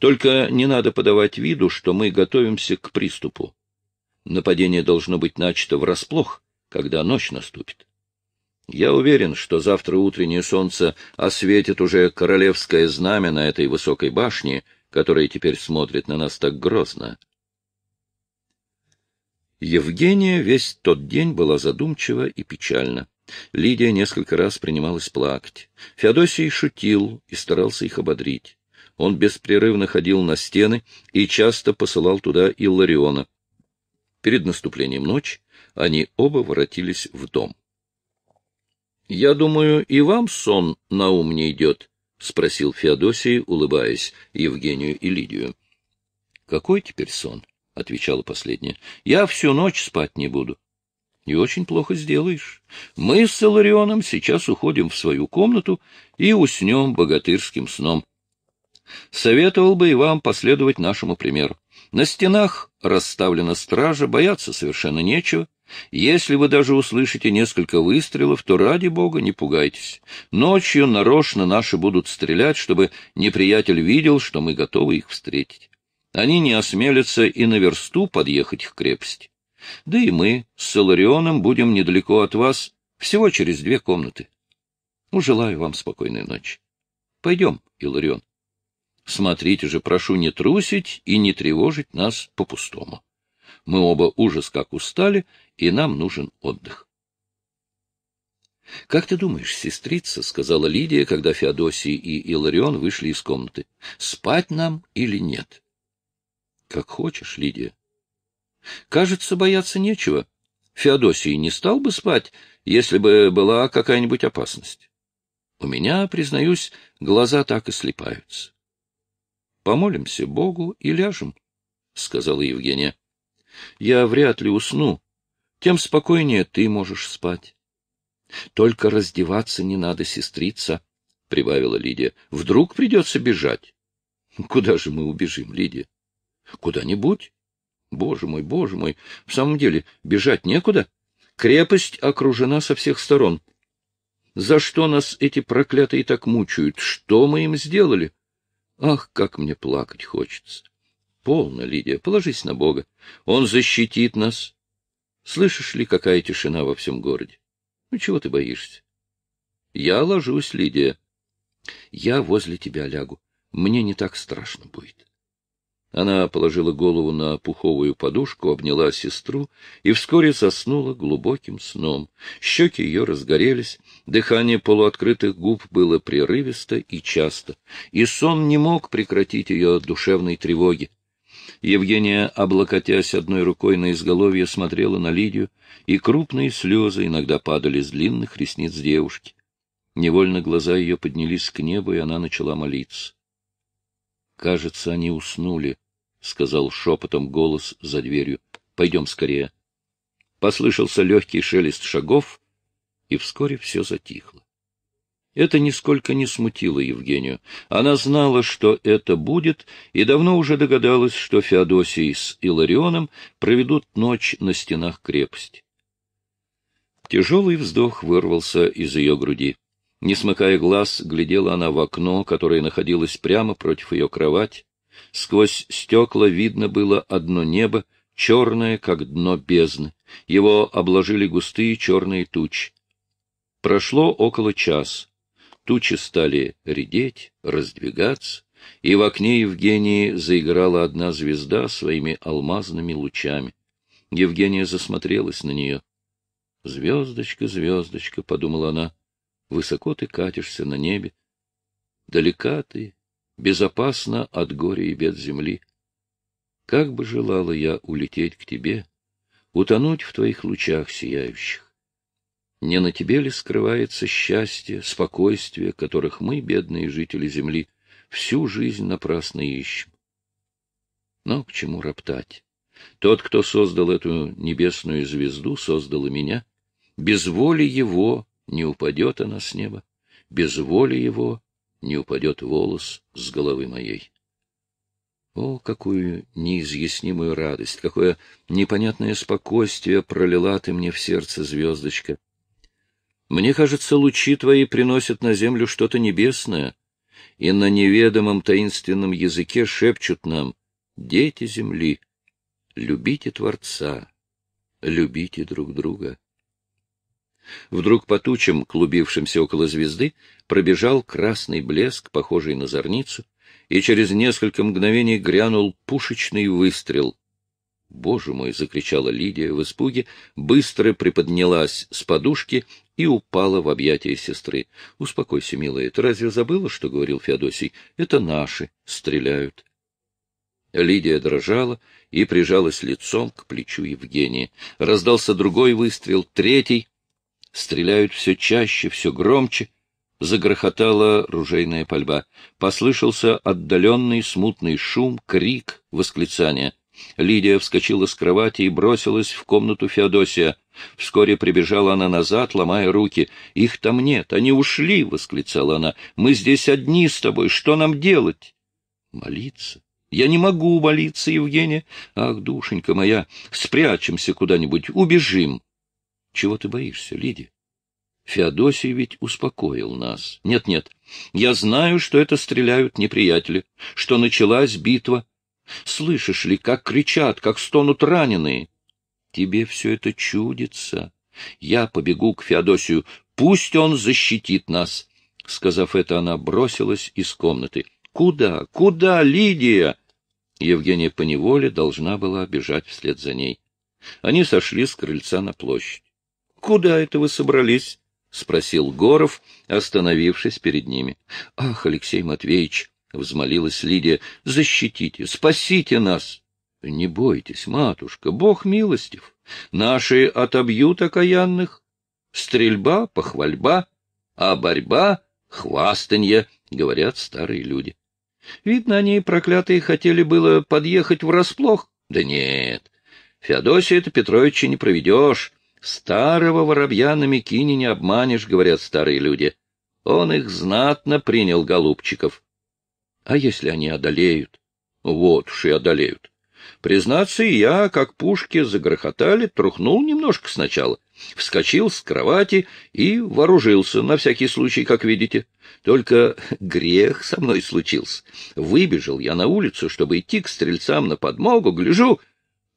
Только не надо подавать виду, что мы готовимся к приступу. Нападение должно быть начато врасплох, когда ночь наступит. Я уверен, что завтра утреннее солнце осветит уже королевское знамя на этой высокой башне, которая теперь смотрит на нас так грозно. Евгения весь тот день была задумчива и печальна. Лидия несколько раз принималась плакать. Феодосий шутил и старался их ободрить. Он беспрерывно ходил на стены и часто посылал туда Иллариона. Перед наступлением ночи они оба воротились в дом. — Я думаю, и вам сон на ум не идет, — спросил Феодосий, улыбаясь Евгению и Лидию. — Какой теперь сон? — отвечала последняя. — Я всю ночь спать не буду. — И очень плохо сделаешь. Мы с Соларионом сейчас уходим в свою комнату и уснем богатырским сном. Советовал бы и вам последовать нашему примеру. На стенах расставлена стража, бояться совершенно нечего. Если вы даже услышите несколько выстрелов, то, ради бога, не пугайтесь. Ночью нарочно наши будут стрелять, чтобы неприятель видел, что мы готовы их встретить. Они не осмелятся и на версту подъехать к крепости. Да и мы с Соларионом будем недалеко от вас, всего через две комнаты. Ну, желаю вам спокойной ночи. Пойдем, Иларион. Смотрите же, прошу не трусить и не тревожить нас по-пустому. Мы оба ужас как устали, и нам нужен отдых. — Как ты думаешь, сестрица, — сказала Лидия, когда Феодосий и Иларион вышли из комнаты, — спать нам или нет? — Как хочешь, Лидия. — Кажется, бояться нечего. Феодосий не стал бы спать, если бы была какая-нибудь опасность. У меня, признаюсь, глаза так и слепаются. Помолимся Богу и ляжем, — сказала Евгения. — Я вряд ли усну, тем спокойнее ты можешь спать. — Только раздеваться не надо, сестрица, — прибавила Лидия. — Вдруг придется бежать. — Куда же мы убежим, Лидия? — Куда-нибудь. — Боже мой, боже мой, в самом деле бежать некуда. Крепость окружена со всех сторон. За что нас эти проклятые так мучают? Что мы им сделали? — Ах, как мне плакать хочется! Полно, Лидия, положись на Бога. Он защитит нас. Слышишь ли, какая тишина во всем городе? Ну, чего ты боишься? Я ложусь, Лидия. Я возле тебя лягу. Мне не так страшно будет. Она положила голову на пуховую подушку, обняла сестру и вскоре заснула глубоким сном. Щеки ее разгорелись, дыхание полуоткрытых губ было прерывисто и часто, и сон не мог прекратить ее душевной тревоги. Евгения, облокотясь одной рукой на изголовье, смотрела на Лидию, и крупные слезы иногда падали с длинных ресниц девушки. Невольно глаза ее поднялись к небу, и она начала молиться. Кажется, они уснули, — сказал шепотом голос за дверью. — Пойдем скорее. Послышался легкий шелест шагов, и вскоре все затихло. Это нисколько не смутило Евгению. Она знала, что это будет, и давно уже догадалась, что Феодосий с Иларионом проведут ночь на стенах крепости. Тяжелый вздох вырвался из ее груди. Не смыкая глаз, глядела она в окно, которое находилось прямо против ее кровати. Сквозь стекла видно было одно небо, черное, как дно бездны. Его обложили густые черные тучи. Прошло около часа. Тучи стали редеть, раздвигаться, и в окне Евгении заиграла одна звезда своими алмазными лучами. Евгения засмотрелась на нее. «Звездочка, звездочка», — подумала она, Высоко ты катишься на небе. Далека ты, безопасна от горя и бед земли. Как бы желала я улететь к тебе, утонуть в твоих лучах сияющих. Не на тебе ли скрывается счастье, спокойствие, которых мы, бедные жители земли, всю жизнь напрасно ищем? Но к чему роптать? Тот, кто создал эту небесную звезду, создал и меня. Без воли его не упадет она с неба, без воли его не упадет волос с головы моей. О, какую неизъяснимую радость, какое непонятное спокойствие пролила ты мне в сердце, звездочка! Мне кажется, лучи твои приносят на землю что-то небесное, и на неведомом таинственном языке шепчут нам «Дети земли, любите Творца, любите друг друга». Вдруг по тучам, клубившимся около звезды, пробежал красный блеск, похожий на зорницу, и через несколько мгновений грянул пушечный выстрел. «Боже мой!» — закричала Лидия в испуге, быстро приподнялась с подушки и упала в объятия сестры. «Успокойся, милая, ты разве забыла, что говорил Феодосий? Это наши стреляют». Лидия дрожала и прижалась лицом к плечу Евгении. Раздался другой выстрел, третий. Стреляют все чаще, все громче. Загрохотала ружейная пальба. Послышался отдаленный смутный шум, крик, восклицание. Лидия вскочила с кровати и бросилась в комнату Феодосия. Вскоре прибежала она назад, ломая руки. «Их там нет, они ушли!» — восклицала она. «Мы здесь одни с тобой, что нам делать?» «Молиться? Я не могу молиться, Евгения! Ах, душенька моя, спрячемся куда-нибудь, убежим!» Чего ты боишься, Лидия? Феодосий ведь успокоил нас. Нет-нет, я знаю, что это стреляют неприятели, что началась битва. Слышишь ли, как кричат, как стонут раненые? Тебе все это чудится. Я побегу к Феодосию, пусть он защитит нас. Сказав это, она бросилась из комнаты. Куда? Куда, Лидия? Евгения поневоле должна была бежать вслед за ней. Они сошли с крыльца на площадь. — Куда это вы собрались? — спросил Горов, остановившись перед ними. — Ах, Алексей Матвеевич! — взмолилась Лидия. — Защитите, спасите нас! — Не бойтесь, матушка, Бог милостив. Наши отобьют окаянных. Стрельба — похвальба, а борьба — хвастанье, — говорят старые люди. Видно, они, проклятые, хотели было подъехать врасплох. Да нет, феодосия это Петровича не проведешь. Старого воробья на Микине не обманешь, говорят старые люди. Он их знатно принял, голубчиков. А если они одолеют? Вот уж и одолеют. Признаться, и я, как пушки загрохотали, трухнул немножко сначала. Вскочил с кровати и вооружился, на всякий случай, как видите. Только грех со мной случился. Выбежал я на улицу, чтобы идти к стрельцам на подмогу, гляжу,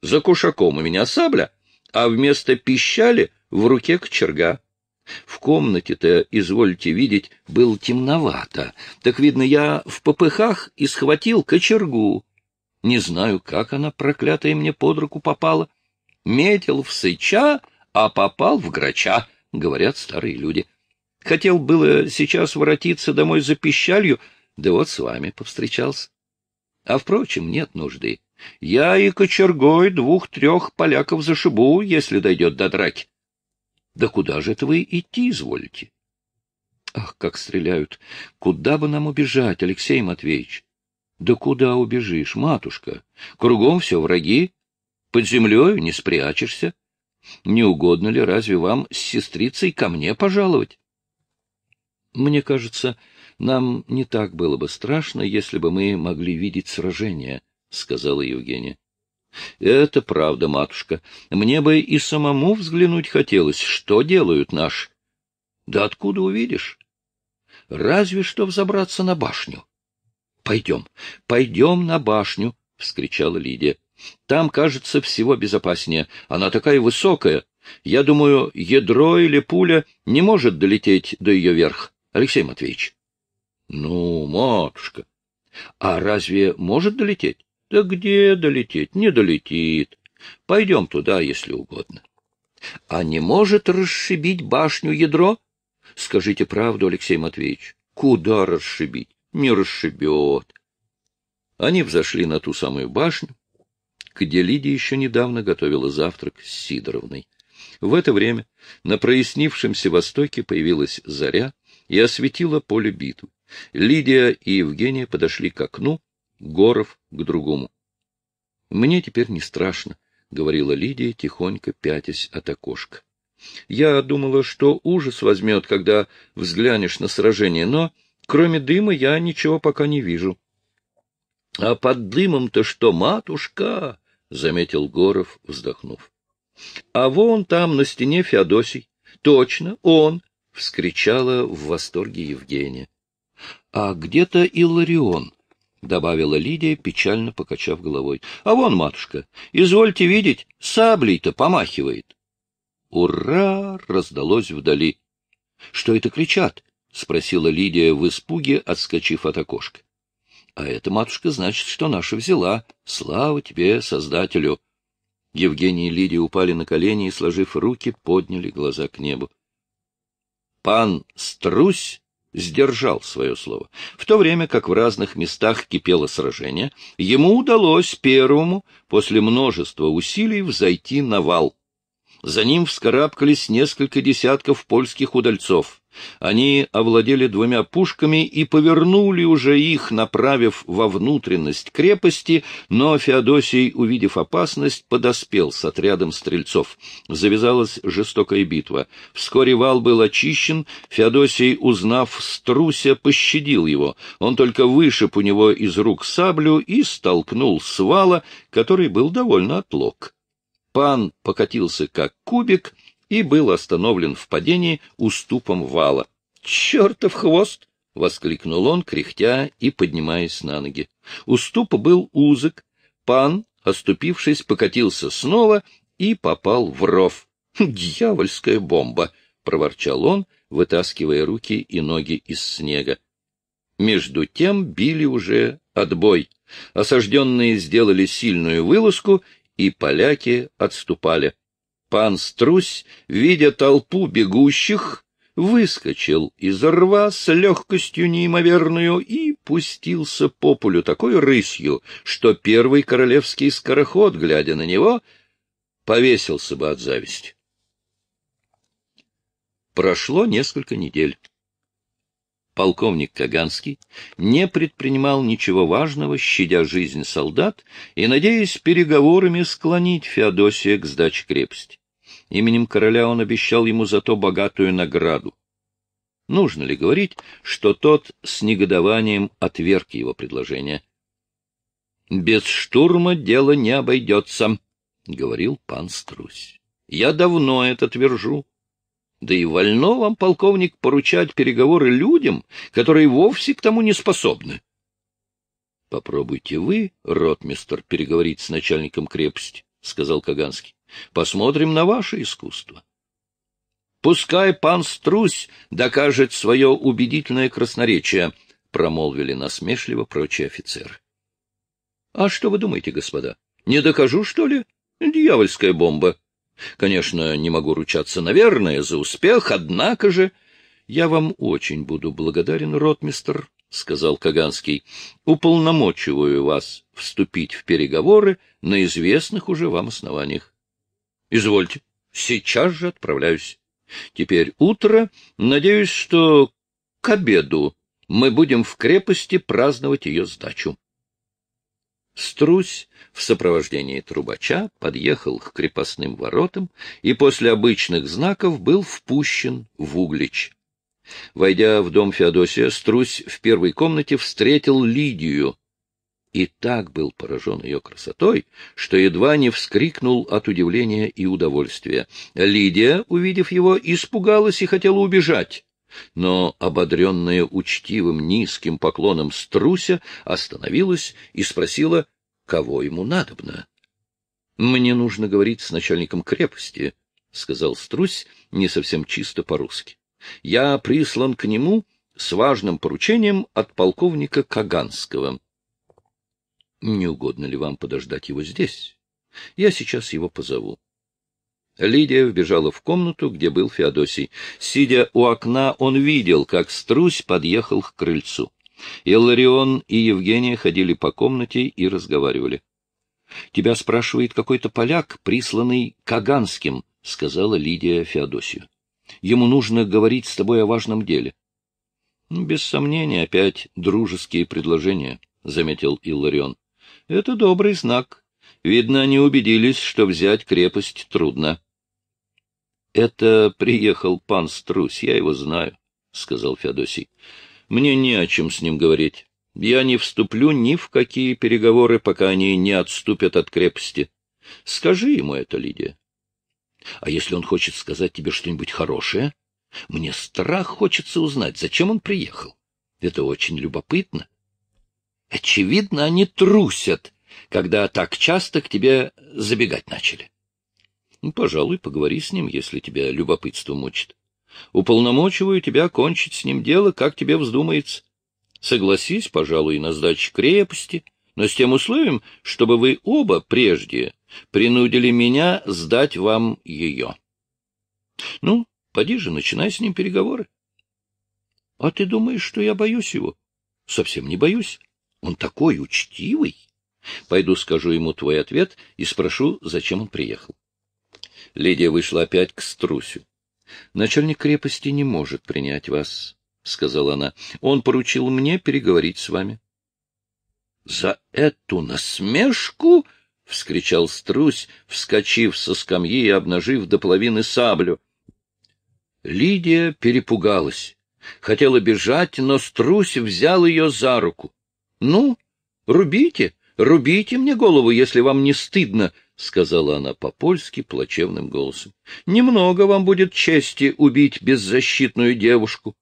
за кушаком у меня сабля, а вместо пищали в руке кочерга. В комнате-то, извольте видеть, было темновато. Так, видно, я в попыхах и схватил кочергу. Не знаю, как она, проклятая, мне под руку попала. Метил в сыча, а попал в грача, говорят старые люди. Хотел было сейчас воротиться домой за пищалью, да вот с вами повстречался. А, впрочем, нет нужды. Я и кочергой двух-трех поляков зашибу, если дойдет до драки. Да куда же это вы идти изволите? Ах, как стреляют! Куда бы нам убежать, Алексей Матвеевич? Да куда убежишь, матушка? Кругом все враги. Под землею не спрячешься. Не угодно ли разве вам с сестрицей ко мне пожаловать? Мне кажется, нам не так было бы страшно, если бы мы могли видеть сражение сказала Евгения. — Это правда, матушка. Мне бы и самому взглянуть хотелось, что делают наши. — Да откуда увидишь? — Разве что взобраться на башню. — Пойдем, пойдем на башню, — вскричала Лидия. — Там, кажется, всего безопаснее. Она такая высокая. Я думаю, ядро или пуля не может долететь до ее верх. Алексей Матвеевич. — Ну, матушка, а разве может долететь? Да где долететь? Не долетит. Пойдем туда, если угодно. А не может расшибить башню ядро? Скажите правду, Алексей Матвеевич. Куда расшибить? Не расшибет. Они взошли на ту самую башню, где Лидия еще недавно готовила завтрак с Сидоровной. В это время на прояснившемся востоке появилась заря и осветила поле битвы. Лидия и Евгения подошли к окну, Горов к другому. «Мне теперь не страшно», — говорила Лидия, тихонько пятясь от окошка. «Я думала, что ужас возьмет, когда взглянешь на сражение, но кроме дыма я ничего пока не вижу». «А под дымом-то что, матушка?» — заметил Горов, вздохнув. «А вон там на стене Феодосий. Точно, он!» — вскричала в восторге Евгения. «А где-то Илларион». — добавила Лидия, печально покачав головой. — А вон, матушка, извольте видеть, саблей-то помахивает. «Ура!» — раздалось вдали. «Что это кричат?» — спросила Лидия в испуге, отскочив от окошка. «А это, матушка, значит, что наша взяла. Слава тебе, Создателю!» Евгений и Лидия упали на колени и, сложив руки, подняли глаза к небу. «Пан Струсь сдержал свое слово. В то время как в разных местах кипело сражение, ему удалось первому после множества усилий взойти на вал. За ним вскарабкались несколько десятков польских удальцов. Они овладели двумя пушками и повернули уже их, направив во внутренность крепости, но Феодосий, увидев опасность, подоспел с отрядом стрельцов. Завязалась жестокая битва. Вскоре вал был очищен, Феодосий, узнав Струся, пощадил его. Он только вышиб у него из рук саблю и столкнул с вала, который был довольно отлог. Пан покатился как кубик, и был остановлен в падении уступом вала. «Чертов хвост!» — воскликнул он, кряхтя и поднимаясь на ноги. Уступ был узок. Пан, оступившись, покатился снова и попал в ров. «Дьявольская бомба!» — проворчал он, вытаскивая руки и ноги из снега. Между тем били уже отбой. Осажденные сделали сильную вылазку, и поляки отступали. Пан Струсь, видя толпу бегущих, выскочил из рва с легкостью неимоверную и пустился по полю такой рысью, что первый королевский скороход, глядя на него, повесился бы от зависти. Прошло несколько недель. Полковник Каганский не предпринимал ничего важного, щадя жизнь солдат и надеясь переговорами склонить Феодосия к сдаче крепости. Именем короля он обещал ему зато богатую награду. Нужно ли говорить, что тот с негодованием отверг его предложение? «Без штурма дело не обойдется», — говорил пан Струсь. «Я давно это твержу. Да и вольно вам, полковник, поручать переговоры людям, которые вовсе к тому не способны». «Попробуйте вы, ротмистр, переговорить с начальником крепости», — сказал Каганский. Посмотрим на ваше искусство. Пускай пан Струсь докажет свое убедительное красноречие, — промолвили насмешливо прочие офицеры. — А что вы думаете, господа? Не докажу, что ли? Дьявольская бомба. Конечно, не могу ручаться, наверное, за успех, однако же... — Я вам очень буду благодарен, ротмистер, — сказал Каганский. — Уполномочиваю вас вступить в переговоры на известных уже вам основаниях. Извольте, сейчас же отправляюсь. Теперь утро. Надеюсь, что к обеду мы будем в крепости праздновать ее сдачу. Струсь в сопровождении трубача подъехал к крепостным воротам и после обычных знаков был впущен в Углич. Войдя в дом Феодосия, Струсь в первой комнате встретил Лидию, и так был поражен ее красотой, что едва не вскрикнул от удивления и удовольствия. Лидия, увидев его, испугалась и хотела убежать. Но, ободренная учтивым низким поклоном струся, остановилась и спросила, кого ему надобно. — Мне нужно говорить с начальником крепости, — сказал струсь не совсем чисто по-русски. — Я прислан к нему с важным поручением от полковника Каганского не угодно ли вам подождать его здесь? Я сейчас его позову. Лидия вбежала в комнату, где был Феодосий. Сидя у окна, он видел, как Струсь подъехал к крыльцу. Илларион и Евгения ходили по комнате и разговаривали. — Тебя спрашивает какой-то поляк, присланный Каганским, — сказала Лидия Феодосию. — Ему нужно говорить с тобой о важном деле. — Без сомнения, опять дружеские предложения, — заметил Илларион. Это добрый знак. Видно, они убедились, что взять крепость трудно. — Это приехал пан Струс, я его знаю, — сказал Феодосий. — Мне не о чем с ним говорить. Я не вступлю ни в какие переговоры, пока они не отступят от крепости. Скажи ему это, Лидия. — А если он хочет сказать тебе что-нибудь хорошее? Мне страх хочется узнать, зачем он приехал. Это очень любопытно. Очевидно, они трусят, когда так часто к тебе забегать начали. Ну, пожалуй, поговори с ним, если тебя любопытство мучит. Уполномочиваю тебя кончить с ним дело, как тебе вздумается. Согласись, пожалуй, на сдачу крепости, но с тем условием, чтобы вы оба прежде принудили меня сдать вам ее. Ну, поди же, начинай с ним переговоры. — А ты думаешь, что я боюсь его? — Совсем не боюсь. Он такой учтивый. Пойду скажу ему твой ответ и спрошу, зачем он приехал. Лидия вышла опять к Струсю. Начальник крепости не может принять вас, — сказала она. — Он поручил мне переговорить с вами. — За эту насмешку! — вскричал Струсь, вскочив со скамьи и обнажив до половины саблю. Лидия перепугалась. Хотела бежать, но Струсь взял ее за руку. Ну, рубите, рубите мне голову, если вам не стыдно, — сказала она по-польски плачевным голосом. — Немного вам будет чести убить беззащитную девушку.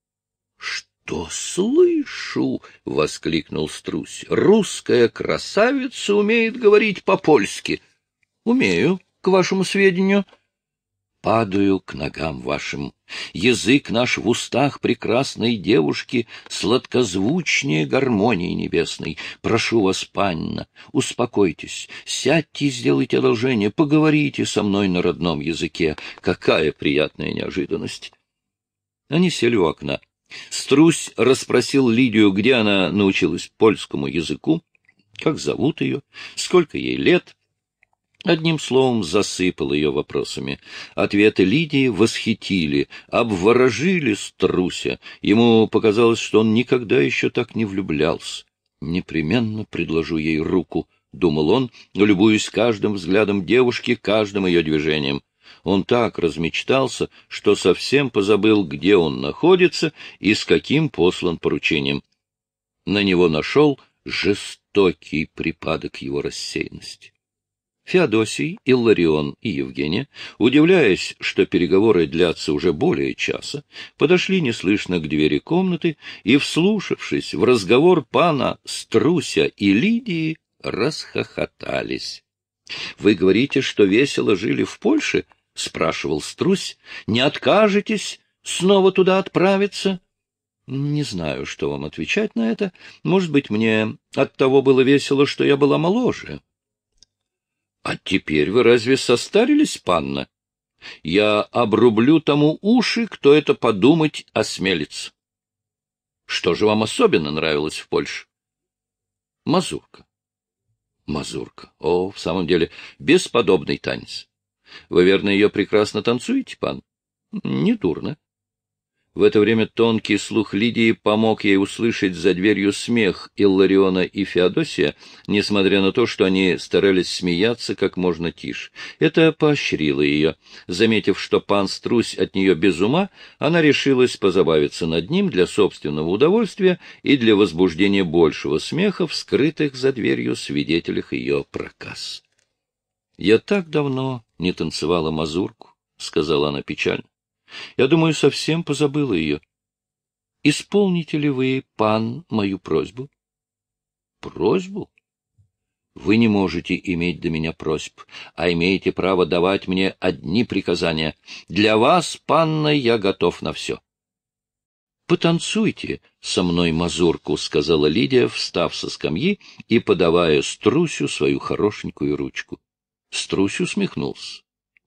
— Что слышу? — воскликнул Струсь. — Русская красавица умеет говорить по-польски. — Умею, к вашему сведению. — Падаю к ногам вашим, Язык наш в устах прекрасной девушки сладкозвучнее гармонии небесной. Прошу вас, панна, успокойтесь, сядьте и сделайте одолжение, поговорите со мной на родном языке. Какая приятная неожиданность! Они сели у окна. Струсь расспросил Лидию, где она научилась польскому языку, как зовут ее, сколько ей лет — Одним словом, засыпал ее вопросами. Ответы Лидии восхитили, обворожили Струся. Ему показалось, что он никогда еще так не влюблялся. «Непременно предложу ей руку», — думал он, любуясь каждым взглядом девушки, каждым ее движением. Он так размечтался, что совсем позабыл, где он находится и с каким послан поручением. На него нашел жестокий припадок его рассеянности. Феодосий, Илларион и Евгения, удивляясь, что переговоры длятся уже более часа, подошли неслышно к двери комнаты и, вслушавшись в разговор пана Струся и Лидии, расхохотались. — Вы говорите, что весело жили в Польше? — спрашивал Струсь. — Не откажетесь снова туда отправиться? — не знаю, что вам отвечать на это. Может быть, мне от того было весело, что я была моложе. — А теперь вы разве состарились, панна? Я обрублю тому уши, кто это подумать осмелится. — Что же вам особенно нравилось в Польше? — Мазурка. — Мазурка. О, в самом деле, бесподобный танец. Вы, верно, ее прекрасно танцуете, пан? — Не дурно. В это время тонкий слух Лидии помог ей услышать за дверью смех Иллариона и Феодосия, несмотря на то, что они старались смеяться как можно тише. Это поощрило ее. Заметив, что пан Струсь от нее без ума, она решилась позабавиться над ним для собственного удовольствия и для возбуждения большего смеха в скрытых за дверью свидетелях ее проказ. «Я так давно не танцевала мазурку», — сказала она печально. Я думаю, совсем позабыла ее. Исполните ли вы, пан, мою просьбу? Просьбу? Вы не можете иметь до меня просьб, а имеете право давать мне одни приказания. Для вас, панна, я готов на все. «Потанцуйте со мной мазурку», — сказала Лидия, встав со скамьи и подавая Струсю свою хорошенькую ручку. Струсю усмехнулся.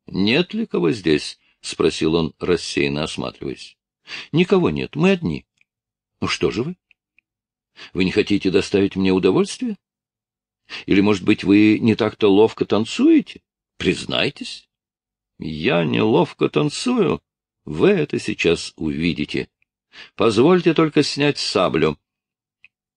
«Нет ли кого здесь, — спросил он, рассеянно осматриваясь. — Никого нет, мы одни. — Ну что же вы? Вы не хотите доставить мне удовольствие? Или, может быть, вы не так-то ловко танцуете? Признайтесь. — Я неловко танцую. Вы это сейчас увидите. Позвольте только снять саблю.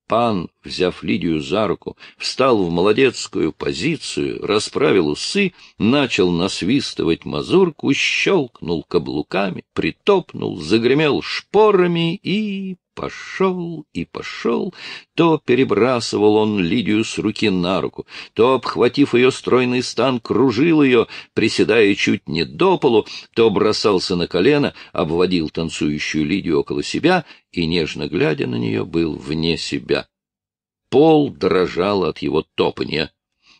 Пан, взяв Лидию за руку, встал в молодецкую позицию, расправил усы, начал насвистывать мазурку, щелкнул каблуками, притопнул, загремел шпорами и пошел и пошел, то перебрасывал он Лидию с руки на руку, то, обхватив ее стройный стан, кружил ее, приседая чуть не до полу, то бросался на колено, обводил танцующую Лидию около себя и, нежно глядя на нее, был вне себя. Пол дрожал от его топания.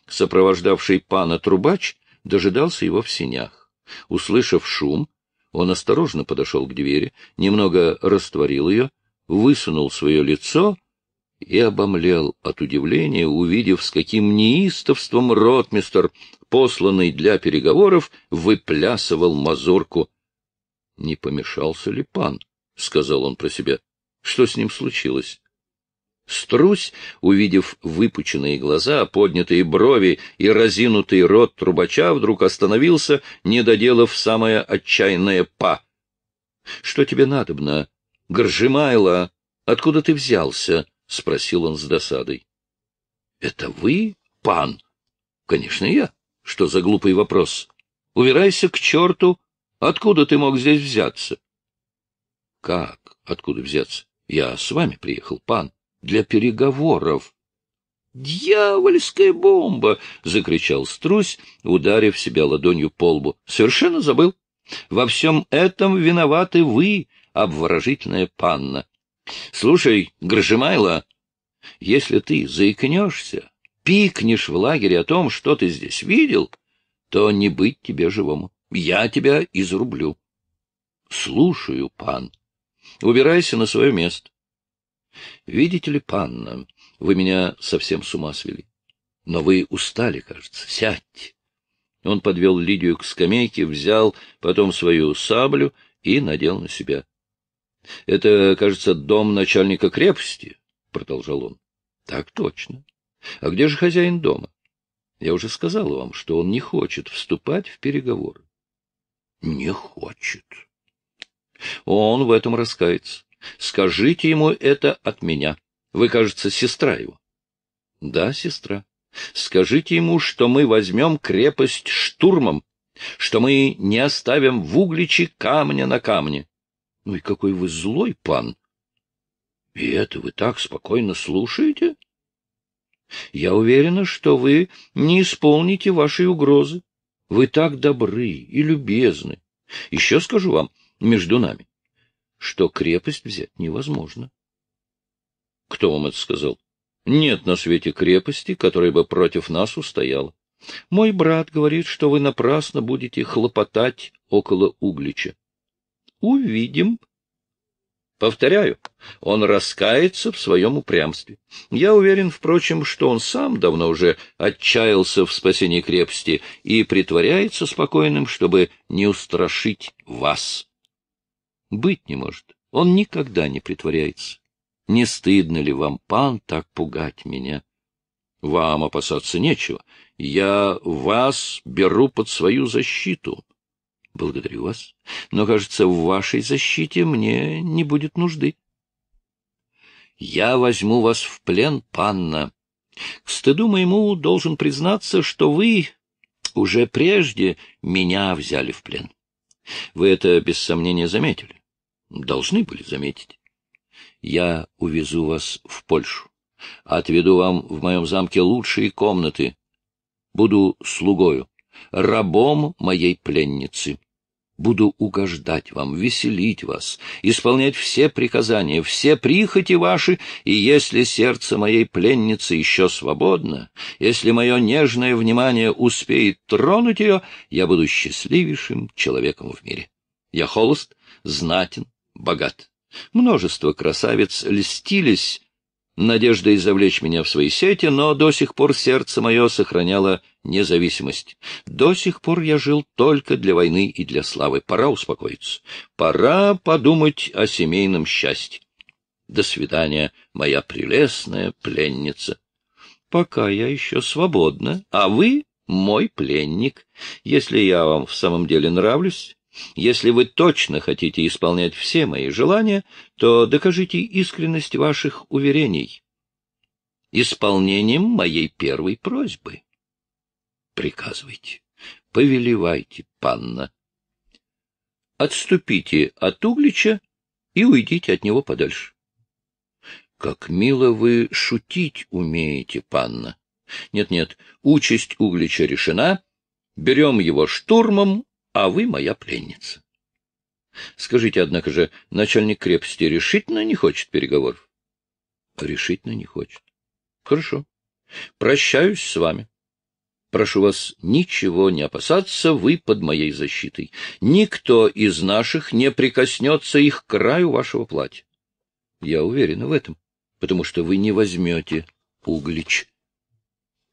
Сопровождавший пана трубач дожидался его в синях. Услышав шум, он осторожно подошел к двери, немного растворил ее, высунул свое лицо и обомлел от удивления, увидев, с каким неистовством ротмистер, посланный для переговоров, выплясывал мазурку. — Не помешался ли пан? — сказал он про себя. — Что с ним случилось? Струсь, увидев выпученные глаза, поднятые брови и разинутый рот трубача, вдруг остановился, не доделав самое отчаянное «па». — Что тебе надобно? — Горжимайло, откуда ты взялся? — спросил он с досадой. — Это вы, пан? — Конечно, я. Что за глупый вопрос? Убирайся к черту. Откуда ты мог здесь взяться? — Как? Откуда взяться? Я с вами приехал, пан, для переговоров. — Дьявольская бомба! — закричал Струсь, ударив себя ладонью по лбу. — Совершенно забыл. Во всем этом виноваты вы, обворожительная панна. — Слушай, Гржемайло, если ты заикнешься, пикнешь в лагере о том, что ты здесь видел, то не быть тебе живому. Я тебя изрублю. — Слушаю, пан. Убирайся на свое место. — Видите ли, панна, вы меня совсем с ума свели. Но вы устали, кажется. Сядьте. Он подвел Лидию к скамейке, взял потом свою саблю и надел на себя. — Это, кажется, дом начальника крепости, — продолжал он. — Так точно. А где же хозяин дома? Я уже сказал вам, что он не хочет вступать в переговоры. — Не хочет. Он в этом раскается. Скажите ему это от меня. Вы, кажется, сестра его. — Да, сестра. Скажите ему, что мы возьмем крепость штурмом, что мы не оставим в Угличе камня на камне. Ну и какой вы злой пан! И это вы так спокойно слушаете? Я уверена, что вы не исполните вашей угрозы. Вы так добры и любезны. Еще скажу вам, между нами, что крепость взять невозможно. Кто вам это сказал? Нет на свете крепости, которая бы против нас устояла. Мой брат говорит, что вы напрасно будете хлопотать около Углича увидим. Повторяю, он раскается в своем упрямстве. Я уверен, впрочем, что он сам давно уже отчаялся в спасении крепости и притворяется спокойным, чтобы не устрашить вас. Быть не может. Он никогда не притворяется. Не стыдно ли вам, пан, так пугать меня? Вам опасаться нечего. Я вас беру под свою защиту. Благодарю вас. Но, кажется, в вашей защите мне не будет нужды. Я возьму вас в плен, панна. К стыду моему должен признаться, что вы уже прежде меня взяли в плен. Вы это, без сомнения, заметили. Должны были заметить. Я увезу вас в Польшу. Отведу вам в моем замке лучшие комнаты. Буду слугою, рабом моей пленницы. Буду угождать вам, веселить вас, исполнять все приказания, все прихоти ваши, и если сердце моей пленницы еще свободно, если мое нежное внимание успеет тронуть ее, я буду счастливейшим человеком в мире. Я холост, знатен, богат. Множество красавиц льстились Надежда завлечь меня в свои сети, но до сих пор сердце мое сохраняло независимость. До сих пор я жил только для войны и для славы. Пора успокоиться. Пора подумать о семейном счастье. До свидания, моя прелестная пленница. Пока я еще свободна, а вы мой пленник. Если я вам в самом деле нравлюсь, если вы точно хотите исполнять все мои желания, то докажите искренность ваших уверений исполнением моей первой просьбы. Приказывайте, повелевайте, панна. Отступите от Углича и уйдите от него подальше. Как мило вы шутить умеете, панна. Нет-нет, участь Углича решена. Берем его штурмом а вы моя пленница. Скажите, однако же, начальник крепости решительно не хочет переговоров? Решительно не хочет. Хорошо. Прощаюсь с вами. Прошу вас ничего не опасаться, вы под моей защитой. Никто из наших не прикоснется их к краю вашего платья. Я уверен в этом, потому что вы не возьмете Пуглич.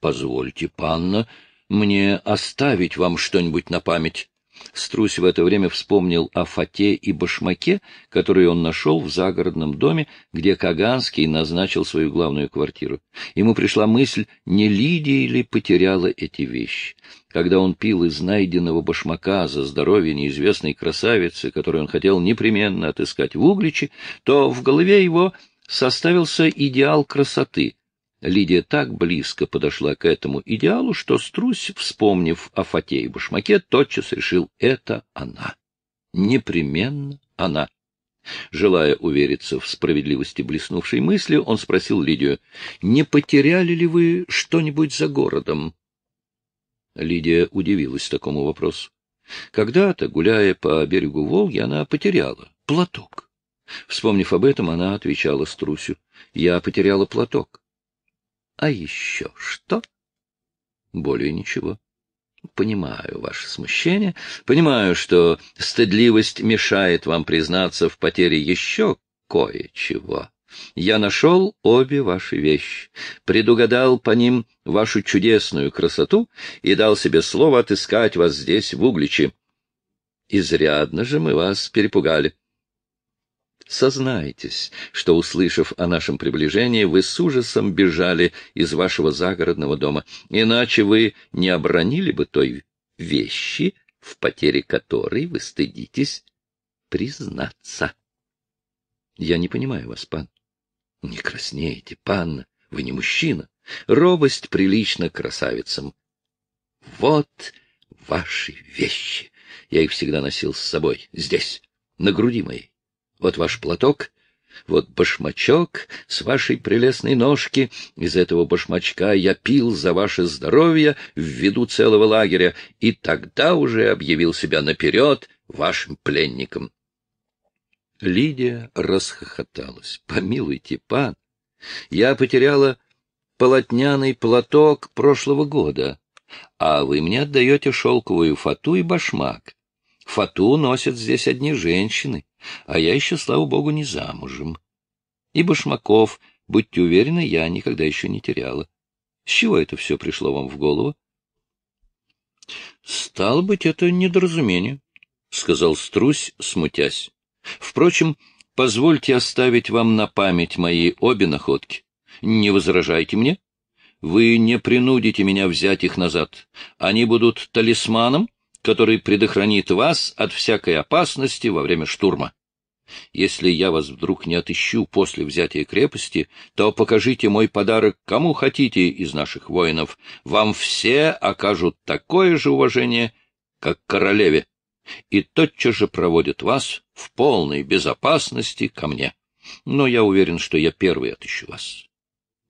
Позвольте, панна, мне оставить вам что-нибудь на память. Струсь в это время вспомнил о фате и башмаке, которые он нашел в загородном доме, где Каганский назначил свою главную квартиру. Ему пришла мысль, не Лидия ли потеряла эти вещи. Когда он пил из найденного башмака за здоровье неизвестной красавицы, которую он хотел непременно отыскать в Угличе, то в голове его составился идеал красоты — Лидия так близко подошла к этому идеалу, что Струсь, вспомнив о фате и башмаке, тотчас решил — это она. Непременно она. Желая увериться в справедливости блеснувшей мысли, он спросил Лидию, «Не потеряли ли вы что-нибудь за городом?» Лидия удивилась такому вопросу. Когда-то, гуляя по берегу Волги, она потеряла платок. Вспомнив об этом, она отвечала Струсю, «Я потеряла платок. А еще что? Более ничего. Понимаю ваше смущение, понимаю, что стыдливость мешает вам признаться в потере еще кое-чего. Я нашел обе ваши вещи, предугадал по ним вашу чудесную красоту и дал себе слово отыскать вас здесь, в Угличе. Изрядно же мы вас перепугали. Сознайтесь, что, услышав о нашем приближении, вы с ужасом бежали из вашего загородного дома, иначе вы не обронили бы той вещи, в потере которой вы стыдитесь признаться. Я не понимаю вас, пан. Не краснеете, панна, вы не мужчина. Робость прилично красавицам. Вот ваши вещи. Я их всегда носил с собой, здесь, на груди моей. Вот ваш платок, вот башмачок с вашей прелестной ножки. Из этого башмачка я пил за ваше здоровье в виду целого лагеря, и тогда уже объявил себя наперед вашим пленником. Лидия расхохоталась. Помилуйте, пан, я потеряла полотняный платок прошлого года, а вы мне отдаете шелковую фату и башмак. Фату носят здесь одни женщины. А я еще, слава богу, не замужем. И башмаков, будьте уверены, я никогда еще не теряла. С чего это все пришло вам в голову? — Стало быть, это недоразумение, — сказал Струсь, смутясь. — Впрочем, позвольте оставить вам на память мои обе находки. Не возражайте мне. Вы не принудите меня взять их назад. Они будут талисманом который предохранит вас от всякой опасности во время штурма. Если я вас вдруг не отыщу после взятия крепости, то покажите мой подарок кому хотите из наших воинов. Вам все окажут такое же уважение, как королеве, и тотчас же проводят вас в полной безопасности ко мне. Но я уверен, что я первый отыщу вас.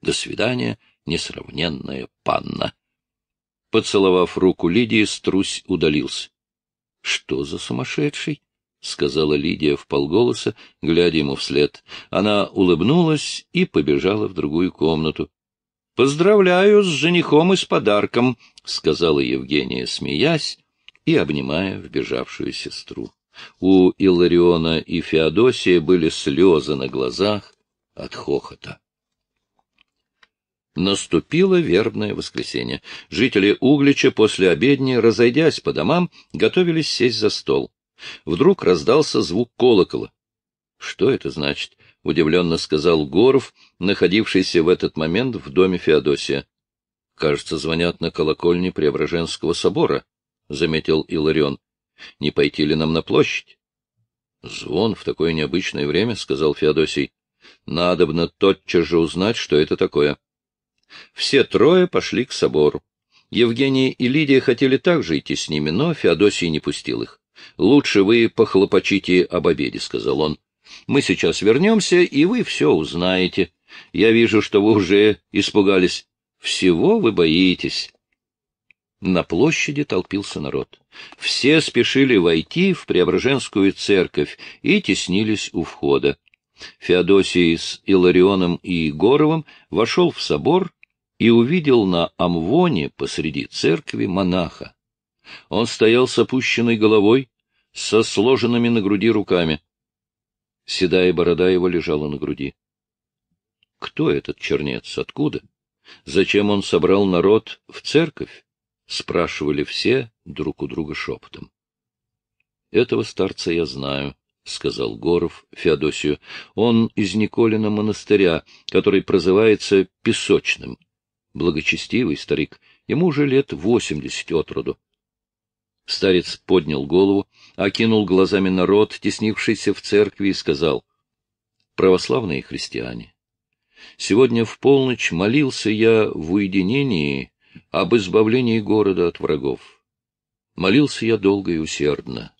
До свидания, несравненная панна. Поцеловав руку Лидии, Струсь удалился. — Что за сумасшедший? — сказала Лидия вполголоса, глядя ему вслед. Она улыбнулась и побежала в другую комнату. — Поздравляю с женихом и с подарком, — сказала Евгения, смеясь и обнимая вбежавшую сестру. У Илариона и Феодосия были слезы на глазах от хохота. Наступило вербное воскресенье. Жители Углича после обедни, разойдясь по домам, готовились сесть за стол. Вдруг раздался звук колокола. — Что это значит? — удивленно сказал Горов, находившийся в этот момент в доме Феодосия. — Кажется, звонят на колокольне Преображенского собора, — заметил Иларион. — Не пойти ли нам на площадь? — Звон в такое необычное время, — сказал Феодосий. — Надобно тотчас же узнать, что это такое. — все трое пошли к собору. Евгений и Лидия хотели также идти с ними, но Феодосий не пустил их. «Лучше вы похлопочите об обеде», — сказал он. «Мы сейчас вернемся, и вы все узнаете. Я вижу, что вы уже испугались. Всего вы боитесь». На площади толпился народ. Все спешили войти в Преображенскую церковь и теснились у входа. Феодосий с Иларионом и Егоровым вошел в собор и увидел на Амвоне посреди церкви монаха. Он стоял с опущенной головой, со сложенными на груди руками. Седая борода его лежала на груди. Кто этот чернец? Откуда? Зачем он собрал народ в церковь? Спрашивали все друг у друга шепотом. Этого старца я знаю, — сказал Горов Феодосию. — Он из Николина монастыря, который прозывается Песочным. Благочестивый старик, ему уже лет восемьдесят от роду. Старец поднял голову, окинул глазами народ, теснившийся в церкви, и сказал, — Православные христиане, сегодня в полночь молился я в уединении об избавлении города от врагов. Молился я долго и усердно.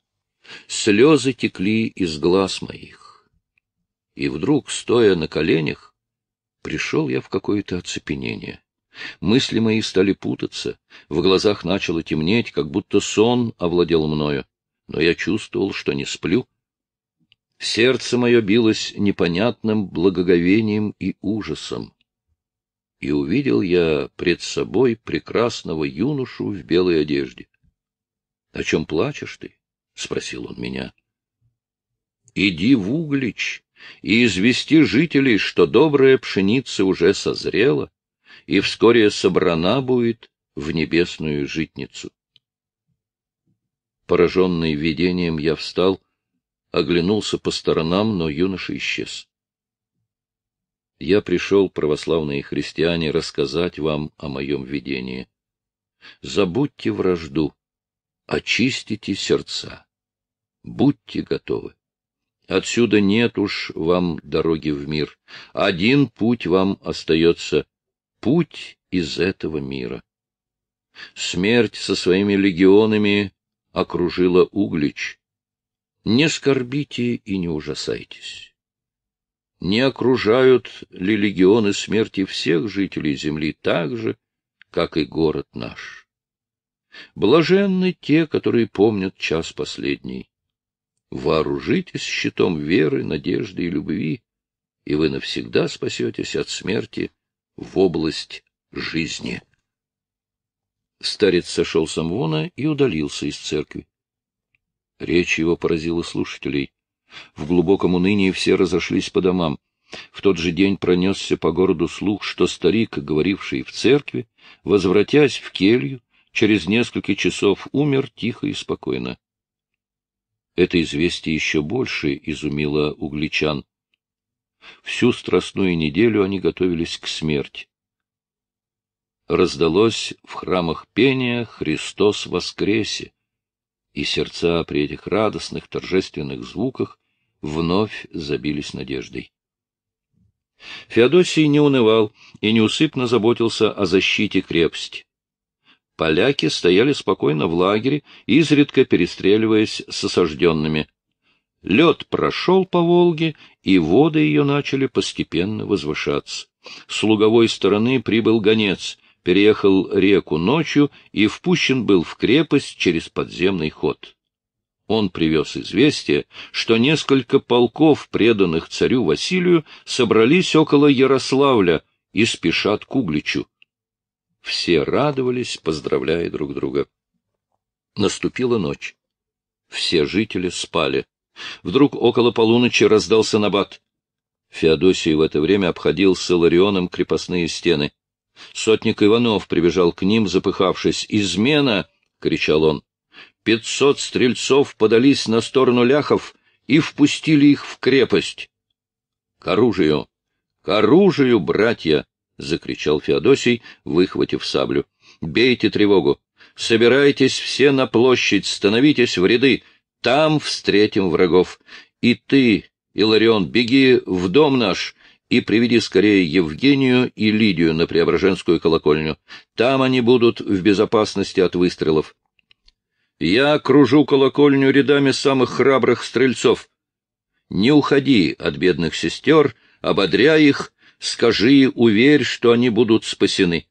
Слезы текли из глаз моих. И вдруг, стоя на коленях, пришел я в какое-то оцепенение. Мысли мои стали путаться, в глазах начало темнеть, как будто сон овладел мною, но я чувствовал, что не сплю. Сердце мое билось непонятным благоговением и ужасом. И увидел я пред собой прекрасного юношу в белой одежде. — О чем плачешь ты? — спросил он меня. — Иди в Углич и извести жителей, что добрая пшеница уже созрела и вскоре собрана будет в небесную житницу. Пораженный видением, я встал, оглянулся по сторонам, но юноша исчез. Я пришел, православные христиане, рассказать вам о моем видении. Забудьте вражду очистите сердца. Будьте готовы. Отсюда нет уж вам дороги в мир. Один путь вам остается — путь из этого мира. Смерть со своими легионами окружила Углич. Не скорбите и не ужасайтесь. Не окружают ли легионы смерти всех жителей земли так же, как и город наш? Блаженны те, которые помнят час последний. Вооружитесь щитом веры, надежды и любви, и вы навсегда спасетесь от смерти в область жизни. Старец сошел с Амвона и удалился из церкви. Речь его поразила слушателей. В глубоком унынии все разошлись по домам. В тот же день пронесся по городу слух, что старик, говоривший в церкви, возвратясь в келью, через несколько часов умер тихо и спокойно. Это известие еще больше изумило угличан. Всю страстную неделю они готовились к смерти. Раздалось в храмах пения «Христос воскресе», и сердца при этих радостных торжественных звуках вновь забились надеждой. Феодосий не унывал и неусыпно заботился о защите крепости. Поляки стояли спокойно в лагере, изредка перестреливаясь с осажденными. Лед прошел по Волге, и воды ее начали постепенно возвышаться. С луговой стороны прибыл гонец, переехал реку ночью и впущен был в крепость через подземный ход. Он привез известие, что несколько полков, преданных царю Василию, собрались около Ярославля и спешат к Угличу. Все радовались, поздравляя друг друга. Наступила ночь. Все жители спали. Вдруг около полуночи раздался набат. Феодосий в это время обходил с Иларионом крепостные стены. Сотник Иванов прибежал к ним, запыхавшись. «Измена!» — кричал он. «Пятьсот стрельцов подались на сторону ляхов и впустили их в крепость!» «К оружию! К оружию, братья!» — закричал Феодосий, выхватив саблю. — Бейте тревогу! Собирайтесь все на площадь, становитесь в ряды! Там встретим врагов! И ты, Иларион, беги в дом наш и приведи скорее Евгению и Лидию на Преображенскую колокольню. Там они будут в безопасности от выстрелов. Я кружу колокольню рядами самых храбрых стрельцов. Не уходи от бедных сестер, ободряй их Скажи, уверь, что они будут спасены.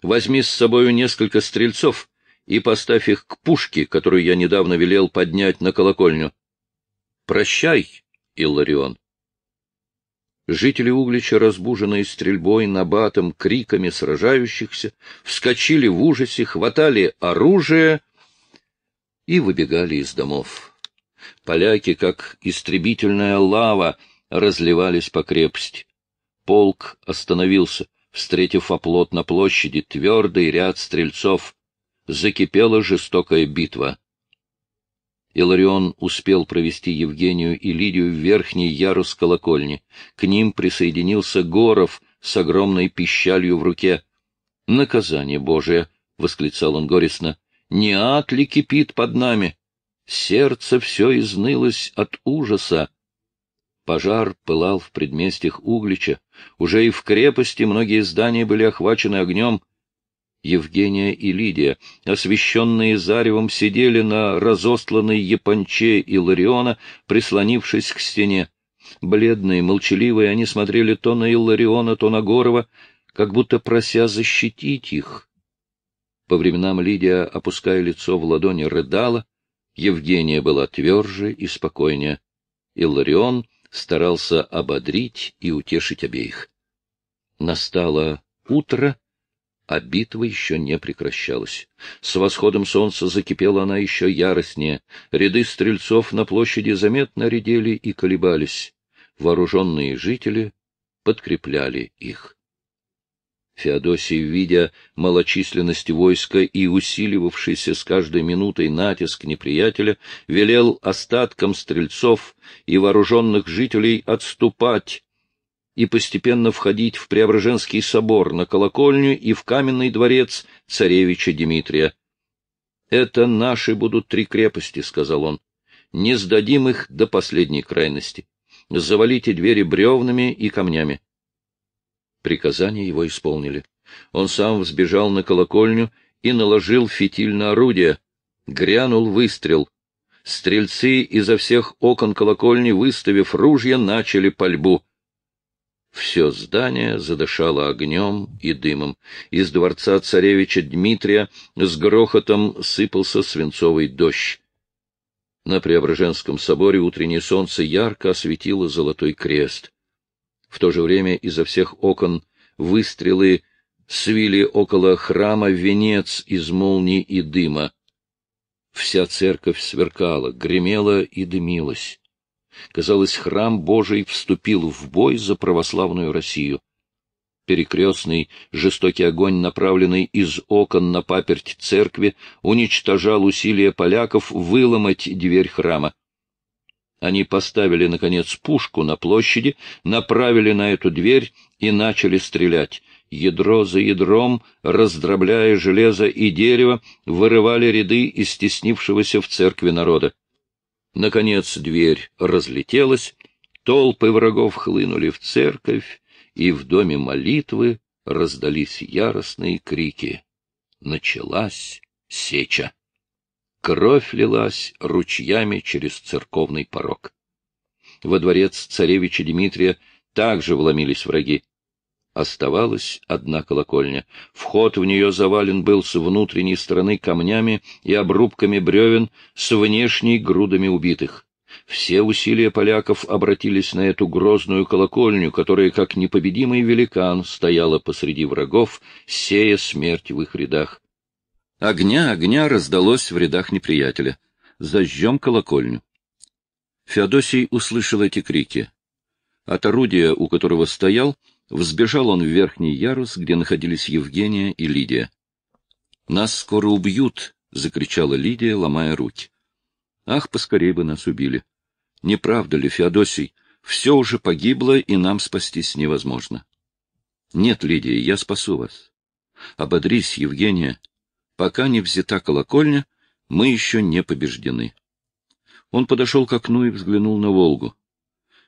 Возьми с собою несколько стрельцов и поставь их к пушке, которую я недавно велел поднять на колокольню. Прощай, Илларион. Жители Углича, разбуженные стрельбой, набатом, криками сражающихся, вскочили в ужасе, хватали оружие и выбегали из домов. Поляки, как истребительная лава, разливались по крепости. Полк остановился, встретив оплот на площади, твердый ряд стрельцов. Закипела жестокая битва. Иларион успел провести Евгению и Лидию в верхний ярус колокольни. К ним присоединился Горов с огромной пищалью в руке. «Наказание Божие!» — восклицал он горестно. «Не ад ли кипит под нами?» Сердце все изнылось от ужаса. Пожар пылал в предместьях Углича. Уже и в крепости многие здания были охвачены огнем. Евгения и Лидия, освещенные заревом, сидели на разосланной японче Илариона, прислонившись к стене. Бледные, молчаливые, они смотрели то на Иллариона, то на Горова, как будто прося защитить их. По временам Лидия, опуская лицо в ладони, рыдала. Евгения была тверже и спокойнее. Илларион — старался ободрить и утешить обеих. Настало утро, а битва еще не прекращалась. С восходом солнца закипела она еще яростнее. Ряды стрельцов на площади заметно редели и колебались. Вооруженные жители подкрепляли их. Феодосий, видя малочисленность войска и усиливавшийся с каждой минутой натиск неприятеля, велел остаткам стрельцов и вооруженных жителей отступать и постепенно входить в Преображенский собор, на колокольню и в каменный дворец царевича Дмитрия. «Это наши будут три крепости», — сказал он. «Не сдадим их до последней крайности. Завалите двери бревнами и камнями. Приказание его исполнили. Он сам взбежал на колокольню и наложил фитиль на орудие. Грянул выстрел. Стрельцы изо всех окон колокольни, выставив ружья, начали пальбу. Все здание задышало огнем и дымом. Из дворца царевича Дмитрия с грохотом сыпался свинцовый дождь. На Преображенском соборе утреннее солнце ярко осветило золотой крест — в то же время изо всех окон выстрелы свили около храма венец из молний и дыма. Вся церковь сверкала, гремела и дымилась. Казалось, храм Божий вступил в бой за православную Россию. Перекрестный жестокий огонь, направленный из окон на паперть церкви, уничтожал усилия поляков выломать дверь храма. Они поставили, наконец, пушку на площади, направили на эту дверь и начали стрелять. Ядро за ядром, раздробляя железо и дерево, вырывали ряды истеснившегося в церкви народа. Наконец дверь разлетелась, толпы врагов хлынули в церковь, и в доме молитвы раздались яростные крики. Началась сеча. Кровь лилась ручьями через церковный порог. Во дворец царевича Дмитрия также вломились враги. Оставалась одна колокольня. Вход в нее завален был с внутренней стороны камнями и обрубками бревен, с внешней грудами убитых. Все усилия поляков обратились на эту грозную колокольню, которая, как непобедимый великан, стояла посреди врагов, сея смерть в их рядах. Огня, огня раздалось в рядах неприятеля. Зажжем колокольню. Феодосий услышал эти крики. От орудия, у которого стоял, взбежал он в верхний ярус, где находились Евгения и Лидия. «Нас скоро убьют!» — закричала Лидия, ломая руки. «Ах, поскорей бы нас убили! Не правда ли, Феодосий, все уже погибло, и нам спастись невозможно?» «Нет, Лидия, я спасу вас. Ободрись, Евгения!» Пока не взята колокольня, мы еще не побеждены. Он подошел к окну и взглянул на Волгу.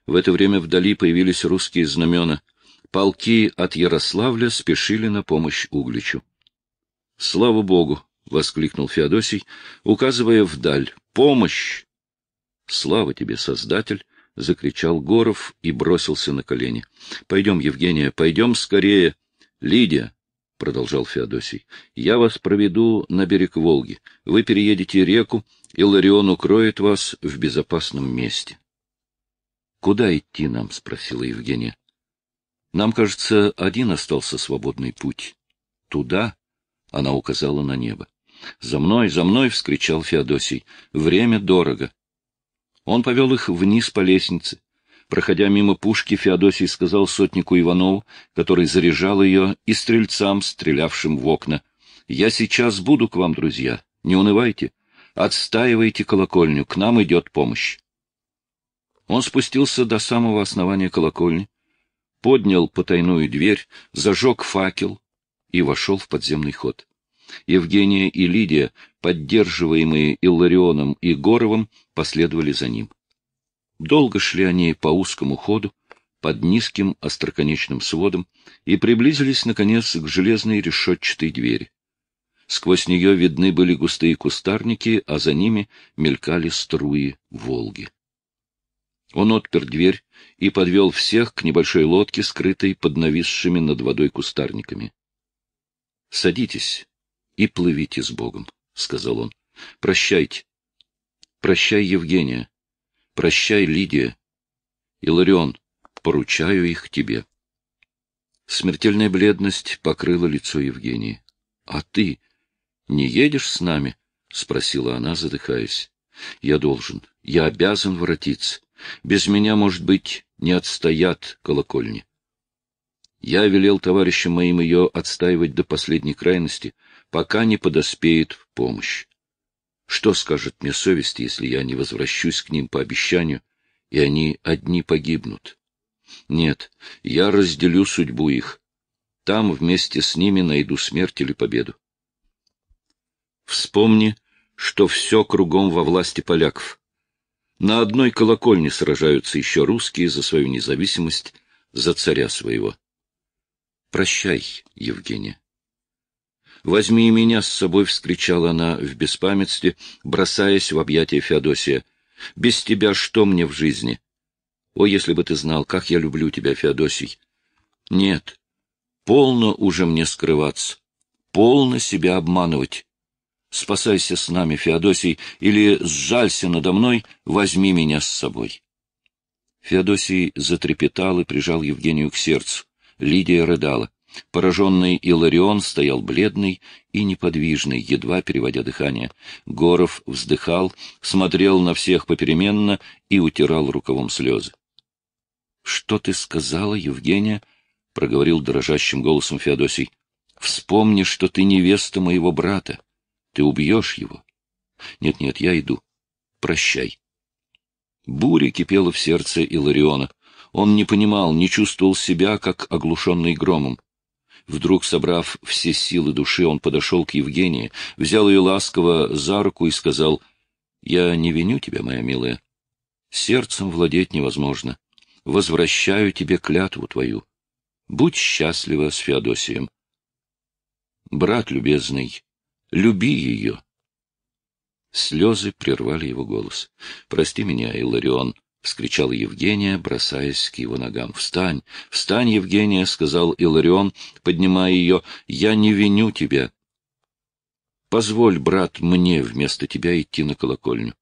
В это время вдали появились русские знамена. Полки от Ярославля спешили на помощь Угличу. — Слава Богу! — воскликнул Феодосий, указывая вдаль. — Помощь! — Слава тебе, Создатель! — закричал Горов и бросился на колени. — Пойдем, Евгения, пойдем скорее! Лидия, продолжал Феодосий, — я вас проведу на берег Волги. Вы переедете реку, и Ларион укроет вас в безопасном месте. — Куда идти нам? — спросила Евгения. — Нам, кажется, один остался свободный путь. — Туда? — она указала на небо. — За мной, за мной! — вскричал Феодосий. — Время дорого. Он повел их вниз по лестнице. Проходя мимо пушки, Феодосий сказал сотнику Иванову, который заряжал ее, и стрельцам, стрелявшим в окна. «Я сейчас буду к вам, друзья. Не унывайте. Отстаивайте колокольню. К нам идет помощь». Он спустился до самого основания колокольни, поднял потайную дверь, зажег факел и вошел в подземный ход. Евгения и Лидия, поддерживаемые Илларионом и Горовым, последовали за ним. Долго шли они по узкому ходу, под низким остроконечным сводом, и приблизились, наконец, к железной решетчатой двери. Сквозь нее видны были густые кустарники, а за ними мелькали струи Волги. Он отпер дверь и подвел всех к небольшой лодке, скрытой под нависшими над водой кустарниками. — Садитесь и плывите с Богом, — сказал он. — Прощайте. Прощай, Евгения. Прощай, Лидия. Иларион, поручаю их тебе. Смертельная бледность покрыла лицо Евгении. — А ты не едешь с нами? — спросила она, задыхаясь. — Я должен, я обязан воротиться. Без меня, может быть, не отстоят колокольни. Я велел товарищам моим ее отстаивать до последней крайности, пока не подоспеет в помощь. Что скажет мне совесть, если я не возвращусь к ним по обещанию, и они одни погибнут? Нет, я разделю судьбу их. Там вместе с ними найду смерть или победу. Вспомни, что все кругом во власти поляков. На одной колокольне сражаются еще русские за свою независимость, за царя своего. Прощай, Евгения. «Возьми меня с собой!» — вскричала она в беспамятстве, бросаясь в объятия Феодосия. «Без тебя что мне в жизни?» «О, если бы ты знал, как я люблю тебя, Феодосий!» «Нет, полно уже мне скрываться, полно себя обманывать. Спасайся с нами, Феодосий, или сжалься надо мной, возьми меня с собой!» Феодосий затрепетал и прижал Евгению к сердцу. Лидия рыдала. Пораженный Иларион стоял бледный и неподвижный, едва переводя дыхание. Горов вздыхал, смотрел на всех попеременно и утирал рукавом слезы. — Что ты сказала, Евгения? — проговорил дрожащим голосом Феодосий. — Вспомни, что ты невеста моего брата. Ты убьешь его. Нет, — Нет-нет, я иду. Прощай. Буря кипела в сердце Илариона. Он не понимал, не чувствовал себя, как оглушенный громом. Вдруг, собрав все силы души, он подошел к Евгении, взял ее ласково за руку и сказал, «Я не виню тебя, моя милая. Сердцем владеть невозможно. Возвращаю тебе клятву твою. Будь счастлива с Феодосием. Брат любезный, люби ее». Слезы прервали его голос. «Прости меня, Иларион», — вскричала Евгения, бросаясь к его ногам. — Встань! Встань, Евгения! — сказал Иларион, поднимая ее. — Я не виню тебя. Позволь, брат, мне вместо тебя идти на колокольню.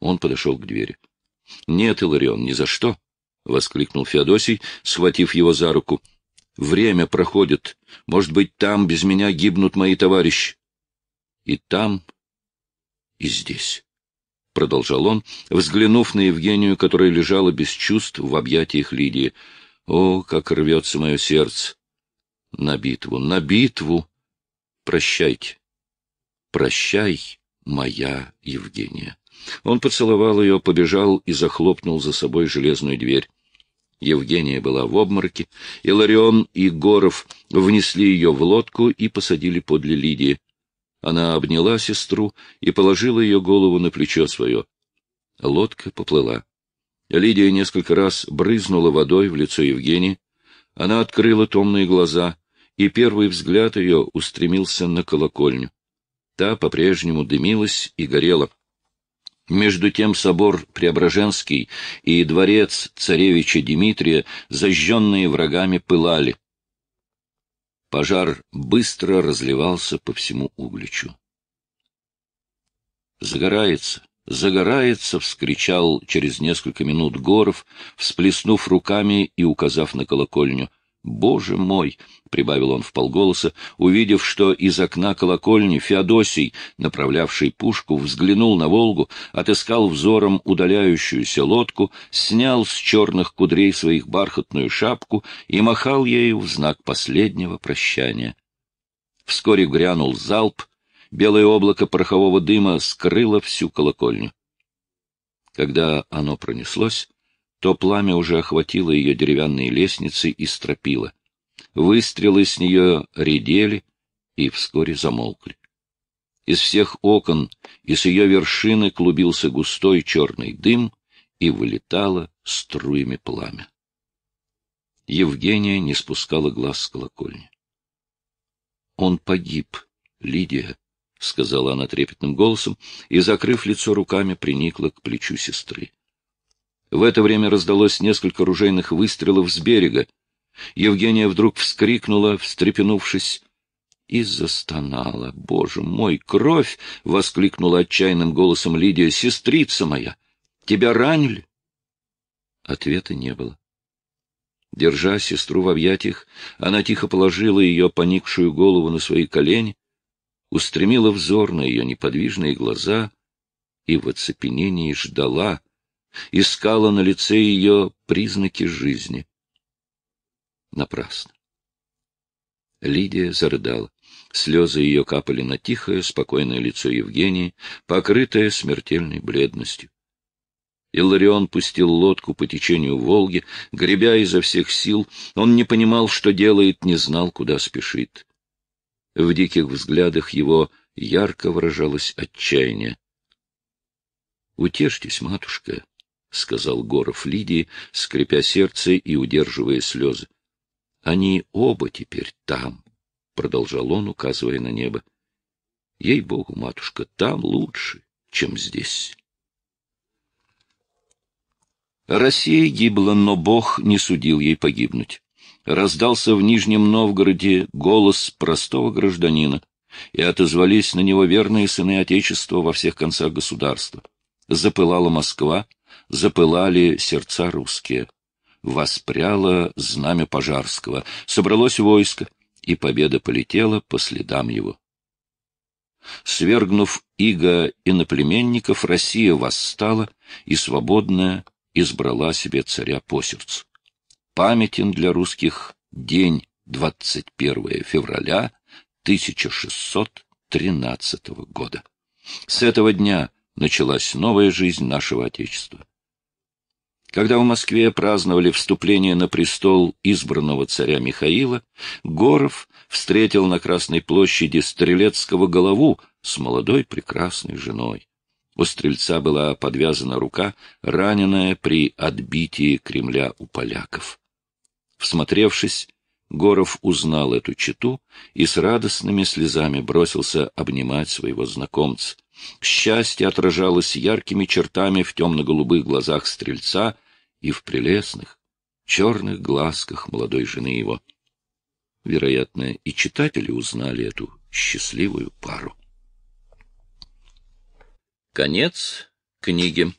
Он подошел к двери. — Нет, Иларион, ни за что! — воскликнул Феодосий, схватив его за руку. — Время проходит. Может быть, там без меня гибнут мои товарищи. И там, и здесь продолжал он, взглянув на Евгению, которая лежала без чувств в объятиях Лидии. О, как рвется мое сердце! На битву, на битву! Прощайте! Прощай, моя Евгения! Он поцеловал ее, побежал и захлопнул за собой железную дверь. Евгения была в обмороке, и Ларион и Горов внесли ее в лодку и посадили подле Лидии. Она обняла сестру и положила ее голову на плечо свое. Лодка поплыла. Лидия несколько раз брызнула водой в лицо Евгении. Она открыла томные глаза, и первый взгляд ее устремился на колокольню. Та по-прежнему дымилась и горела. Между тем собор Преображенский и дворец царевича Дмитрия, зажженные врагами, пылали. Пожар быстро разливался по всему угличу. «Загорается! Загорается!» — вскричал через несколько минут Горов, всплеснув руками и указав на колокольню. «Боже мой!» — прибавил он вполголоса, увидев, что из окна колокольни Феодосий, направлявший пушку, взглянул на Волгу, отыскал взором удаляющуюся лодку, снял с черных кудрей своих бархатную шапку и махал ею в знак последнего прощания. Вскоре грянул залп, белое облако порохового дыма скрыло всю колокольню. Когда оно пронеслось, то пламя уже охватило ее деревянные лестницы и стропила. Выстрелы с нее редели и вскоре замолкли. Из всех окон и с ее вершины клубился густой черный дым и вылетало струями пламя. Евгения не спускала глаз с колокольни. — Он погиб, Лидия, — сказала она трепетным голосом и, закрыв лицо руками, приникла к плечу сестры. В это время раздалось несколько ружейных выстрелов с берега. Евгения вдруг вскрикнула, встрепенувшись, и застонала. «Боже мой, кровь!» — воскликнула отчаянным голосом Лидия. «Сестрица моя! Тебя ранили?» Ответа не было. Держа сестру в объятиях, она тихо положила ее поникшую голову на свои колени, устремила взор на ее неподвижные глаза и в оцепенении ждала, искала на лице ее признаки жизни. Напрасно. Лидия зарыдала. Слезы ее капали на тихое, спокойное лицо Евгении, покрытое смертельной бледностью. Илларион пустил лодку по течению Волги, гребя изо всех сил. Он не понимал, что делает, не знал, куда спешит. В диких взглядах его ярко выражалось отчаяние. — Утешьтесь, матушка, — сказал Горов Лидии, скрипя сердце и удерживая слезы. — Они оба теперь там, — продолжал он, указывая на небо. — Ей-богу, матушка, там лучше, чем здесь. Россия гибла, но Бог не судил ей погибнуть. Раздался в Нижнем Новгороде голос простого гражданина, и отозвались на него верные сыны Отечества во всех концах государства. Запылала Москва, запылали сердца русские. Воспряло знамя Пожарского, собралось войско, и победа полетела по следам его. Свергнув иго иноплеменников, Россия восстала и свободная избрала себе царя по сердцу. Памятен для русских день 21 февраля 1613 года. С этого дня началась новая жизнь нашего Отечества. Когда в Москве праздновали вступление на престол избранного царя Михаила, Горов встретил на Красной площади Стрелецкого голову с молодой прекрасной женой. У стрельца была подвязана рука, раненная при отбитии Кремля у поляков. Всмотревшись, Горов узнал эту читу и с радостными слезами бросился обнимать своего знакомца. Счастье отражалось яркими чертами в темно-голубых глазах стрельца — и в прелестных, черных глазках молодой жены его. Вероятно, и читатели узнали эту счастливую пару. Конец книги.